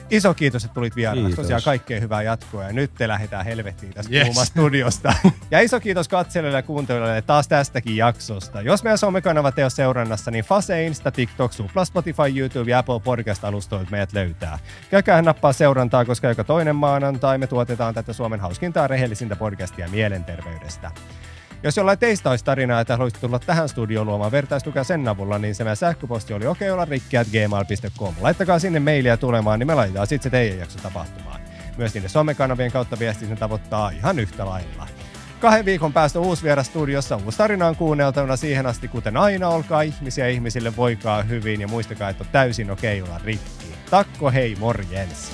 Speaker 1: Iso kiitos, että tulit vieraaksi. Tosiaan kaikkea hyvää jatkoa ja nyt te lähdetään helvettiin tästä yes. kuumasta studiosta. [laughs] Ja iso kiitos katselijoille ja kuuntelijoille taas tästäkin jaksosta. Jos meidän somekanavat ei ole seurannassa, niin Fase Insta, TikTok, Supla, Spotify, YouTube ja Apple Podcast-alustoilta meidät löytää. Käykää nappaa seurantaa, koska joka toinen maanantai me tuotetaan tätä Suomen hauskintaa rehellisintä podcastia mielenterveydestä. Jos jollain teistä olisi tarinaa, että haluaisit tulla tähän studioon luomaan vertaistukea sen avulla, niin se meidän sähköposti oli okeolarikki.gmail.com. Laittakaa sinne mailia tulemaan, niin me laitetaan sitten se teidän jakso tapahtumaan. Myös niiden somekanavien kautta viestit sen tavoittaa ihan yhtä lailla. Kahden viikon päästä uusi vieras studiossa uusi tarina on kuunneltavana siihen asti, kuten aina, olkaa ihmisiä ihmisille voikaa hyvin ja muistakaa, että on täysin okei okay olla rikki. Takko hei, morjens!